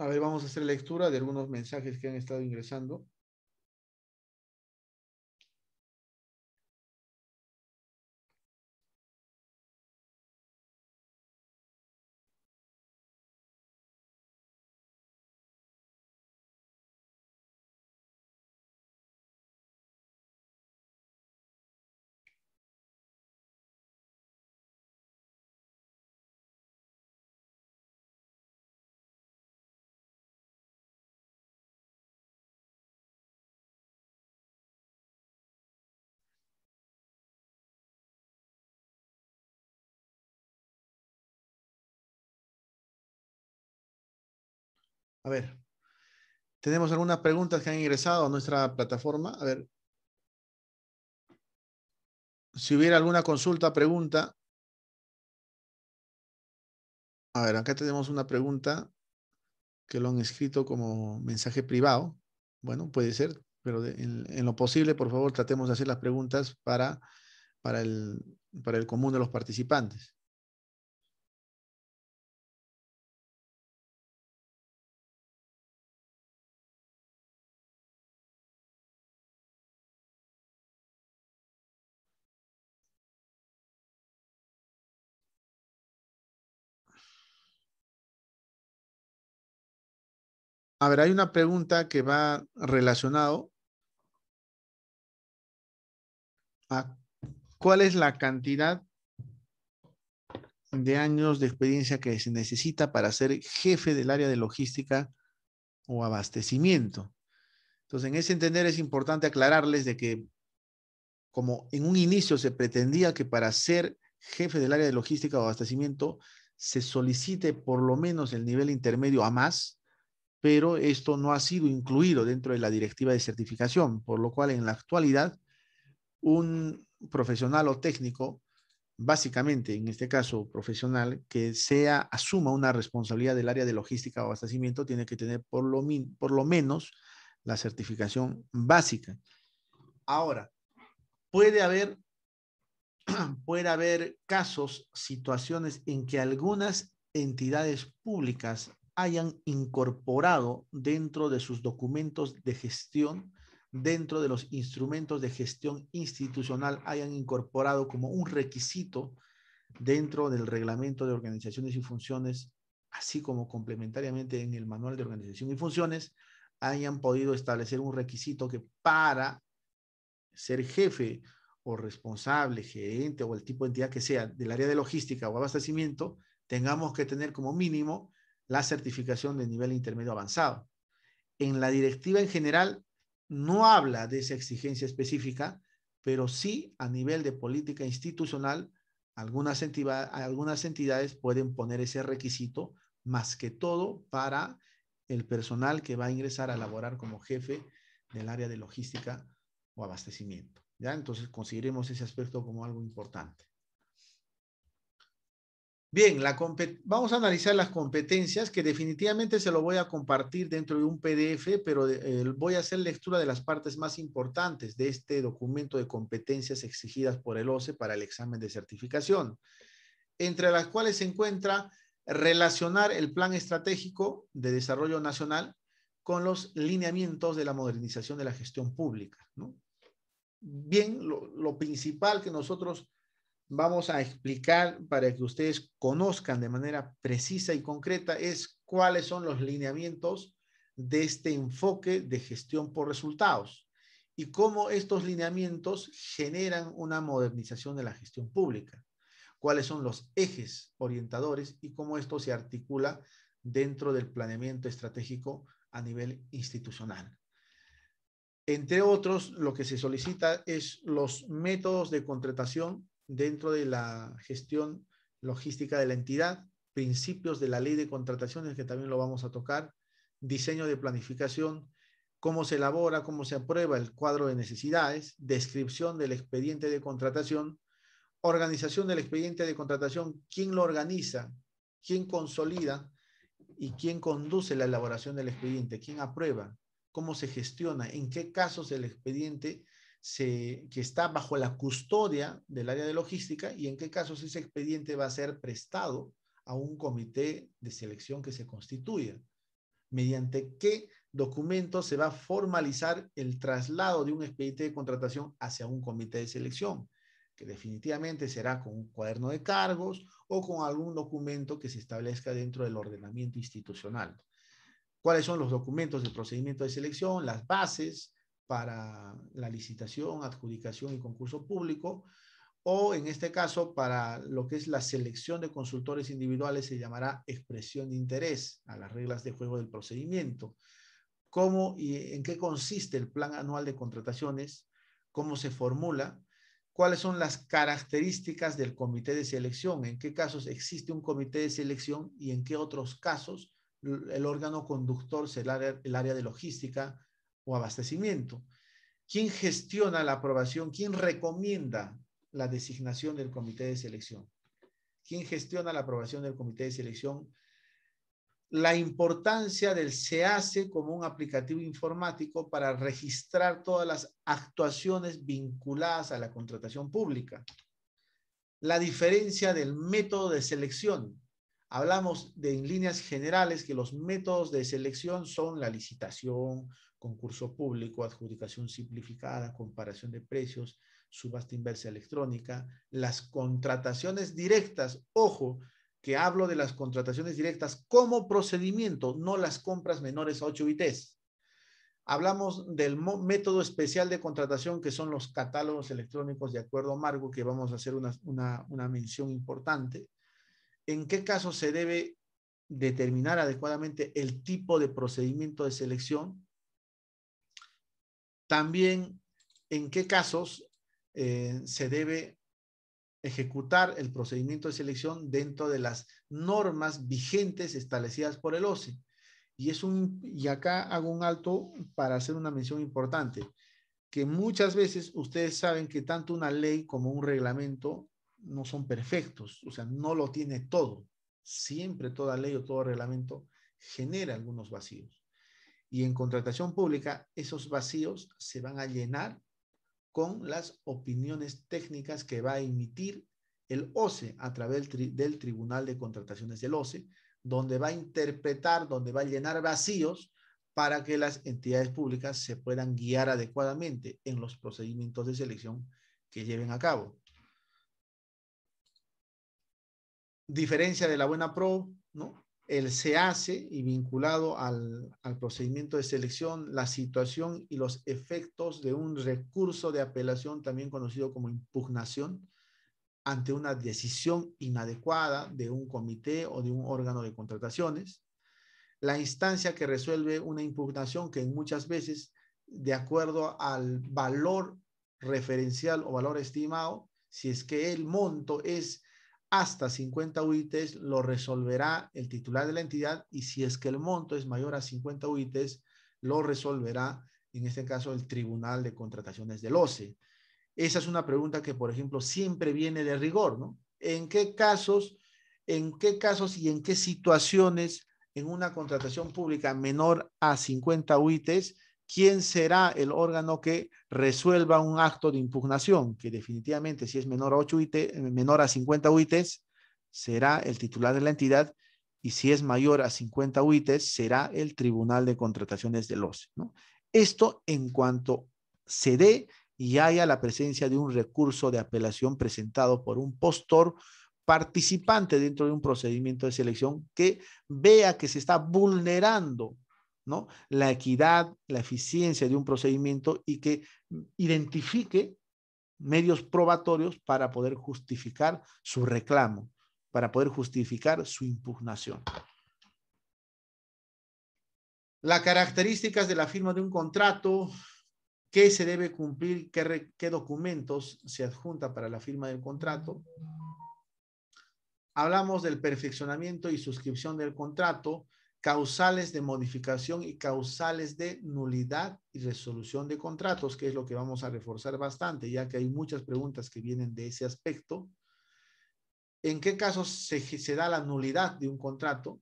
A ver, vamos a hacer lectura de algunos mensajes que han estado ingresando. A ver, tenemos algunas preguntas que han ingresado a nuestra plataforma. A ver. Si hubiera alguna consulta, pregunta. A ver, acá tenemos una pregunta que lo han escrito como mensaje privado. Bueno, puede ser, pero en, lo posible, por favor, tratemos de hacer las preguntas para, para, para el común de los participantes. A ver, hay una pregunta que va relacionado. A ¿Cuál es la cantidad de años de experiencia que se necesita para ser jefe del área de logística o abastecimiento? Entonces, en ese entender es importante aclararles de que como en un inicio se pretendía que para ser jefe del área de logística o abastecimiento se solicite por lo menos el nivel intermedio a más, pero esto no ha sido incluido dentro de la directiva de certificación, por lo cual en la actualidad un profesional o técnico, básicamente en este caso profesional, que sea asuma una responsabilidad del área de logística o abastecimiento, tiene que tener por lo, por lo menos la certificación básica. Ahora, puede haber, puede haber casos, situaciones en que algunas entidades públicas hayan incorporado dentro de sus documentos de gestión, dentro de los instrumentos de gestión institucional, hayan incorporado como un requisito dentro del reglamento de organizaciones y funciones, así como complementariamente en el manual de organización y funciones, hayan podido establecer un requisito que para ser jefe o responsable, gerente o el tipo de entidad que sea del área de logística o abastecimiento, tengamos que tener como mínimo la certificación de nivel intermedio avanzado. En la directiva en general no habla de esa exigencia específica, pero sí a nivel de política institucional, algunas, entidades pueden poner ese requisito, más que todo para el personal que va a ingresar a laborar como jefe del área de logística o abastecimiento. ¿ya? Entonces, consideremos ese aspecto como algo importante. Bien, la vamos a analizar las competencias que definitivamente se lo voy a compartir dentro de un PDF, pero eh, voy a hacer lectura de las partes más importantes de este documento de competencias exigidas por el OCE para el examen de certificación, entre las cuales se encuentra relacionar el plan estratégico de desarrollo nacional con los lineamientos de la modernización de la gestión pública. Bien, lo principal que nosotros vamos a explicar para que ustedes conozcan de manera precisa y concreta es cuáles son los lineamientos de este enfoque de gestión por resultados y cómo estos lineamientos generan una modernización de la gestión pública, cuáles son los ejes orientadores y cómo esto se articula dentro del planeamiento estratégico a nivel institucional. Entre otros, lo que se solicita es los métodos de contratación dentro de la gestión logística de la entidad, principios de la ley de contrataciones, que también lo vamos a tocar, diseño de planificación, cómo se elabora, cómo se aprueba el cuadro de necesidades, descripción del expediente de contratación, organización del expediente de contratación, quién lo organiza, quién consolida y quién conduce la elaboración del expediente, quién aprueba, cómo se gestiona, en qué casos el expediente que está bajo la custodia del área de logística y en qué casos ese expediente va a ser prestado a un comité de selección que se constituya. Mediante qué documento se va a formalizar el traslado de un expediente de contratación hacia un comité de selección, que definitivamente será con un cuaderno de cargos o con algún documento que se establezca dentro del ordenamiento institucional. ¿Cuáles son los documentos del procedimiento de selección? Las bases, para la licitación, adjudicación y concurso público, o en este caso para lo que es la selección de consultores individuales se llamará expresión de interés a las reglas de juego del procedimiento. ¿Cómo y en qué consiste el plan anual de contrataciones? ¿Cómo se formula? ¿Cuáles son las características del comité de selección? ¿En qué casos existe un comité de selección y en qué otros casos el órgano conductor será el área de logística, o abastecimiento. ¿Quién gestiona la aprobación? ¿Quién recomienda la designación del comité de selección? ¿Quién gestiona la aprobación del comité de selección? La importancia del SEACE como un aplicativo informático para registrar todas las actuaciones vinculadas a la contratación pública. La diferencia del método de selección Hablamos de en líneas generales que los métodos de selección son la licitación, concurso público, adjudicación simplificada, comparación de precios, subasta inversa electrónica, las contrataciones directas, ojo, que hablo de las contrataciones directas como procedimiento, no las compras menores a 8 ITs. Hablamos del método especial de contratación que son los catálogos electrónicos de acuerdo a Margo, que vamos a hacer una mención importante en qué caso se debe determinar adecuadamente el tipo de procedimiento de selección. También en qué casos eh, se debe ejecutar el procedimiento de selección dentro de las normas vigentes establecidas por el OCE. Y, es un, y acá hago un alto para hacer una mención importante, que muchas veces ustedes saben que tanto una ley como un reglamento no son perfectos, o sea, no lo tiene todo. Siempre toda ley o todo reglamento genera algunos vacíos. Y en contratación pública, esos vacíos se van a llenar con las opiniones técnicas que va a emitir el OCE a través del, Tribunal de Contrataciones del OCE, donde va a interpretar, donde va a llenar vacíos para que las entidades públicas se puedan guiar adecuadamente en los procedimientos de selección que lleven a cabo. diferencia de la buena pro, ¿no? El se hace y vinculado al, al procedimiento de selección, la situación y los efectos de un recurso de apelación, también conocido como impugnación, ante una decisión inadecuada de un comité o de un órgano de contrataciones. La instancia que resuelve una impugnación que muchas veces, de acuerdo al valor referencial o valor estimado, si es que el monto es hasta 50 UITES lo resolverá el titular de la entidad y si es que el monto es mayor a 50 UITES, lo resolverá, en este caso, el Tribunal de Contrataciones del OCE. Esa es una pregunta que, por ejemplo, siempre viene de rigor, ¿no? ¿En qué casos, en qué casos y en qué situaciones en una contratación pública menor a 50 UITs quién será el órgano que resuelva un acto de impugnación, que definitivamente si es menor a, 8 UIT, menor a 50 uites será el titular de la entidad y si es mayor a 50 uites será el Tribunal de Contrataciones del los Esto en cuanto se dé y haya la presencia de un recurso de apelación presentado por un postor participante dentro de un procedimiento de selección que vea que se está vulnerando la equidad, la eficiencia de un procedimiento y que identifique medios probatorios para poder justificar su reclamo, para poder justificar su impugnación. Las características de la firma de un contrato, qué se debe cumplir, qué, qué documentos se adjunta para la firma del contrato. Hablamos del perfeccionamiento y suscripción del contrato, causales de modificación y causales de nulidad y resolución de contratos, que es lo que vamos a reforzar bastante, ya que hay muchas preguntas que vienen de ese aspecto. ¿En qué casos se, se da la nulidad de un contrato?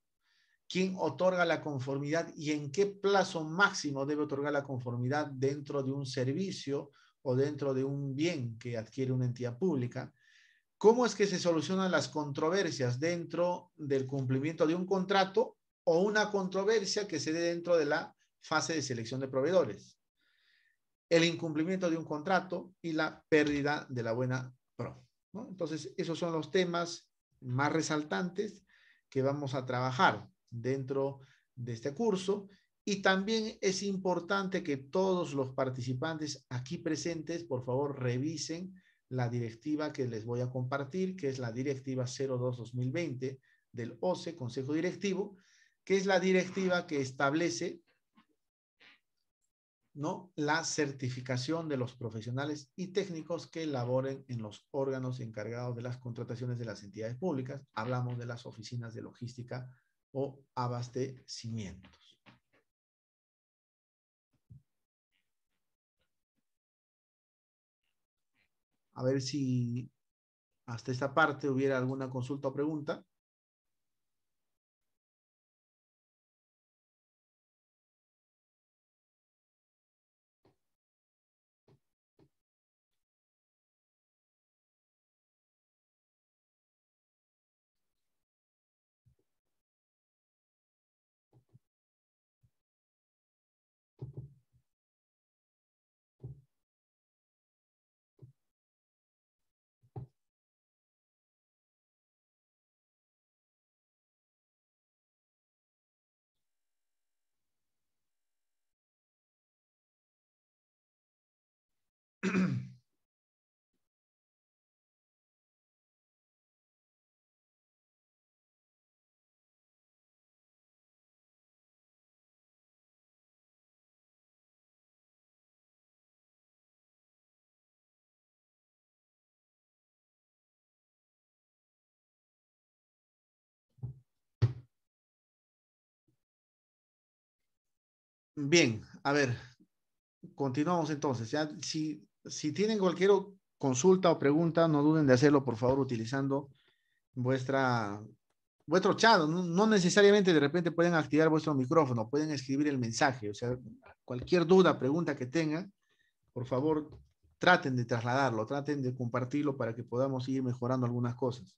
¿Quién otorga la conformidad y en qué plazo máximo debe otorgar la conformidad dentro de un servicio o dentro de un bien que adquiere una entidad pública? ¿Cómo es que se solucionan las controversias dentro del cumplimiento de un contrato o una controversia que se dé dentro de la fase de selección de proveedores, el incumplimiento de un contrato y la pérdida de la buena pro. ¿no? Entonces, esos son los temas más resaltantes que vamos a trabajar dentro de este curso. Y también es importante que todos los participantes aquí presentes, por favor, revisen la directiva que les voy a compartir, que es la Directiva 02-2020 del OCE, Consejo Directivo, que es la directiva que establece ¿no? la certificación de los profesionales y técnicos que laboren en los órganos encargados de las contrataciones de las entidades públicas. Hablamos de las oficinas de logística o abastecimientos. A ver si hasta esta parte hubiera alguna consulta o pregunta. Bien, a ver, continuamos entonces. Ya, si si tienen cualquier consulta o pregunta, no duden de hacerlo, por favor, utilizando vuestro chat. No, necesariamente de repente pueden activar vuestro micrófono, pueden escribir el mensaje. O sea, cualquier duda, pregunta que tengan, por favor, traten de trasladarlo, traten de compartirlo para que podamos ir mejorando algunas cosas.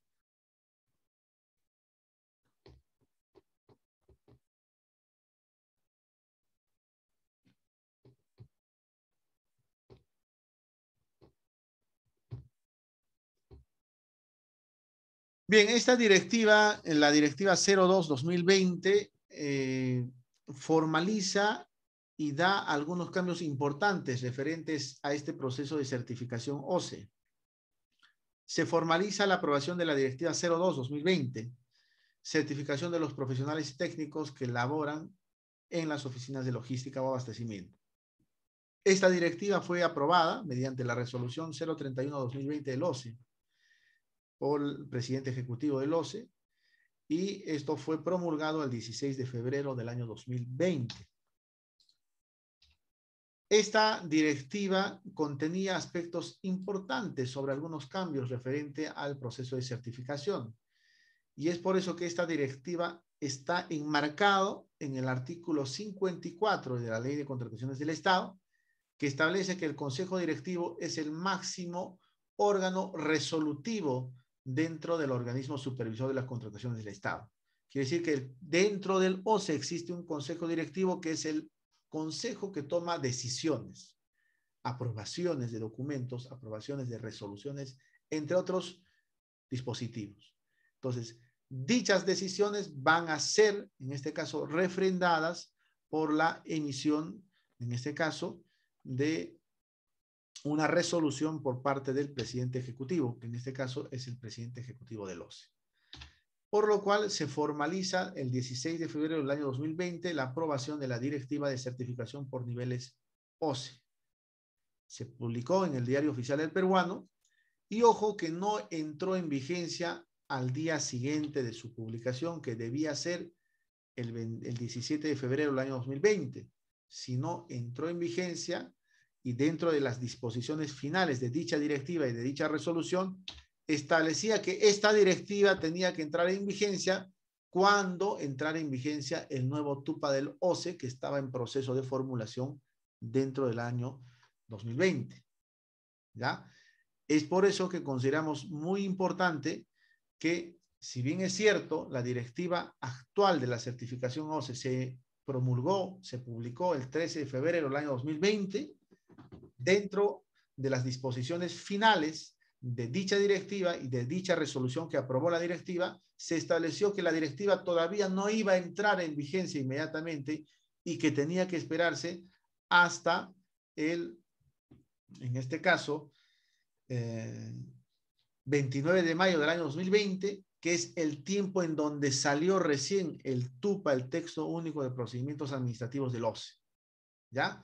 Bien, esta directiva, eh, la directiva 02-2020, eh, formaliza y da algunos cambios importantes referentes a este proceso de certificación OCE. Se formaliza la aprobación de la Directiva 02-2020, certificación de los profesionales técnicos que laboran en las oficinas de logística o abastecimiento. Esta directiva fue aprobada mediante la resolución 031-2020 del OCE por el presidente ejecutivo del OCE, y esto fue promulgado el 16 de febrero del año 2020. Esta directiva contenía aspectos importantes sobre algunos cambios referente al proceso de certificación. Y es por eso que esta directiva está enmarcado en el artículo 54 de la Ley de Contrataciones del Estado, que establece que el Consejo Directivo es el máximo órgano resolutivo dentro del organismo supervisor de las contrataciones del Estado. Quiere decir que dentro del OCE existe un consejo directivo que es el consejo que toma decisiones, aprobaciones de documentos, aprobaciones de resoluciones, entre otros dispositivos. Entonces, dichas decisiones van a ser, en este caso, refrendadas por la emisión, en este caso, de una resolución por parte del presidente ejecutivo, que en este caso es el presidente ejecutivo del OCE. Por lo cual se formaliza el 16 de febrero del año 2020 la aprobación de la Directiva de Certificación por Niveles OCE. Se publicó en el Diario Oficial del Peruano y ojo que no entró en vigencia al día siguiente de su publicación, que debía ser el, el 17 de febrero del año 2020, sino entró en vigencia y dentro de las disposiciones finales de dicha directiva y de dicha resolución, establecía que esta directiva tenía que entrar en vigencia cuando entrara en vigencia el nuevo TUPA del OCE que estaba en proceso de formulación dentro del año 2020. ¿Ya? Es por eso que consideramos muy importante que, si bien es cierto, la directiva actual de la certificación OCE se promulgó, se publicó el 13 de febrero del año 2020, dentro de las disposiciones finales de dicha directiva y de dicha resolución que aprobó la directiva, se estableció que la directiva todavía no iba a entrar en vigencia inmediatamente y que tenía que esperarse hasta el, en este caso, 29 eh, de mayo del año 2020, que es el tiempo en donde salió recién el TUPA, el texto único de procedimientos administrativos del OCE. ¿Ya?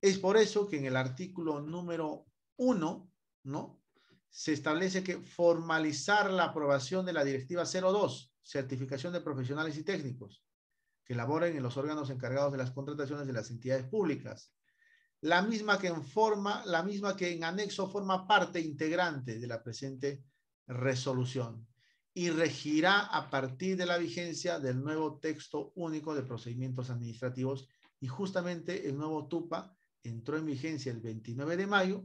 Es por eso que en el artículo número uno, ¿no? Se establece que formalizar la aprobación de la Directiva 02, certificación de profesionales y técnicos, que laboren en los órganos encargados de las contrataciones de las entidades públicas, la misma que en forma, la misma que en anexo forma parte integrante de la presente resolución y regirá a partir de la vigencia del nuevo texto único de procedimientos administrativos y justamente el nuevo TUPA entró en vigencia el 29 de mayo,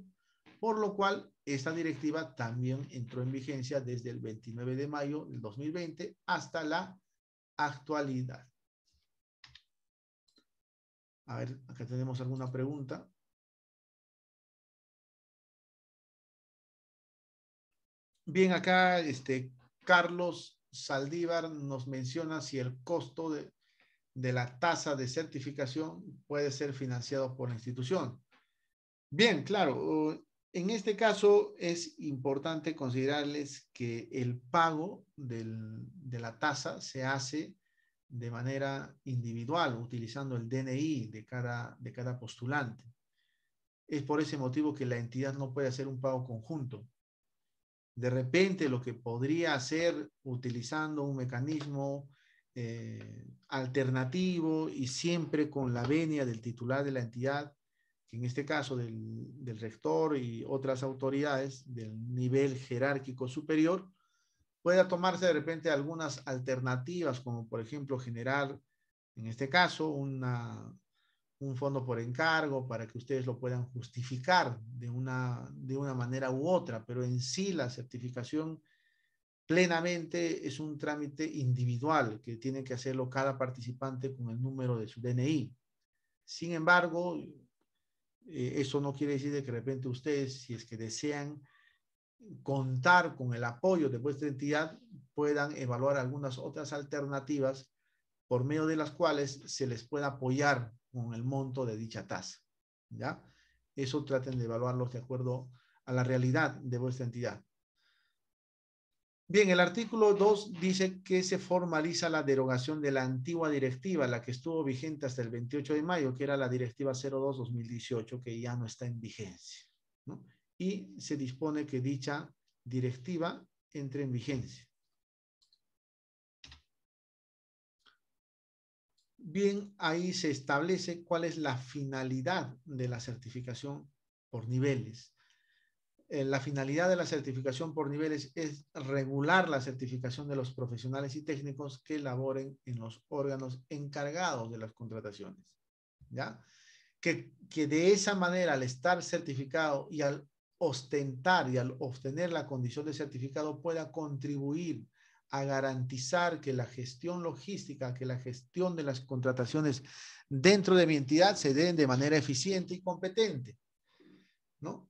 por lo cual esta directiva también entró en vigencia desde el 29 de mayo del 2020 hasta la actualidad. A ver, acá tenemos alguna pregunta. Bien, acá este, Carlos Saldívar nos menciona si el costo de, de la tasa de certificación puede ser financiado por la institución. Bien, claro, uh, en este caso es importante considerarles que el pago de la tasa se hace de manera individual, utilizando el DNI de cada, de cada postulante. Es por ese motivo que la entidad no puede hacer un pago conjunto. De repente, lo que podría hacer utilizando un mecanismo eh, alternativo y siempre con la venia del titular de la entidad, que en este caso del, rector y otras autoridades del nivel jerárquico superior, pueda tomarse de repente algunas alternativas, como por ejemplo generar, en este caso, una, un fondo por encargo para que ustedes lo puedan justificar de una, de una manera u otra, pero en sí la certificación plenamente es un trámite individual que tiene que hacerlo cada participante con el número de su DNI. Sin embargo, eh, eso no quiere decir de que de repente ustedes, si es que desean contar con el apoyo de vuestra entidad, puedan evaluar algunas otras alternativas por medio de las cuales se les pueda apoyar con el monto de dicha tasa. ¿Ya? Eso traten de evaluarlos de acuerdo a la realidad de vuestra entidad. Bien, el artículo 2 dice que se formaliza la derogación de la antigua directiva, la que estuvo vigente hasta el 28 de mayo, que era la directiva 02-2018, que ya no está en vigencia. Y se dispone que dicha directiva entre en vigencia. Bien, ahí se establece cuál es la finalidad de la certificación por niveles la finalidad de la certificación por niveles es regular la certificación de los profesionales y técnicos que laboren en los órganos encargados de las contrataciones. ¿Ya? Que, que de esa manera, al estar certificado y al ostentar y al obtener la condición de certificado, pueda contribuir a garantizar que la gestión logística, que la gestión de las contrataciones dentro de mi entidad se den de manera eficiente y competente. ¿No?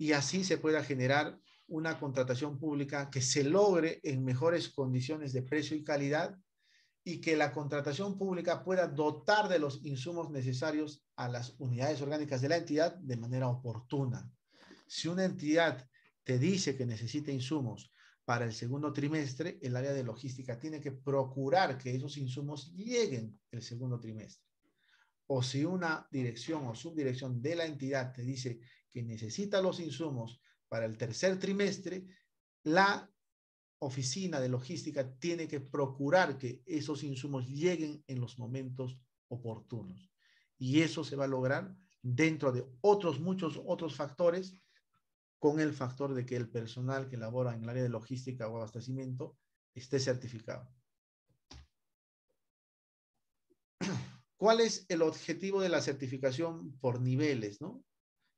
y así se pueda generar una contratación pública que se logre en mejores condiciones de precio y calidad y que la contratación pública pueda dotar de los insumos necesarios a las unidades orgánicas de la entidad de manera oportuna. Si una entidad te dice que necesita insumos para el segundo trimestre, el área de logística tiene que procurar que esos insumos lleguen el segundo trimestre o si una dirección o subdirección de la entidad te dice que necesita los insumos para el tercer trimestre, la oficina de logística tiene que procurar que esos insumos lleguen en los momentos oportunos. Y eso se va a lograr dentro de otros muchos otros factores, con el factor de que el personal que labora en el área de logística o abastecimiento esté certificado. ¿Cuál es el objetivo de la certificación por niveles? ¿no?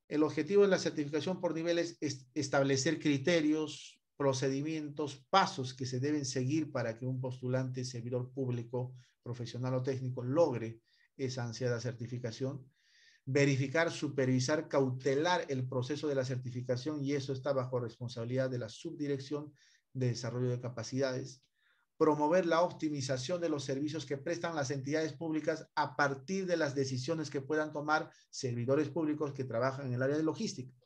El objetivo de la certificación por niveles es establecer criterios, procedimientos, pasos que se deben seguir para que un postulante, servidor público, profesional o técnico logre esa ansiada certificación. Verificar, supervisar, cautelar el proceso de la certificación y eso está bajo responsabilidad de la Subdirección de Desarrollo de Capacidades promover la optimización de los servicios que prestan las entidades públicas a partir de las decisiones que puedan tomar servidores públicos que trabajan en el área de logística.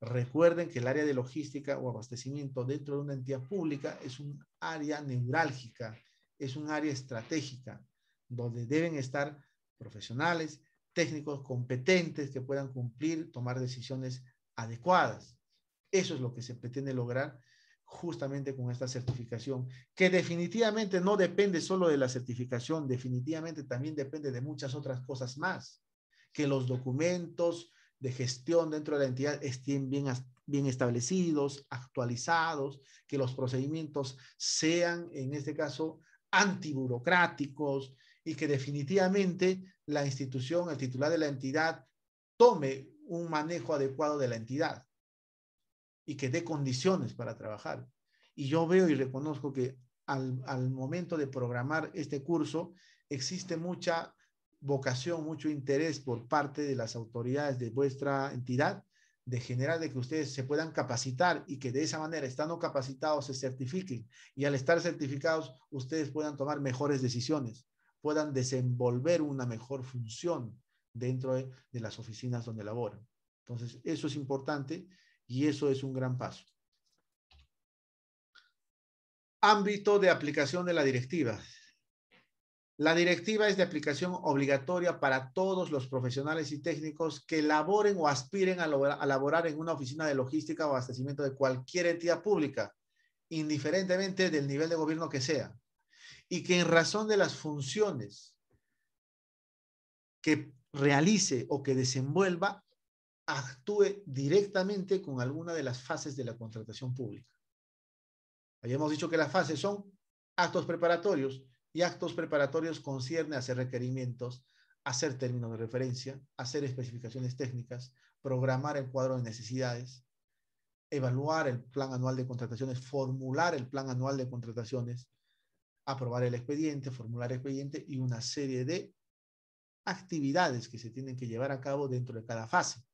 Recuerden que el área de logística o abastecimiento dentro de una entidad pública es un área neurálgica, es un área estratégica, donde deben estar profesionales, técnicos competentes que puedan cumplir, tomar decisiones adecuadas. Eso es lo que se pretende lograr justamente con esta certificación, que definitivamente no depende solo de la certificación, definitivamente también depende de muchas otras cosas más, que los documentos de gestión dentro de la entidad estén bien, bien establecidos, actualizados, que los procedimientos sean, en este caso, antiburocráticos y que definitivamente la institución, el titular de la entidad, tome un manejo adecuado de la entidad y que dé condiciones para trabajar. Y yo veo y reconozco que al, momento de programar este curso existe mucha vocación, mucho interés por parte de las autoridades de vuestra entidad de generar de que ustedes se puedan capacitar y que de esa manera, estando capacitados, se certifiquen y al estar certificados, ustedes puedan tomar mejores decisiones, puedan desenvolver una mejor función dentro de, de las oficinas donde laboran. Entonces, eso es importante y eso es un gran paso. Ámbito de aplicación de la directiva. La directiva es de aplicación obligatoria para todos los profesionales y técnicos que laboren o aspiren a, laborar en una oficina de logística o abastecimiento de cualquier entidad pública, indiferentemente del nivel de gobierno que sea, y que en razón de las funciones que realice o que desenvuelva actúe directamente con alguna de las fases de la contratación pública. Habíamos dicho que las fases son actos preparatorios y actos preparatorios concierne a hacer requerimientos, hacer términos de referencia, hacer especificaciones técnicas, programar el cuadro de necesidades, evaluar el plan anual de contrataciones, formular el plan anual de contrataciones, aprobar el expediente, formular el expediente y una serie de actividades que se tienen que llevar a cabo dentro de cada fase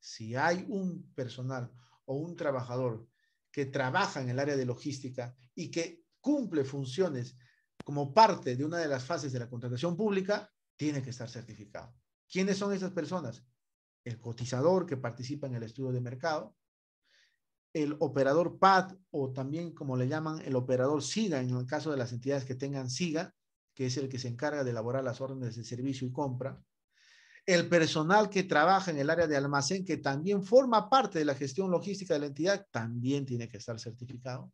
si hay un personal o un trabajador que trabaja en el área de logística y que cumple funciones como parte de una de las fases de la contratación pública, tiene que estar certificado. ¿Quiénes son esas personas? El cotizador que participa en el estudio de mercado, el operador PAD o también como le llaman el operador SIGA en el caso de las entidades que tengan SIGA, que es el que se encarga de elaborar las órdenes de servicio y compra, el personal que trabaja en el área de almacén, que también forma parte de la gestión logística de la entidad, también tiene que estar certificado.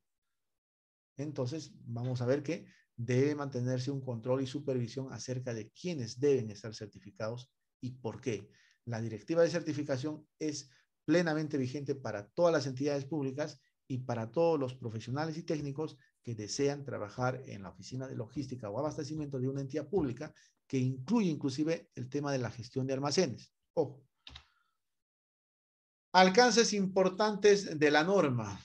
Entonces, vamos a ver que debe mantenerse un control y supervisión acerca de quiénes deben estar certificados y por qué. La directiva de certificación es plenamente vigente para todas las entidades públicas y para todos los profesionales y técnicos que desean trabajar en la oficina de logística o abastecimiento de una entidad pública que incluye inclusive el tema de la gestión de almacenes. Ojo. Alcances importantes de la norma.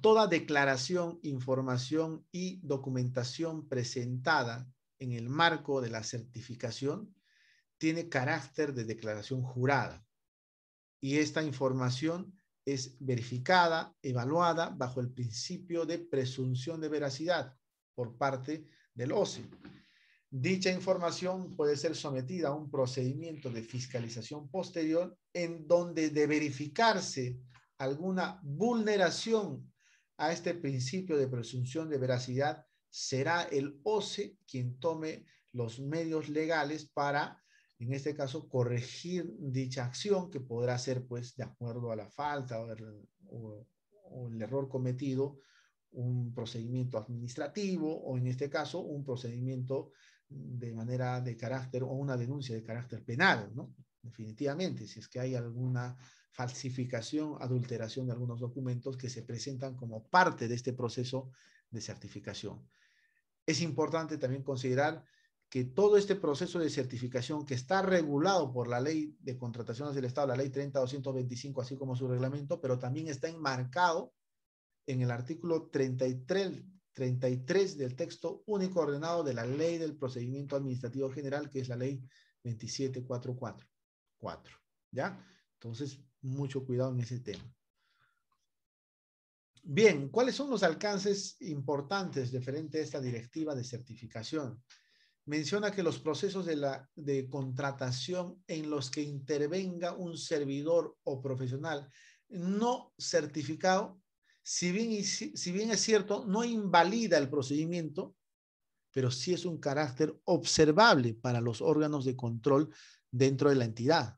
Toda declaración, información y documentación presentada en el marco de la certificación tiene carácter de declaración jurada y esta información es verificada, evaluada bajo el principio de presunción de veracidad por parte del OCE Dicha información puede ser sometida a un procedimiento de fiscalización posterior en donde de verificarse alguna vulneración a este principio de presunción de veracidad, será el OCE quien tome los medios legales para, en este caso, corregir dicha acción que podrá ser, pues, de acuerdo a la falta o el, error cometido, un procedimiento administrativo o en este caso un procedimiento de manera de carácter o una denuncia de carácter penal, ¿no? Definitivamente, si es que hay alguna falsificación, adulteración de algunos documentos que se presentan como parte de este proceso de certificación. Es importante también considerar que todo este proceso de certificación que está regulado por la ley de contrataciones del Estado, la ley 30225, así como su reglamento, pero también está enmarcado en el artículo 33 33 del texto único ordenado de la Ley del Procedimiento Administrativo General, que es la Ley 27444. ¿Ya? Entonces, mucho cuidado en ese tema. Bien, ¿cuáles son los alcances importantes referente a esta directiva de certificación? Menciona que los procesos de, la, de contratación en los que intervenga un servidor o profesional no certificado si bien, es cierto, no invalida el procedimiento, pero sí es un carácter observable para los órganos de control dentro de la entidad.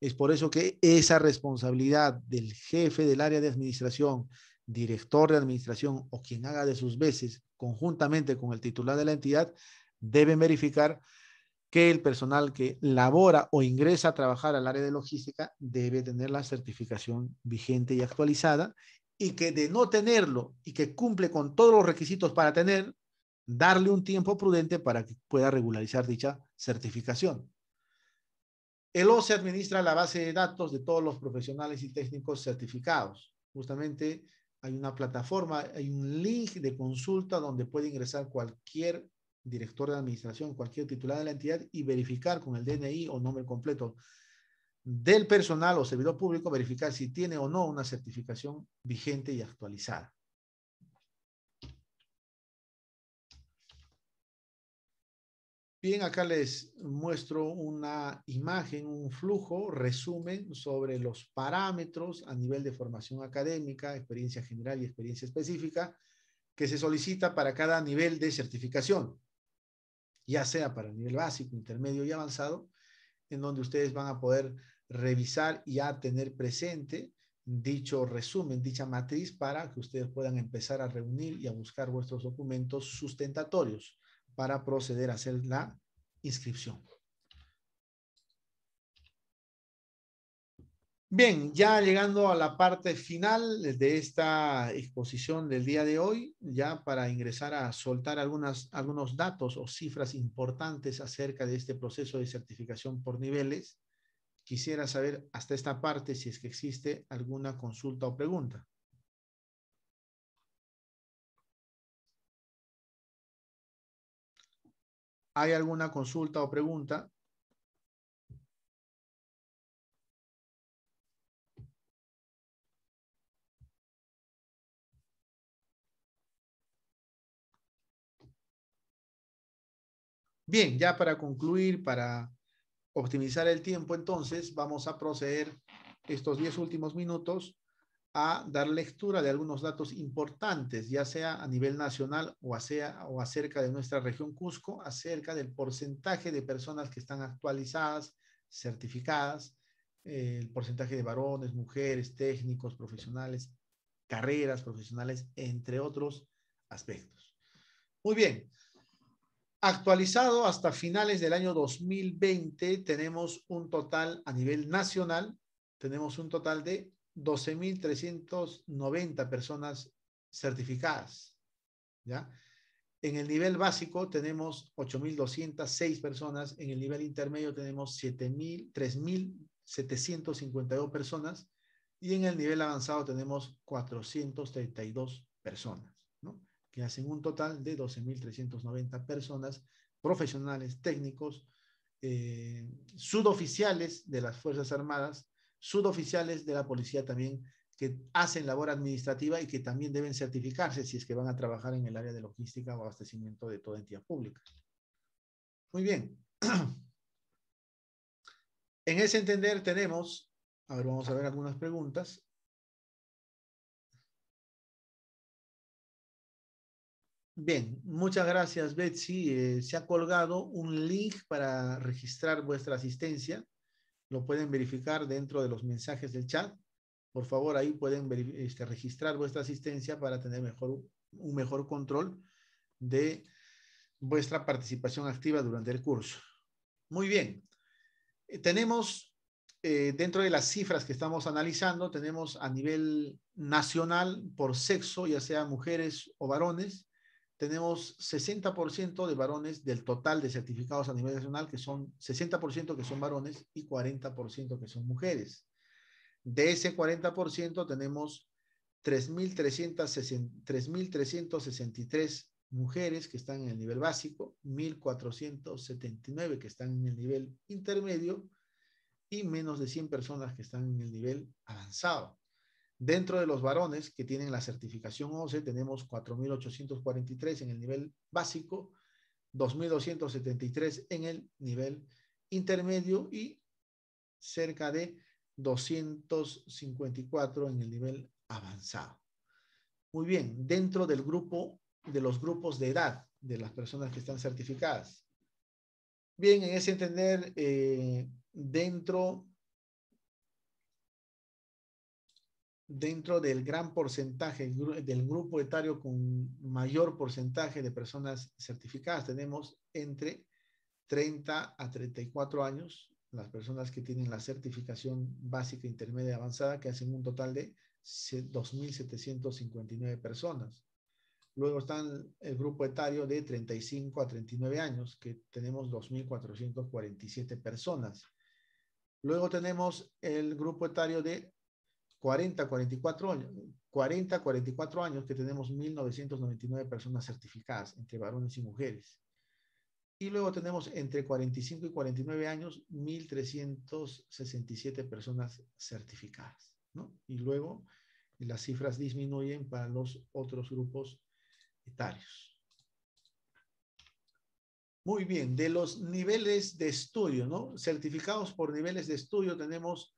Es por eso que esa responsabilidad del jefe del área de administración, director de administración o quien haga de sus veces conjuntamente con el titular de la entidad, debe verificar que el personal que labora o ingresa a trabajar al área de logística debe tener la certificación vigente y actualizada y que de no tenerlo y que cumple con todos los requisitos para tener, darle un tiempo prudente para que pueda regularizar dicha certificación. El OCE administra la base de datos de todos los profesionales y técnicos certificados. Justamente hay una plataforma, hay un link de consulta donde puede ingresar cualquier director de administración, cualquier titular de la entidad y verificar con el DNI o nombre completo del personal o servidor público verificar si tiene o no una certificación vigente y actualizada. Bien, acá les muestro una imagen, un flujo, resumen sobre los parámetros a nivel de formación académica, experiencia general y experiencia específica que se solicita para cada nivel de certificación, ya sea para nivel básico, intermedio y avanzado, en donde ustedes van a poder revisar y a tener presente dicho resumen, dicha matriz para que ustedes puedan empezar a reunir y a buscar vuestros documentos sustentatorios para proceder a hacer la inscripción. Bien, ya llegando a la parte final de esta exposición del día de hoy, ya para ingresar a soltar algunas, algunos datos o cifras importantes acerca de este proceso de certificación por niveles, Quisiera saber hasta esta parte si es que existe alguna consulta o pregunta. ¿Hay alguna consulta o pregunta? Bien, ya para concluir, para optimizar el tiempo, entonces vamos a proceder estos 10 últimos minutos a dar lectura de algunos datos importantes, ya sea a nivel nacional o, sea o acerca de nuestra región Cusco, acerca del porcentaje de personas que están actualizadas, certificadas, eh, el porcentaje de varones, mujeres, técnicos, profesionales, carreras profesionales, entre otros aspectos. Muy bien, Actualizado hasta finales del año 2020, tenemos un total a nivel nacional, tenemos un total de 12.390 personas certificadas. ¿ya? En el nivel básico tenemos 8.206 personas, en el nivel intermedio tenemos 3.752 personas y en el nivel avanzado tenemos 432 personas que hacen un total de 12.390 personas, profesionales, técnicos, eh, sudoficiales suboficiales de las Fuerzas Armadas, suboficiales de la policía también, que hacen labor administrativa y que también deben certificarse si es que van a trabajar en el área de logística o abastecimiento de toda entidad pública. Muy bien. En ese entender tenemos, a ver, vamos a ver algunas preguntas. Bien, muchas gracias Betsy. Eh, se ha colgado un link para registrar vuestra asistencia. Lo pueden verificar dentro de los mensajes del chat. Por favor, ahí pueden este, registrar vuestra asistencia para tener mejor, un mejor control de vuestra participación activa durante el curso. Muy bien. Eh, tenemos, eh, dentro de las cifras que estamos analizando, tenemos a nivel nacional por sexo, ya sea mujeres o varones, tenemos 60% de varones del total de certificados a nivel nacional, que son 60% que son varones y 40% que son mujeres. De ese 40% tenemos 3.363 mujeres que están en el nivel básico, 1.479 que están en el nivel intermedio y menos de 100 personas que están en el nivel avanzado. Dentro de los varones que tienen la certificación 11, tenemos 4.843 en el nivel básico, 2.273 en el nivel intermedio y cerca de 254 en el nivel avanzado. Muy bien, dentro del grupo, de los grupos de edad de las personas que están certificadas. Bien, en ese entender, eh, dentro dentro del gran porcentaje del grupo etario con mayor porcentaje de personas certificadas. Tenemos entre 30 a 34 años las personas que tienen la certificación básica, intermedia, avanzada, que hacen un total de 2.759 personas. Luego están el grupo etario de 35 a 39 años, que tenemos 2.447 personas. Luego tenemos el grupo etario de 40, 44 años, 40, 44 años que tenemos 1.999 personas certificadas entre varones y mujeres. Y luego tenemos entre 45 y 49 años 1.367 personas certificadas. ¿no? Y luego las cifras disminuyen para los otros grupos etarios. Muy bien, de los niveles de estudio, ¿no? Certificados por niveles de estudio tenemos,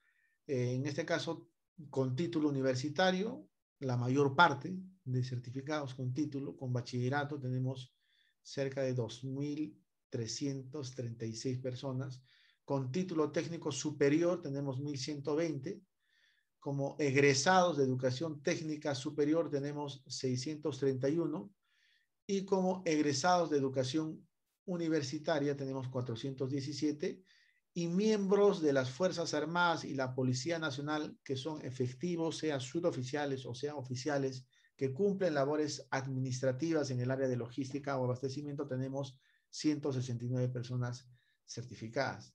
eh, en este caso, con título universitario, la mayor parte de certificados con título, con bachillerato, tenemos cerca de 2.336 personas. Con título técnico superior tenemos 1.120. Como egresados de educación técnica superior tenemos 631. Y como egresados de educación universitaria tenemos 417 y miembros de las Fuerzas Armadas y la Policía Nacional que son efectivos, sean suboficiales o sean oficiales, que cumplen labores administrativas en el área de logística o abastecimiento, tenemos 169 personas certificadas.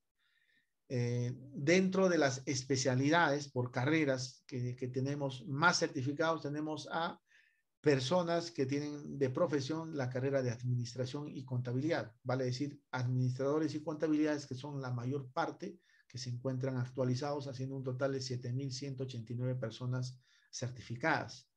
Eh, dentro de las especialidades por carreras que tenemos más certificados, tenemos a personas que tienen de profesión la carrera de administración y contabilidad, vale decir, administradores y contabilidades que son la mayor parte que se encuentran actualizados, haciendo un total de 7.189 personas certificadas.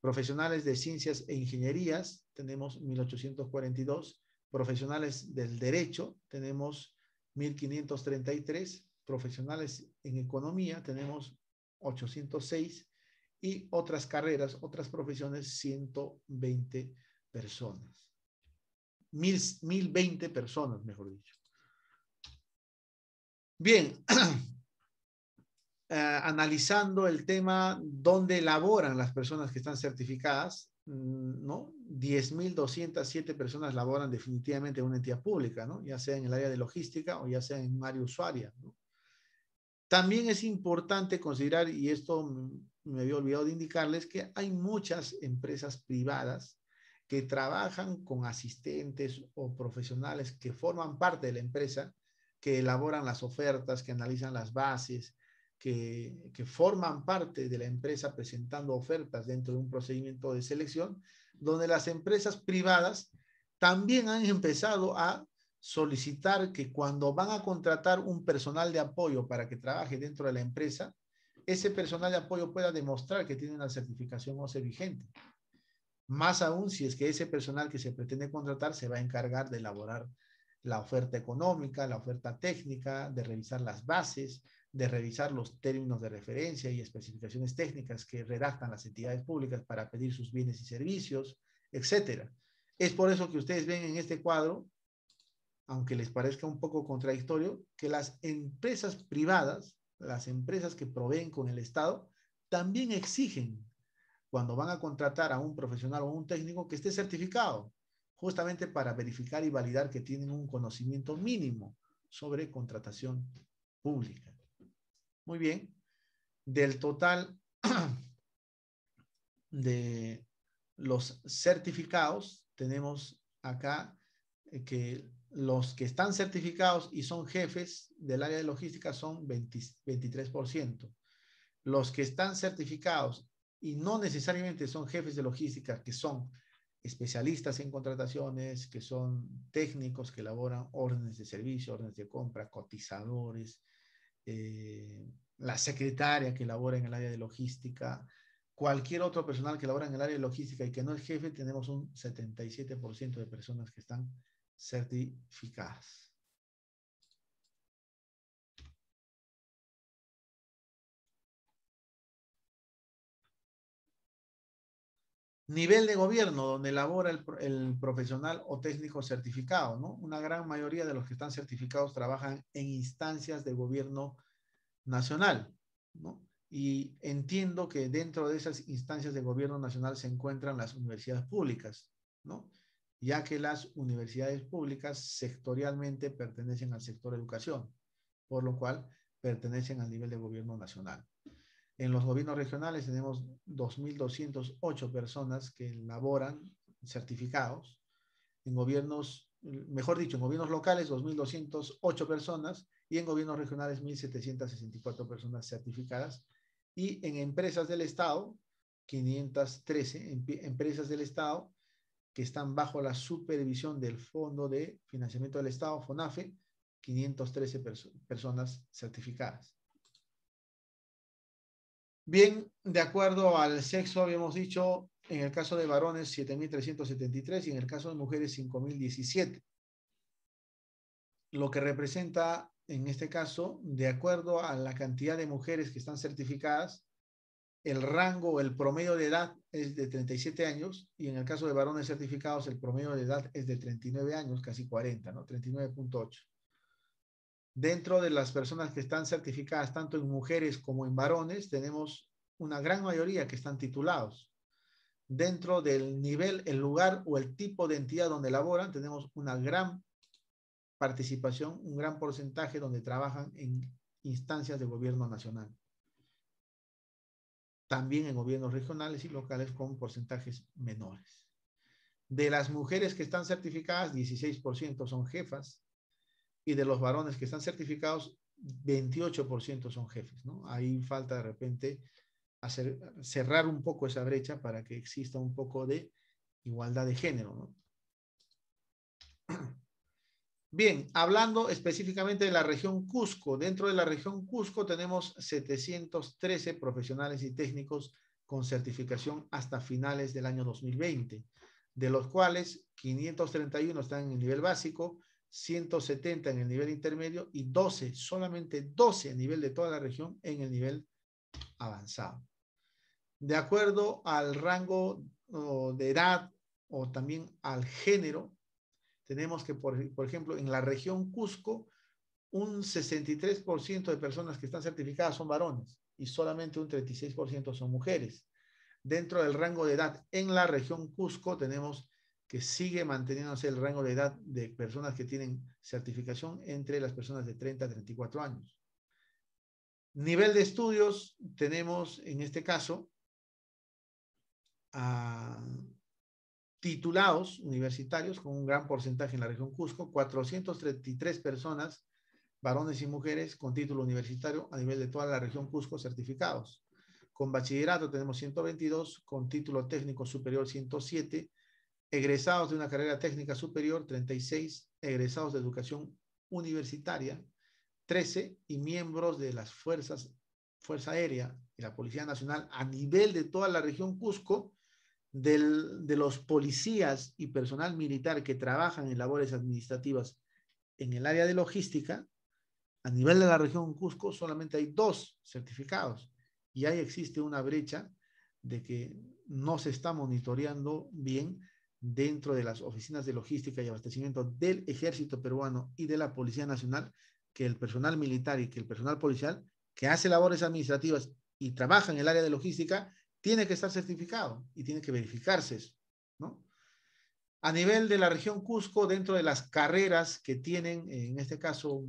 Profesionales de ciencias e ingenierías, tenemos 1.842. Profesionales del derecho, tenemos 1.533. Profesionales en economía, tenemos 806 y otras carreras, otras profesiones, 120 personas. Mil, 1020 personas, mejor dicho. Bien, eh, analizando el tema dónde laboran las personas que están certificadas, mm, ¿no? 10.207 personas laboran definitivamente en una entidad pública, ¿no? Ya sea en el área de logística o ya sea en un área usuaria, ¿no? También es importante considerar, y esto mm, me había olvidado de indicarles que hay muchas empresas privadas que trabajan con asistentes o profesionales que forman parte de la empresa, que elaboran las ofertas, que analizan las bases, que, que forman parte de la empresa presentando ofertas dentro de un procedimiento de selección, donde las empresas privadas también han empezado a solicitar que cuando van a contratar un personal de apoyo para que trabaje dentro de la empresa, ese personal de apoyo pueda demostrar que tiene una certificación OCE vigente. Más aún si es que ese personal que se pretende contratar se va a encargar de elaborar la oferta económica, la oferta técnica, de revisar las bases, de revisar los términos de referencia y especificaciones técnicas que redactan las entidades públicas para pedir sus bienes y servicios, etcétera. Es por eso que ustedes ven en este cuadro, aunque les parezca un poco contradictorio, que las empresas privadas las empresas que proveen con el Estado también exigen cuando van a contratar a un profesional o un técnico que esté certificado, justamente para verificar y validar que tienen un conocimiento mínimo sobre contratación pública. Muy bien. Del total de los certificados, tenemos acá eh, que los que están certificados y son jefes del área de logística son 23%. Los que están certificados y no necesariamente son jefes de logística, que son especialistas en contrataciones, que son técnicos que elaboran órdenes de servicio, órdenes de compra, cotizadores, eh, la secretaria que elabora en el área de logística, cualquier otro personal que labora en el área de logística y que no es jefe, tenemos un 77% de personas que están certificadas. Nivel de gobierno donde labora el, el, profesional o técnico certificado, ¿no? Una gran mayoría de los que están certificados trabajan en instancias de gobierno nacional, ¿no? Y entiendo que dentro de esas instancias de gobierno nacional se encuentran las universidades públicas, ¿no? ya que las universidades públicas sectorialmente pertenecen al sector educación, por lo cual pertenecen al nivel de gobierno nacional. En los gobiernos regionales tenemos 2.208 personas que elaboran certificados. En gobiernos, mejor dicho, en gobiernos locales 2.208 personas y en gobiernos regionales 1.764 personas certificadas. Y en empresas del Estado, 513 em, empresas del Estado que están bajo la supervisión del Fondo de Financiamiento del Estado, FONAFE, 513 personas certificadas. Bien, de acuerdo al sexo, habíamos dicho, en el caso de varones, 7.373 y en el caso de mujeres, 5.017. Lo que representa, en este caso, de acuerdo a la cantidad de mujeres que están certificadas, el rango, el promedio de edad es de 37 años y en el caso de varones certificados el promedio de edad es de 39 años, casi 40, ¿no? 39.8. Dentro de las personas que están certificadas tanto en mujeres como en varones, tenemos una gran mayoría que están titulados. Dentro del nivel, el lugar o el tipo de entidad donde laboran, tenemos una gran participación, un gran porcentaje donde trabajan en instancias de gobierno nacional también en gobiernos regionales y locales con porcentajes menores. De las mujeres que están certificadas, 16% son jefas y de los varones que están certificados, 28% son jefes. ¿no? Ahí falta de repente hacer, cerrar un poco esa brecha para que exista un poco de igualdad de género. ¿no? Bien, hablando específicamente de la región Cusco, dentro de la región Cusco tenemos 713 profesionales y técnicos con certificación hasta finales del año 2020, de los cuales 531 están en el nivel básico, 170 en el nivel intermedio y 12, solamente 12 a nivel de toda la región en el nivel avanzado. De acuerdo al rango oh, de edad o también al género, tenemos que, por, ejemplo, en la región Cusco, un 63% de personas que están certificadas son varones y solamente un 36% son mujeres. Dentro del rango de edad en la región Cusco tenemos que sigue manteniéndose el rango de edad de personas que tienen certificación entre las personas de 30 a 34 años. Nivel de estudios tenemos en este caso a titulados universitarios con un gran porcentaje en la región Cusco, 433 personas, varones y mujeres con título universitario a nivel de toda la región Cusco certificados. Con bachillerato tenemos 122, con título técnico superior 107, egresados de una carrera técnica superior 36, egresados de educación universitaria 13 y miembros de las fuerzas Fuerza Aérea y la Policía Nacional a nivel de toda la región Cusco de los policías y personal militar que trabajan en labores administrativas en el área de logística, a nivel de la región Cusco solamente hay dos certificados y ahí existe una brecha de que no se está monitoreando bien dentro de las oficinas de logística y abastecimiento del ejército peruano y de la Policía Nacional, que el personal militar y que el personal policial que hace labores administrativas y trabaja en el área de logística tiene que estar certificado y tiene que verificarse eso, ¿no? A nivel de la región Cusco, dentro de las carreras que tienen, en este caso,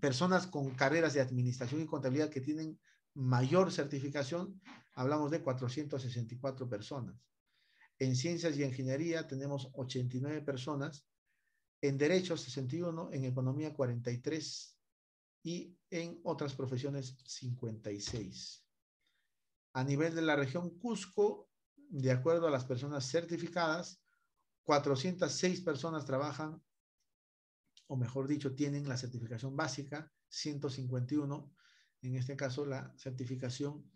personas con carreras de administración y contabilidad que tienen mayor certificación, hablamos de 464 personas. En ciencias y ingeniería tenemos 89 personas, en derecho 61, en economía 43 y en otras profesiones 56 a nivel de la región Cusco, de acuerdo a las personas certificadas, 406 personas trabajan, o mejor dicho, tienen la certificación básica, 151, en este caso la certificación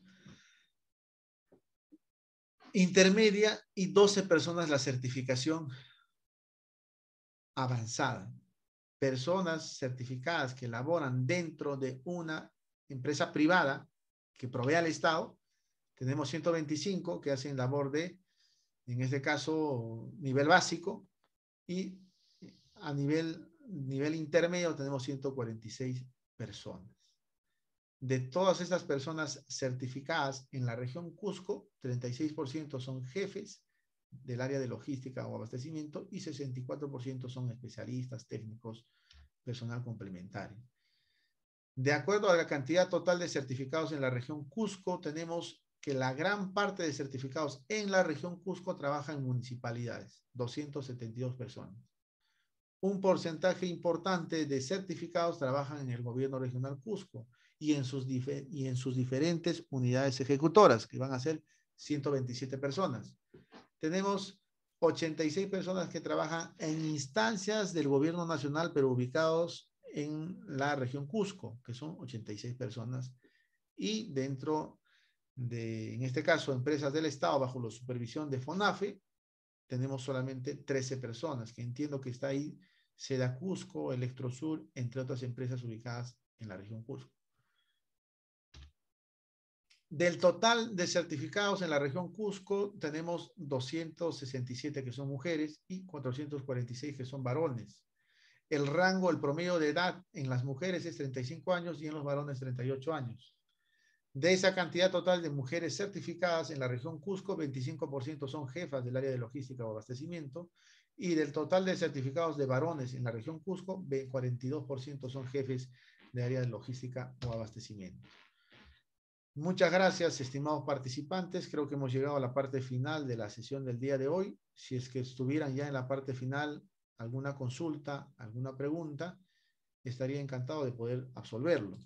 intermedia y 12 personas la certificación avanzada. Personas certificadas que laboran dentro de una empresa privada que provee al Estado tenemos 125 que hacen labor de, en este caso, nivel básico y a nivel, nivel intermedio tenemos 146 personas. De todas estas personas certificadas en la región Cusco, 36% son jefes del área de logística o abastecimiento y 64% son especialistas, técnicos, personal complementario. De acuerdo a la cantidad total de certificados en la región Cusco, tenemos que la gran parte de certificados en la región Cusco trabaja en municipalidades, 272 personas. Un porcentaje importante de certificados trabajan en el gobierno regional Cusco y en sus, y en sus diferentes unidades ejecutoras, que van a ser 127 personas. Tenemos 86 personas que trabajan en instancias del gobierno nacional, pero ubicados en la región Cusco, que son 86 personas, y dentro en este caso, empresas del Estado bajo la supervisión de FONAFE, tenemos solamente 13 personas, que entiendo que está ahí Seda Cusco, Electrosur, entre otras empresas ubicadas en la región Cusco. Del total de certificados en la región Cusco, tenemos 267 que son mujeres y 446 que son varones. El rango, el promedio de edad en las mujeres es 35 años y en los varones 38 años. De esa cantidad total de mujeres certificadas en la región Cusco, 25% son jefas del área de logística o abastecimiento y del total de certificados de varones en la región Cusco, 42% son jefes de área de logística o abastecimiento. Muchas gracias, estimados participantes. Creo que hemos llegado a la parte final de la sesión del día de hoy. Si es que estuvieran ya en la parte final alguna consulta, alguna pregunta, estaría encantado de poder absolverlo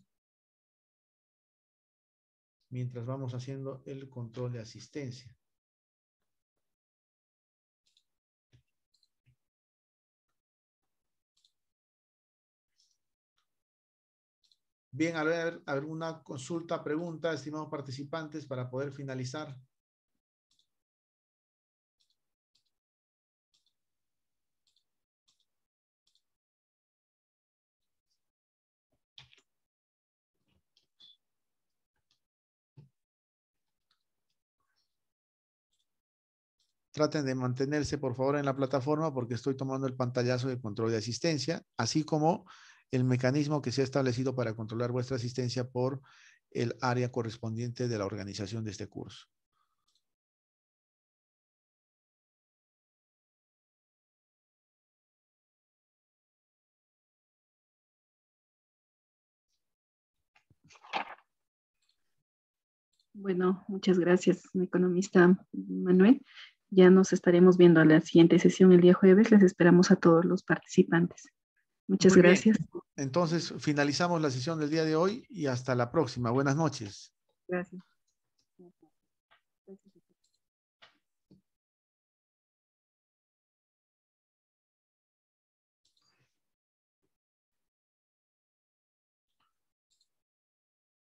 mientras vamos haciendo el control de asistencia. Bien, a ver, alguna consulta, pregunta, estimados participantes, para poder finalizar. traten de mantenerse, por favor, en la plataforma porque estoy tomando el pantallazo de control de asistencia, así como el mecanismo que se ha establecido para controlar vuestra asistencia por el área correspondiente de la organización de este curso. Bueno, muchas gracias, economista Manuel. Ya nos estaremos viendo a la siguiente sesión el día jueves. Les esperamos a todos los participantes. Muchas gracias. Entonces, finalizamos la sesión del día de hoy y hasta la próxima. Buenas noches. Gracias.